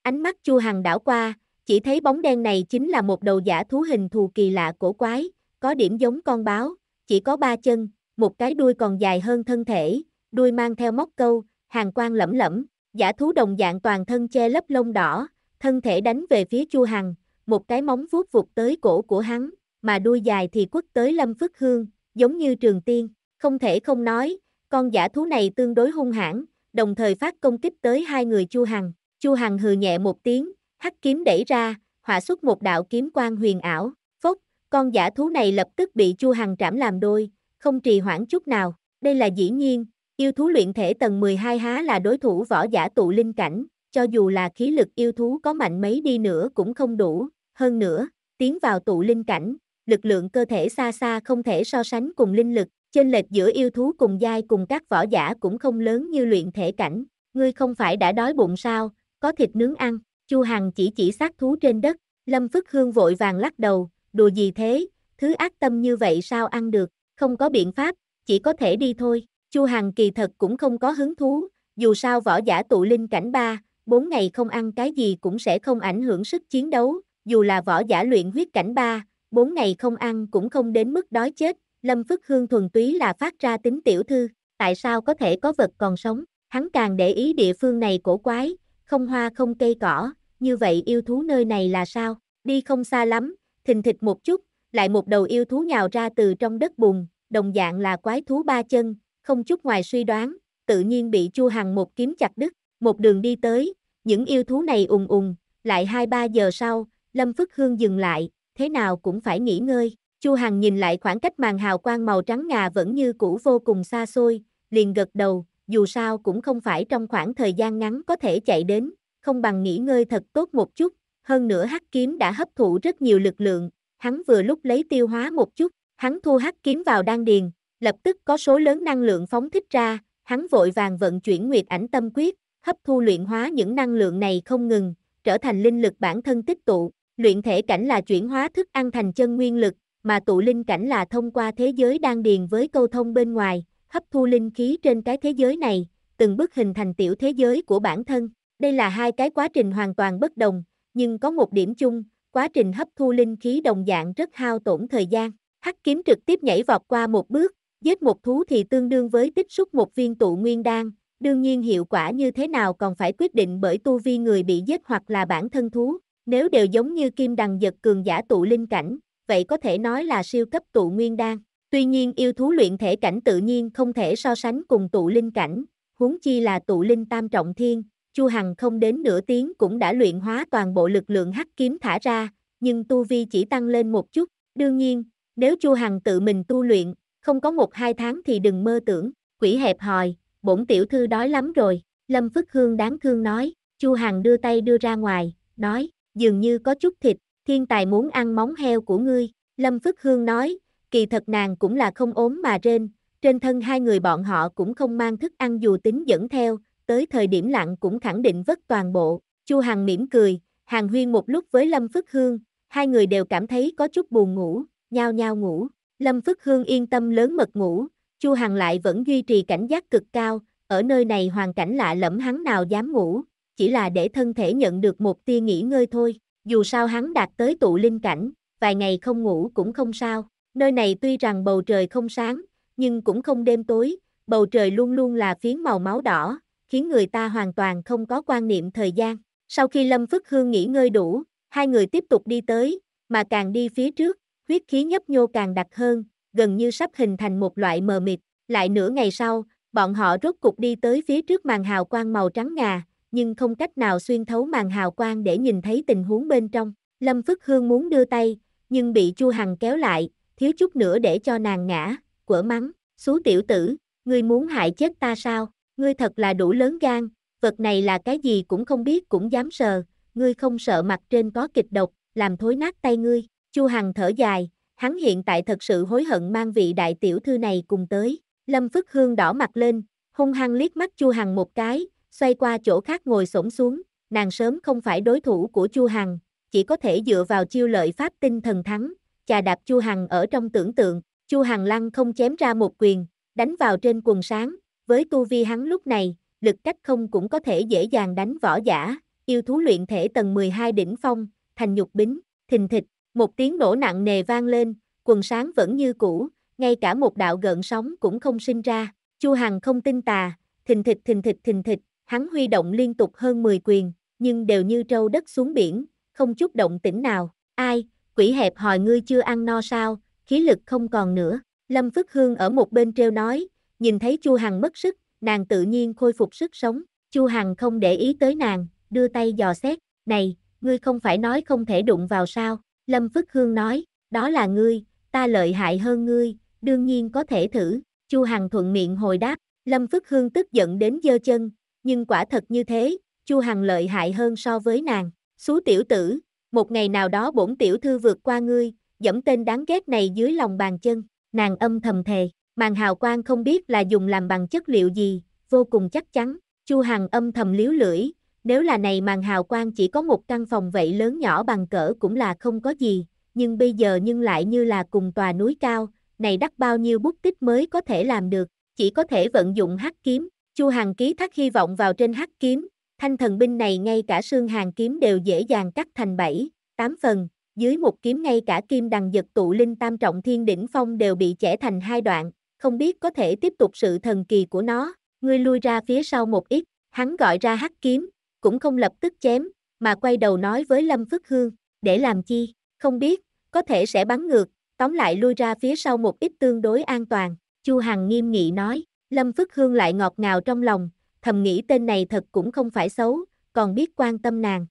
Ánh mắt Chu Hằng đảo qua, chỉ thấy bóng đen này chính là một đầu giả thú hình thù kỳ lạ cổ quái, có điểm giống con báo, chỉ có ba chân, một cái đuôi còn dài hơn thân thể, đuôi mang theo móc câu, hàng quang lẫm lẫm, giả thú đồng dạng toàn thân che lấp lông đỏ, thân thể đánh về phía Chu Hằng, một cái móng vuốt vụt tới cổ của hắn, mà đuôi dài thì quất tới Lâm Phất Hương, giống như trường tiên, không thể không nói, con giả thú này tương đối hung hãn, đồng thời phát công kích tới hai người Chu Hằng. Chu Hằng hừ nhẹ một tiếng, hắc kiếm đẩy ra, hỏa xuất một đạo kiếm quang huyền ảo, phốc, con giả thú này lập tức bị Chu Hằng trảm làm đôi, không trì hoãn chút nào. Đây là dĩ nhiên, yêu thú luyện thể tầng 12 há là đối thủ võ giả tụ linh cảnh, cho dù là khí lực yêu thú có mạnh mấy đi nữa cũng không đủ, hơn nữa, tiến vào tụ linh cảnh, lực lượng cơ thể xa xa không thể so sánh cùng linh lực, trên lệch giữa yêu thú cùng giai cùng các võ giả cũng không lớn như luyện thể cảnh, ngươi không phải đã đói bụng sao, có thịt nướng ăn, Chu Hằng chỉ chỉ xác thú trên đất, Lâm Phất Hương vội vàng lắc đầu, đùa gì thế, thứ ác tâm như vậy sao ăn được, không có biện pháp, chỉ có thể đi thôi. Chu Hằng kỳ thật cũng không có hứng thú, dù sao võ giả tụ linh cảnh ba, bốn ngày không ăn cái gì cũng sẽ không ảnh hưởng sức chiến đấu, dù là võ giả luyện huyết cảnh ba, bốn ngày không ăn cũng không đến mức đói chết, Lâm Phất Hương thuần túy là phát ra tính tiểu thư, tại sao có thể có vật còn sống, hắn càng để ý địa phương này cổ quái, không hoa không cây cỏ, như vậy yêu thú nơi này là sao? Đi không xa lắm, thình thịch một chút, lại một đầu yêu thú nhào ra từ trong đất bùn, đồng dạng là quái thú ba chân, không chút ngoài suy đoán, tự nhiên bị Chu Hằng một kiếm chặt đứt, một đường đi tới, những yêu thú này ùng ùng, lại 2-3 giờ sau, Lâm Phất Hương dừng lại, thế nào cũng phải nghỉ ngơi. Chu Hằng nhìn lại khoảng cách màn hào quang màu trắng ngà vẫn như cũ vô cùng xa xôi, liền gật đầu, dù sao cũng không phải trong khoảng thời gian ngắn có thể chạy đến, không bằng nghỉ ngơi thật tốt một chút, hơn nữa hắc kiếm đã hấp thụ rất nhiều lực lượng, hắn vừa lúc lấy tiêu hóa một chút, hắn thu hắc kiếm vào đan điền, lập tức có số lớn năng lượng phóng thích ra, hắn vội vàng vận chuyển nguyệt ảnh tâm quyết, hấp thu luyện hóa những năng lượng này không ngừng, trở thành linh lực bản thân tích tụ, luyện thể cảnh là chuyển hóa thức ăn thành chân nguyên lực, mà tụ linh cảnh là thông qua thế giới đan điền với câu thông bên ngoài, hấp thu linh khí trên cái thế giới này, từng bước hình thành tiểu thế giới của bản thân. Đây là hai cái quá trình hoàn toàn bất đồng, nhưng có một điểm chung, quá trình hấp thu linh khí đồng dạng rất hao tổn thời gian. Hắc kiếm trực tiếp nhảy vọt qua một bước, giết một thú thì tương đương với tích xúc một viên tụ nguyên đan, đương nhiên hiệu quả như thế nào còn phải quyết định bởi tu vi người bị giết hoặc là bản thân thú. Nếu đều giống như kim đằng giật cường giả tụ linh cảnh, vậy có thể nói là siêu cấp tụ nguyên đan. Tuy nhiên yêu thú luyện thể cảnh tự nhiên không thể so sánh cùng tụ linh cảnh, huống chi là tụ linh tam trọng thiên, Chu Hằng không đến nửa tiếng cũng đã luyện hóa toàn bộ lực lượng hắc kiếm thả ra, nhưng tu vi chỉ tăng lên một chút, đương nhiên, nếu Chu Hằng tự mình tu luyện, không có một hai tháng thì đừng mơ tưởng, quỷ hẹp hòi, bổn tiểu thư đói lắm rồi, Lâm Phức Hương đáng thương nói, Chu Hằng đưa tay đưa ra ngoài, nói, dường như có chút thịt, thiên tài muốn ăn móng heo của ngươi, Lâm Phức Hương nói, kỳ thật nàng cũng là không ốm mà rên, trên thân hai người bọn họ cũng không mang thức ăn dù tính dẫn theo, tới thời điểm lặng cũng khẳng định vất toàn bộ. Chu Hằng mỉm cười, Hàng Huyên một lúc với Lâm Phước Hương, hai người đều cảm thấy có chút buồn ngủ, nhao nhao ngủ. Lâm Phước Hương yên tâm lớn mật ngủ, Chu Hằng lại vẫn duy trì cảnh giác cực cao, ở nơi này hoàn cảnh lạ lẫm hắn nào dám ngủ, chỉ là để thân thể nhận được một tia nghỉ ngơi thôi, dù sao hắn đạt tới tụ linh cảnh, vài ngày không ngủ cũng không sao. Nơi này tuy rằng bầu trời không sáng, nhưng cũng không đêm tối, bầu trời luôn luôn là phiến màu máu đỏ, khiến người ta hoàn toàn không có quan niệm thời gian. Sau khi Lâm Phức Hương nghỉ ngơi đủ, hai người tiếp tục đi tới, mà càng đi phía trước, huyết khí nhấp nhô càng đặc hơn, gần như sắp hình thành một loại mờ mịt. Lại nửa ngày sau, bọn họ rốt cục đi tới phía trước màn hào quang màu trắng ngà, nhưng không cách nào xuyên thấu màn hào quang để nhìn thấy tình huống bên trong. Lâm Phức Hương muốn đưa tay, nhưng bị Chu Hằng kéo lại, thiếu chút nữa để cho nàng ngã, quở mắng, xú tiểu tử, ngươi muốn hại chết ta sao, ngươi thật là đủ lớn gan, vật này là cái gì cũng không biết cũng dám sờ, ngươi không sợ mặt trên có kịch độc, làm thối nát tay ngươi, Chu Hằng thở dài, hắn hiện tại thật sự hối hận mang vị đại tiểu thư này cùng tới, Lâm Phức Hương đỏ mặt lên, hung hăng liếc mắt Chu Hằng một cái, xoay qua chỗ khác ngồi xổm xuống, nàng sớm không phải đối thủ của Chu Hằng, chỉ có thể dựa vào chiêu lợi pháp tinh thần thắng, chà đạp Chu Hằng ở trong tưởng tượng, Chu Hằng lăng không chém ra một quyền, đánh vào trên quần sáng, với tu vi hắn lúc này, lực cách không cũng có thể dễ dàng đánh võ giả, yêu thú luyện thể tầng 12 đỉnh phong, thành nhục bính, thình thịch, một tiếng nổ nặng nề vang lên, quần sáng vẫn như cũ, ngay cả một đạo gợn sóng cũng không sinh ra, Chu Hằng không tin tà, thình thịch thình thịch thình thịch, hắn huy động liên tục hơn 10 quyền, nhưng đều như trâu đất xuống biển, không chút động tĩnh nào, ai, quỷ hẹp hòi ngươi chưa ăn no sao, khí lực không còn nữa. Lâm Phức Hương ở một bên treo nói, nhìn thấy Chu Hằng mất sức, nàng tự nhiên khôi phục sức sống. Chu Hằng không để ý tới nàng, đưa tay dò xét, này, ngươi không phải nói không thể đụng vào sao. Lâm Phức Hương nói, đó là ngươi, ta lợi hại hơn ngươi, đương nhiên có thể thử. Chu Hằng thuận miệng hồi đáp, Lâm Phức Hương tức giận đến dơ chân, nhưng quả thật như thế, Chu Hằng lợi hại hơn so với nàng. Xú tiểu tử, một ngày nào đó bổn tiểu thư vượt qua ngươi, dẫm tên đáng ghét này dưới lòng bàn chân, nàng âm thầm thề, màn hào quang không biết là dùng làm bằng chất liệu gì, vô cùng chắc chắn, Chu Hằng âm thầm liếu lưỡi, nếu là này màn hào quang chỉ có một căn phòng vậy lớn nhỏ bằng cỡ cũng là không có gì, nhưng bây giờ nhưng lại như là cùng tòa núi cao, này đắt bao nhiêu bút tích mới có thể làm được, chỉ có thể vận dụng hắc kiếm, Chu Hằng ký thác hy vọng vào trên hắc kiếm, Thanh thần binh này ngay cả xương hàng kiếm đều dễ dàng cắt thành bảy, tám phần, dưới một kiếm ngay cả kim đằng giật tụ linh tam trọng thiên đỉnh phong đều bị chẻ thành hai đoạn, không biết có thể tiếp tục sự thần kỳ của nó, ngươi lui ra phía sau một ít, hắn gọi ra hắc kiếm, cũng không lập tức chém, mà quay đầu nói với Lâm Phất Hương, để làm chi, không biết, có thể sẽ bắn ngược, tóm lại lui ra phía sau một ít tương đối an toàn, Chu Hằng nghiêm nghị nói, Lâm Phất Hương lại ngọt ngào trong lòng, thầm nghĩ tên này thật cũng không phải xấu, còn biết quan tâm nàng.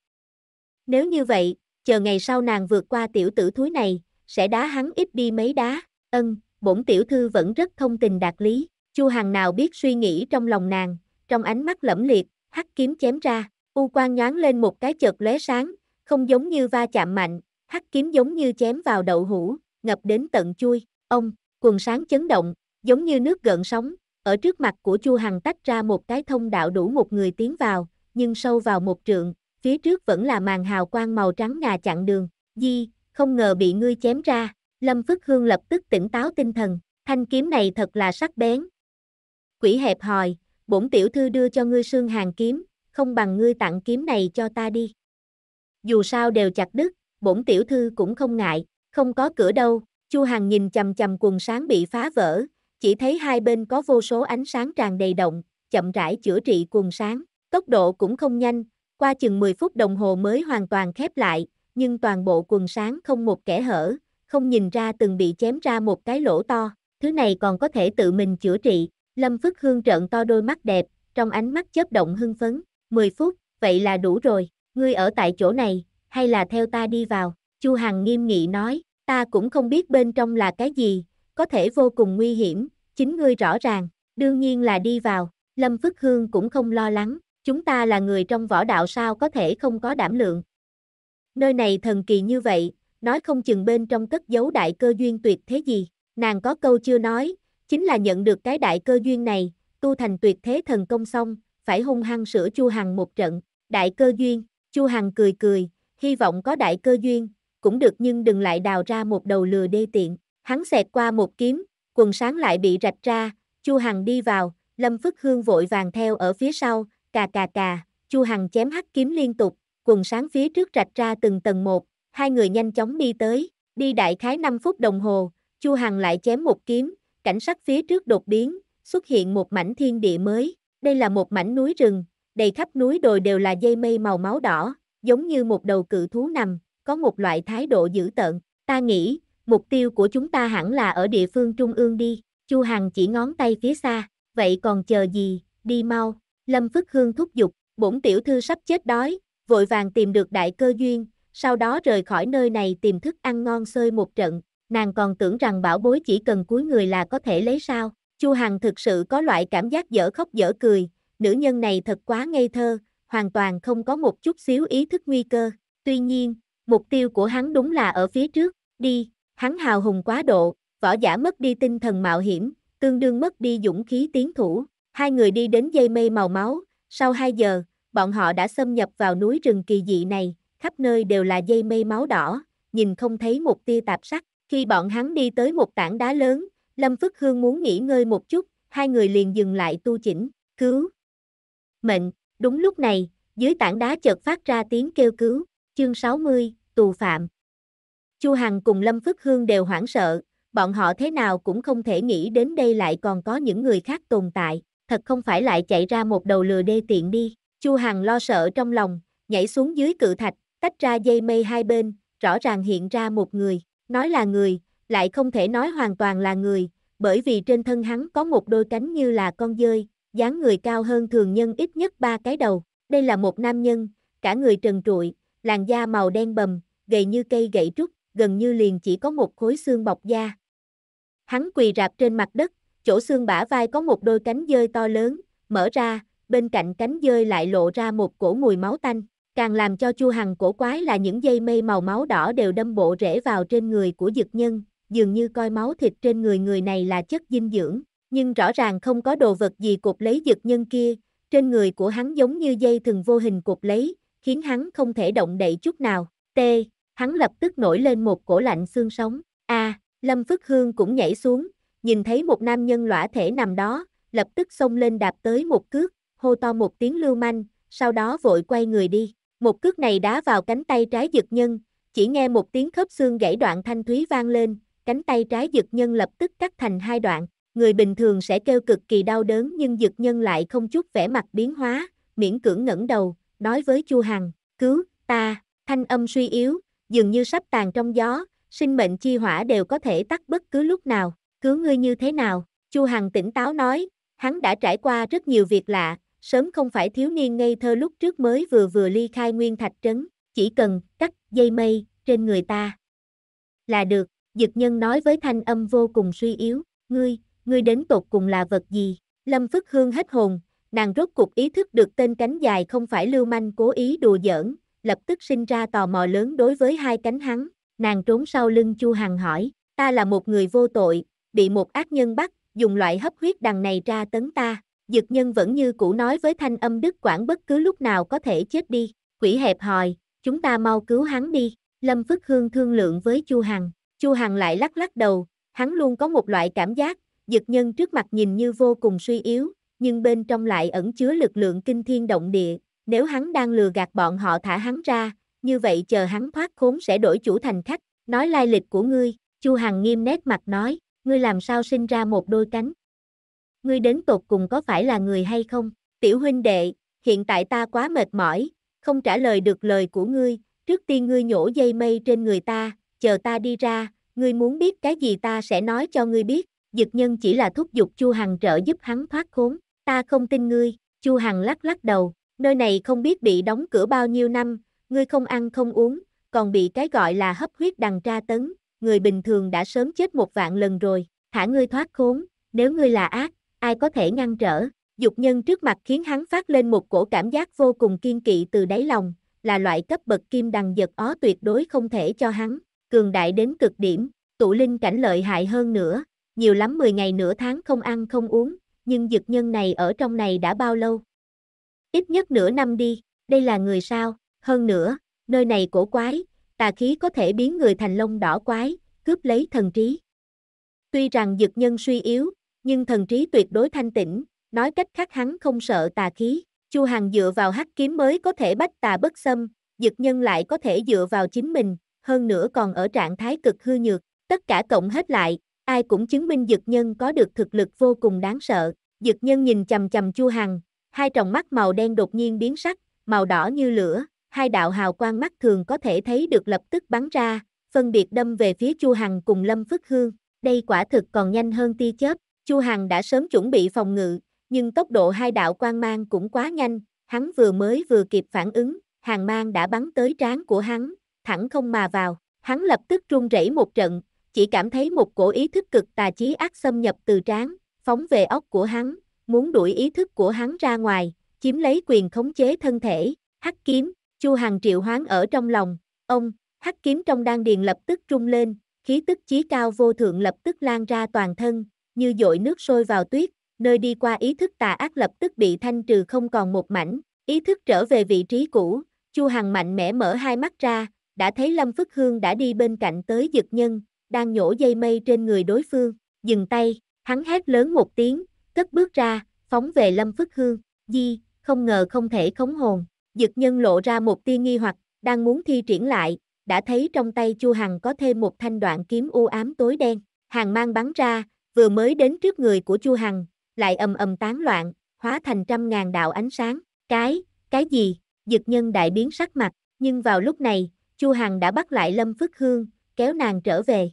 Nếu như vậy, chờ ngày sau nàng vượt qua tiểu tử thúi này, sẽ đá hắn ít đi mấy đá, ân, bổn tiểu thư vẫn rất thông tình đạt lý, Chu Hằng nào biết suy nghĩ trong lòng nàng, trong ánh mắt lẫm liệt, hắc kiếm chém ra, u quang nhoáng lên một cái chợt lóe sáng, không giống như va chạm mạnh, hắc kiếm giống như chém vào đậu hũ, ngập đến tận chui, ông, quần sáng chấn động, giống như nước gợn sóng, ở trước mặt của Chu Hằng tách ra một cái thông đạo đủ một người tiến vào, nhưng sâu vào một trượng, phía trước vẫn là màn hào quang màu trắng ngà chặn đường. Di, không ngờ bị ngươi chém ra. Lâm Phất Hương lập tức tỉnh táo tinh thần, thanh kiếm này thật là sắc bén. Quỷ hẹp hòi, bổn tiểu thư đưa cho ngươi sương hàng kiếm, không bằng ngươi tặng kiếm này cho ta đi. Dù sao đều chặt đứt, bổn tiểu thư cũng không ngại, không có cửa đâu. Chu Hằng nhìn chầm chầm quần sáng bị phá vỡ, chỉ thấy hai bên có vô số ánh sáng tràn đầy động, chậm rãi chữa trị cuồng sáng, tốc độ cũng không nhanh, qua chừng 10 phút đồng hồ mới hoàn toàn khép lại, nhưng toàn bộ quần sáng không một kẻ hở, không nhìn ra từng bị chém ra một cái lỗ to, thứ này còn có thể tự mình chữa trị. Lâm Phất Hương trợn to đôi mắt đẹp, trong ánh mắt chớp động hưng phấn, 10 phút, vậy là đủ rồi, ngươi ở tại chỗ này, hay là theo ta đi vào, Chu Hằng nghiêm nghị nói, ta cũng không biết bên trong là cái gì, có thể vô cùng nguy hiểm, chính ngươi rõ ràng, đương nhiên là đi vào, Lâm Phức Hương cũng không lo lắng, chúng ta là người trong võ đạo sao có thể không có đảm lượng. Nơi này thần kỳ như vậy, nói không chừng bên trong cất giấu đại cơ duyên tuyệt thế gì, nàng có câu chưa nói, chính là nhận được cái đại cơ duyên này, tu thành tuyệt thế thần công xong, phải hung hăng sửa Chu Hằng một trận, đại cơ duyên, Chu Hằng cười cười, hy vọng có đại cơ duyên, cũng được nhưng đừng lại đào ra một đầu lừa đê tiện. Hắn xẹt qua một kiếm, quần sáng lại bị rạch ra, Chu Hằng đi vào, Lâm Phất Hương vội vàng theo ở phía sau, cà cà cà, Chu Hằng chém hắc kiếm liên tục, quần sáng phía trước rạch ra từng tầng một, hai người nhanh chóng đi tới, đi đại khái 5 phút đồng hồ, Chu Hằng lại chém một kiếm, cảnh sắc phía trước đột biến, xuất hiện một mảnh thiên địa mới, đây là một mảnh núi rừng, đầy khắp núi đồi đều là dây mây màu máu đỏ, giống như một đầu cự thú nằm, có một loại thái độ dữ tợn, ta nghĩ, mục tiêu của chúng ta hẳn là ở địa phương trung ương đi, Chu Hằng chỉ ngón tay phía xa, vậy còn chờ gì, đi mau, Lâm Phức Hương thúc giục, bổn tiểu thư sắp chết đói, vội vàng tìm được đại cơ duyên, sau đó rời khỏi nơi này tìm thức ăn ngon xơi một trận, nàng còn tưởng rằng bảo bối chỉ cần cúi người là có thể lấy sao, Chu Hằng thực sự có loại cảm giác dở khóc dở cười, nữ nhân này thật quá ngây thơ, hoàn toàn không có một chút xíu ý thức nguy cơ, tuy nhiên, mục tiêu của hắn đúng là ở phía trước, đi, Hắn hào hùng quá độ, võ giả mất đi tinh thần mạo hiểm, tương đương mất đi dũng khí tiến thủ. Hai người đi đến dây mây màu máu, sau 2 giờ, bọn họ đã xâm nhập vào núi rừng kỳ dị này, khắp nơi đều là dây mây máu đỏ, nhìn không thấy một tia tạp sắc. Khi bọn hắn đi tới một tảng đá lớn, Lâm Phất Hương muốn nghỉ ngơi một chút, hai người liền dừng lại tu chỉnh, cứu. Mệnh, đúng lúc này, dưới tảng đá chợt phát ra tiếng kêu cứu, chương 60, tù phạm. Chu Hằng cùng Lâm Phước Hương đều hoảng sợ, bọn họ thế nào cũng không thể nghĩ đến đây lại còn có những người khác tồn tại, thật không phải lại chạy ra một đầu lừa đê tiện đi. Chu Hằng lo sợ trong lòng, nhảy xuống dưới cự thạch, tách ra dây mây hai bên, rõ ràng hiện ra một người, nói là người, lại không thể nói hoàn toàn là người, bởi vì trên thân hắn có một đôi cánh như là con dơi, dáng người cao hơn thường nhân ít nhất ba cái đầu. Đây là một nam nhân, cả người trần trụi, làn da màu đen bầm, gầy như cây gậy trúc, gần như liền chỉ có một khối xương bọc da. Hắn quỳ rạp trên mặt đất, chỗ xương bả vai có một đôi cánh dơi to lớn, mở ra, bên cạnh cánh dơi lại lộ ra một cổ mùi máu tanh. Càng làm cho Chu Hằng cổ quái là những dây mây màu máu đỏ đều đâm bộ rễ vào trên người của dực nhân, dường như coi máu thịt trên người người này là chất dinh dưỡng, nhưng rõ ràng không có đồ vật gì cột lấy dực nhân kia, trên người của hắn giống như dây thừng vô hình cột lấy, khiến hắn không thể động đậy chút nào. T hắn lập tức nổi lên một cổ lạnh xương sống. A, à, Lâm Phất Hương cũng nhảy xuống, nhìn thấy một nam nhân lõa thể nằm đó, lập tức xông lên đạp tới một cước, hô to một tiếng lưu manh, sau đó vội quay người đi. Một cước này đá vào cánh tay trái dực nhân, chỉ nghe một tiếng khớp xương gãy đoạn thanh thúy vang lên, cánh tay trái dực nhân lập tức cắt thành hai đoạn. Người bình thường sẽ kêu cực kỳ đau đớn nhưng dực nhân lại không chút vẻ mặt biến hóa, miễn cưỡng ngẩng đầu, nói với Chu Hằng, cứu, ta, thanh âm suy yếu, dường như sắp tàn trong gió, sinh mệnh chi hỏa đều có thể tắt bất cứ lúc nào, cứu ngươi như thế nào, Chu Hằng tỉnh táo nói, hắn đã trải qua rất nhiều việc lạ, sớm không phải thiếu niên ngây thơ lúc trước mới vừa vừa ly khai nguyên thạch trấn, chỉ cần cắt dây mây trên người ta là được, dực nhân nói với thanh âm vô cùng suy yếu, ngươi, ngươi đến tột cùng là vật gì, lâm phức hương hết hồn, nàng rốt cục ý thức được tên cánh dài không phải lưu manh cố ý đùa giỡn, lập tức sinh ra tò mò lớn đối với hai cánh hắn, nàng trốn sau lưng Chu Hằng hỏi, ta là một người vô tội, bị một ác nhân bắt, dùng loại hấp huyết đằng này ra tấn ta, dực nhân vẫn như cũ nói với thanh âm đức quản bất cứ lúc nào có thể chết đi, quỷ hẹp hòi, chúng ta mau cứu hắn đi, Lâm Phức Hương thương lượng với Chu Hằng, Chu Hằng lại lắc lắc đầu, hắn luôn có một loại cảm giác, dực nhân trước mặt nhìn như vô cùng suy yếu, nhưng bên trong lại ẩn chứa lực lượng kinh thiên động địa, nếu hắn đang lừa gạt bọn họ thả hắn ra, như vậy chờ hắn thoát khốn sẽ đổi chủ thành khách. Nói lai lịch của ngươi, Chu Hằng nghiêm nét mặt nói, ngươi làm sao sinh ra một đôi cánh? Ngươi đến tột cùng có phải là người hay không? Tiểu huynh đệ, hiện tại ta quá mệt mỏi, không trả lời được lời của ngươi, trước tiên ngươi nhổ dây mây trên người ta, chờ ta đi ra, ngươi muốn biết cái gì ta sẽ nói cho ngươi biết. Dực nhân chỉ là thúc giục Chu Hằng trợ giúp hắn thoát khốn, ta không tin ngươi, Chu Hằng lắc lắc đầu, Nơi này không biết bị đóng cửa bao nhiêu năm, ngươi không ăn không uống, còn bị cái gọi là hấp huyết đằng tra tấn, người bình thường đã sớm chết một vạn lần rồi, thả ngươi thoát khốn, nếu ngươi là ác, ai có thể ngăn trở. Dục nhân trước mặt khiến hắn phát lên một cổ cảm giác vô cùng kiên kỵ từ đáy lòng, là loại cấp bậc kim đằng giật ó tuyệt đối không thể cho hắn, cường đại đến cực điểm, tụ linh cảnh lợi hại hơn nữa, nhiều lắm 10 ngày nửa tháng không ăn không uống, nhưng dực nhân này ở trong này đã bao lâu, Ít nhất nửa năm đi, đây là người sao, hơn nữa, nơi này cổ quái, tà khí có thể biến người thành lông đỏ quái, cướp lấy thần trí. Tuy rằng dực nhân suy yếu, nhưng thần trí tuyệt đối thanh tĩnh, nói cách khác hắn không sợ tà khí. Chu Hằng dựa vào hắc kiếm mới có thể bắt tà bất xâm, dực nhân lại có thể dựa vào chính mình, hơn nữa còn ở trạng thái cực hư nhược, tất cả cộng hết lại, ai cũng chứng minh dực nhân có được thực lực vô cùng đáng sợ. Dực nhân nhìn chầm chầm Chu Hằng, Hai tròng mắt màu đen đột nhiên biến sắc, màu đỏ như lửa, hai đạo hào quang mắt thường có thể thấy được lập tức bắn ra, phân biệt đâm về phía Chu Hằng cùng Lâm Phất Hương. Đây quả thực còn nhanh hơn tia chớp, Chu Hằng đã sớm chuẩn bị phòng ngự, nhưng tốc độ hai đạo quang mang cũng quá nhanh, hắn vừa mới vừa kịp phản ứng, hàng mang đã bắn tới trán của hắn, thẳng không mà vào. Hắn lập tức run rẩy một trận, chỉ cảm thấy một cổ ý thức cực tà chí ác xâm nhập từ trán, phóng về ốc của hắn, muốn đuổi ý thức của hắn ra ngoài, chiếm lấy quyền khống chế thân thể, hắc kiếm, Chu Hằng triệu hoán ở trong lòng, ông, hắc kiếm trong đan điền lập tức trung lên, khí tức chí cao vô thượng lập tức lan ra toàn thân, như dội nước sôi vào tuyết, nơi đi qua ý thức tà ác lập tức bị thanh trừ không còn một mảnh, ý thức trở về vị trí cũ, Chu Hằng mạnh mẽ mở hai mắt ra, đã thấy Lâm Phất Hương đã đi bên cạnh tới dực nhân, đang nhổ dây mây trên người đối phương, dừng tay, hắn hét lớn một tiếng, cất bước ra, phóng về Lâm Phất Hương, di, không ngờ không thể khống hồn, dực nhân lộ ra một tia nghi hoặc, đang muốn thi triển lại, đã thấy trong tay Chu Hằng có thêm một thanh đoạn kiếm u ám tối đen, hàng mang bắn ra, vừa mới đến trước người của Chu Hằng, lại ầm ầm tán loạn, hóa thành trăm ngàn đạo ánh sáng, cái, cái gì, dực nhân đại biến sắc mặt, nhưng vào lúc này, Chu Hằng đã bắt lại Lâm Phất Hương, kéo nàng trở về.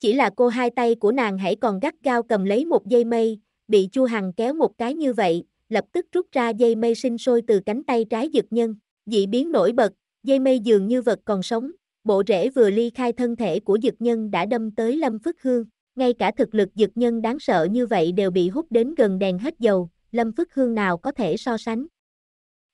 Chỉ là cô hai tay của nàng hãy còn gắt gao cầm lấy một dây mây, bị Chu Hằng kéo một cái như vậy, lập tức rút ra dây mây sinh sôi từ cánh tay trái dực nhân, dị biến nổi bật, dây mây dường như vật còn sống, bộ rễ vừa ly khai thân thể của dực nhân đã đâm tới Lâm Phất Hương, ngay cả thực lực dực nhân đáng sợ như vậy đều bị hút đến gần đèn hết dầu, Lâm Phất Hương nào có thể so sánh.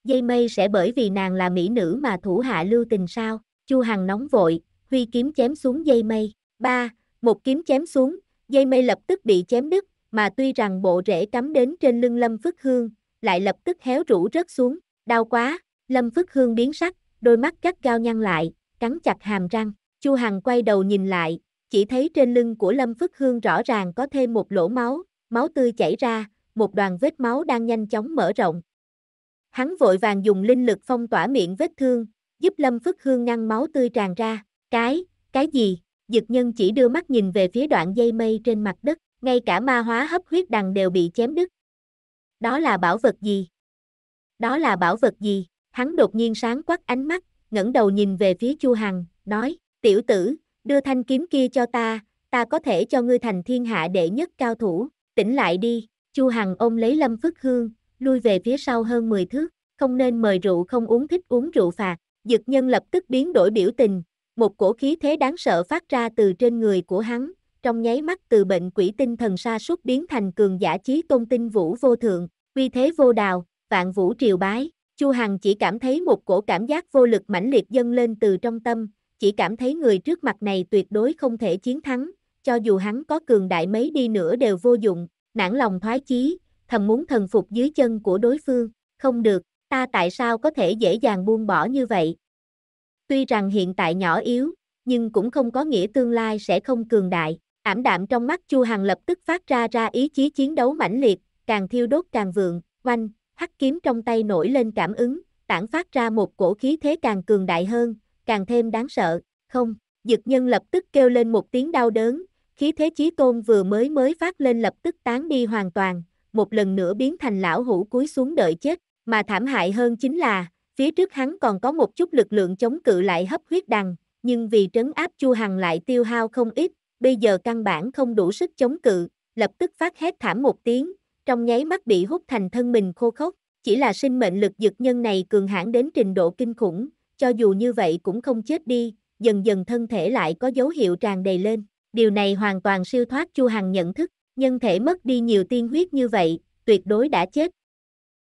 Dây mây sẽ bởi vì nàng là mỹ nữ mà thủ hạ lưu tình sao, Chu Hằng nóng vội, huy kiếm chém xuống dây mây, ba, một kiếm chém xuống, dây mây lập tức bị chém đứt, mà tuy rằng bộ rễ cắm đến trên lưng Lâm Phất Hương, lại lập tức héo rũ rớt xuống, đau quá, Lâm Phất Hương biến sắc, đôi mắt gắt gao nhăn lại, cắn chặt hàm răng, Chu Hằng quay đầu nhìn lại, chỉ thấy trên lưng của Lâm Phất Hương rõ ràng có thêm một lỗ máu, máu tươi chảy ra, một đoàn vết máu đang nhanh chóng mở rộng. Hắn vội vàng dùng linh lực phong tỏa miệng vết thương, giúp Lâm Phất Hương ngăn máu tươi tràn ra, cái, cái gì, dực nhân chỉ đưa mắt nhìn về phía đoạn dây mây trên mặt đất, ngay cả ma hóa hấp huyết đằng đều bị chém đứt. Đó là bảo vật gì? Đó là bảo vật gì? Hắn đột nhiên sáng quắc ánh mắt, ngẩng đầu nhìn về phía Chu Hằng, nói, tiểu tử, đưa thanh kiếm kia cho ta, ta có thể cho ngươi thành thiên hạ đệ nhất cao thủ, tỉnh lại đi. Chu Hằng ôm lấy Lâm Phất Hương, lui về phía sau hơn 10 thước, không nên mời rượu không uống thích uống rượu phạt. Dực nhân lập tức biến đổi biểu tình, một cổ khí thế đáng sợ phát ra từ trên người của hắn, trong nháy mắt từ bệnh quỷ tinh thần sa sút biến thành cường giả chí tôn tinh vũ vô thượng, uy thế vô đào, vạn vũ triều bái. Chu Hằng chỉ cảm thấy một cổ cảm giác vô lực mãnh liệt dâng lên từ trong tâm, chỉ cảm thấy người trước mặt này tuyệt đối không thể chiến thắng, cho dù hắn có cường đại mấy đi nữa đều vô dụng, nản lòng thoái chí, thầm muốn thần phục dưới chân của đối phương, không được, ta tại sao có thể dễ dàng buông bỏ như vậy. Tuy rằng hiện tại nhỏ yếu, nhưng cũng không có nghĩa tương lai sẽ không cường đại, Ảm đạm trong mắt Chu Hằng lập tức phát ra ra ý chí chiến đấu mãnh liệt, càng thiêu đốt càng vượng, oanh, hắc kiếm trong tay nổi lên cảm ứng, tản phát ra một cổ khí thế càng cường đại hơn, càng thêm đáng sợ, không, dực nhân lập tức kêu lên một tiếng đau đớn, khí thế chí tôn vừa mới mới phát lên lập tức tán đi hoàn toàn, một lần nữa biến thành lão hủ cúi xuống đợi chết, mà thảm hại hơn chính là, phía trước hắn còn có một chút lực lượng chống cự lại hấp huyết đằng, nhưng vì trấn áp Chu Hằng lại tiêu hao không ít, bây giờ căn bản không đủ sức chống cự, lập tức phát hét thảm một tiếng, trong nháy mắt bị hút thành thân mình khô khốc, chỉ là sinh mệnh lực dược nhân này cường hãn đến trình độ kinh khủng, cho dù như vậy cũng không chết đi, dần dần thân thể lại có dấu hiệu tràn đầy lên. Điều này hoàn toàn siêu thoát Chu Hằng nhận thức, nhân thể mất đi nhiều tiên huyết như vậy, tuyệt đối đã chết.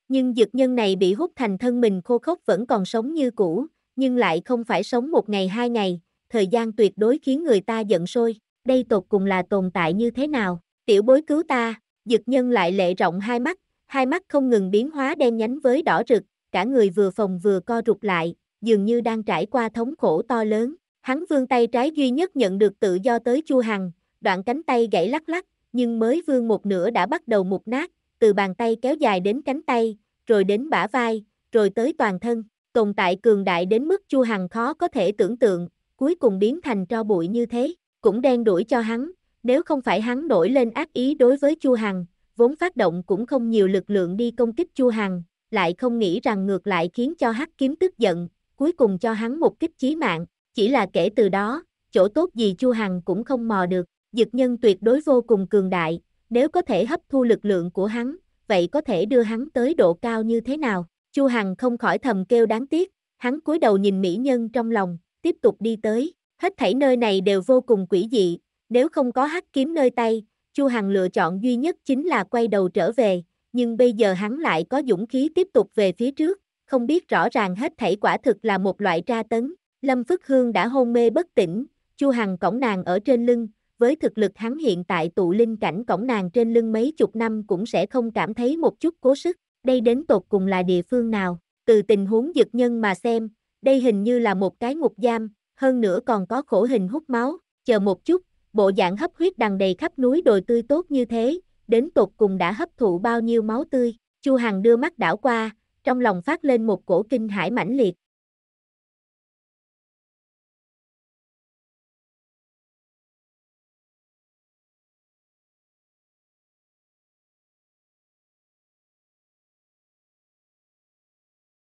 Nhưng dược nhân này bị hút thành thân mình khô khốc vẫn còn sống như cũ, nhưng lại không phải sống một ngày hai ngày, thời gian tuyệt đối khiến người ta giận sôi đây tột cùng là tồn tại như thế nào, tiểu bối cứu ta, dực nhân lại lệ rộng hai mắt, hai mắt không ngừng biến hóa đen nhánh với đỏ rực, cả người vừa phòng vừa co rụt lại, dường như đang trải qua thống khổ to lớn, hắn vương tay trái duy nhất nhận được tự do tới Chu Hằng, đoạn cánh tay gãy lắc lắc, nhưng mới vương một nửa đã bắt đầu mục nát, từ bàn tay kéo dài đến cánh tay, rồi đến bả vai, rồi tới toàn thân, tồn tại cường đại đến mức Chu Hằng khó có thể tưởng tượng, cuối cùng biến thành tro bụi như thế cũng đen đuổi cho hắn, nếu không phải hắn nổi lên ác ý đối với Chu Hằng, vốn phát động cũng không nhiều lực lượng đi công kích Chu Hằng, lại không nghĩ rằng ngược lại khiến cho Hắc Kiếm tức giận, cuối cùng cho hắn một kích chí mạng, chỉ là kể từ đó, chỗ tốt gì Chu Hằng cũng không mò được, Dực Nhân tuyệt đối vô cùng cường đại, nếu có thể hấp thu lực lượng của hắn, vậy có thể đưa hắn tới độ cao như thế nào? Chu Hằng không khỏi thầm kêu đáng tiếc, hắn cúi đầu nhìn mỹ nhân trong lòng, tiếp tục đi tới. Hết thảy nơi này đều vô cùng quỷ dị, nếu không có hắc kiếm nơi tay, Chu Hằng lựa chọn duy nhất chính là quay đầu trở về, nhưng bây giờ hắn lại có dũng khí tiếp tục về phía trước, không biết rõ ràng hết thảy quả thực là một loại tra tấn. Lâm Phất Hương đã hôn mê bất tỉnh, Chu Hằng cổng nàng ở trên lưng, với thực lực hắn hiện tại tụ linh cảnh cổng nàng trên lưng mấy chục năm cũng sẽ không cảm thấy một chút cố sức, đây đến tột cùng là địa phương nào, từ tình huống dực nhân mà xem, đây hình như là một cái ngục giam, hơn nữa còn có khổ hình hút máu, chờ một chút, bộ dạng hấp huyết đằng đầy khắp núi đồi tươi tốt như thế, đến tột cùng đã hấp thụ bao nhiêu máu tươi, Chu Hằng đưa mắt đảo qua, trong lòng phát lên một cổ kinh hải mãnh liệt,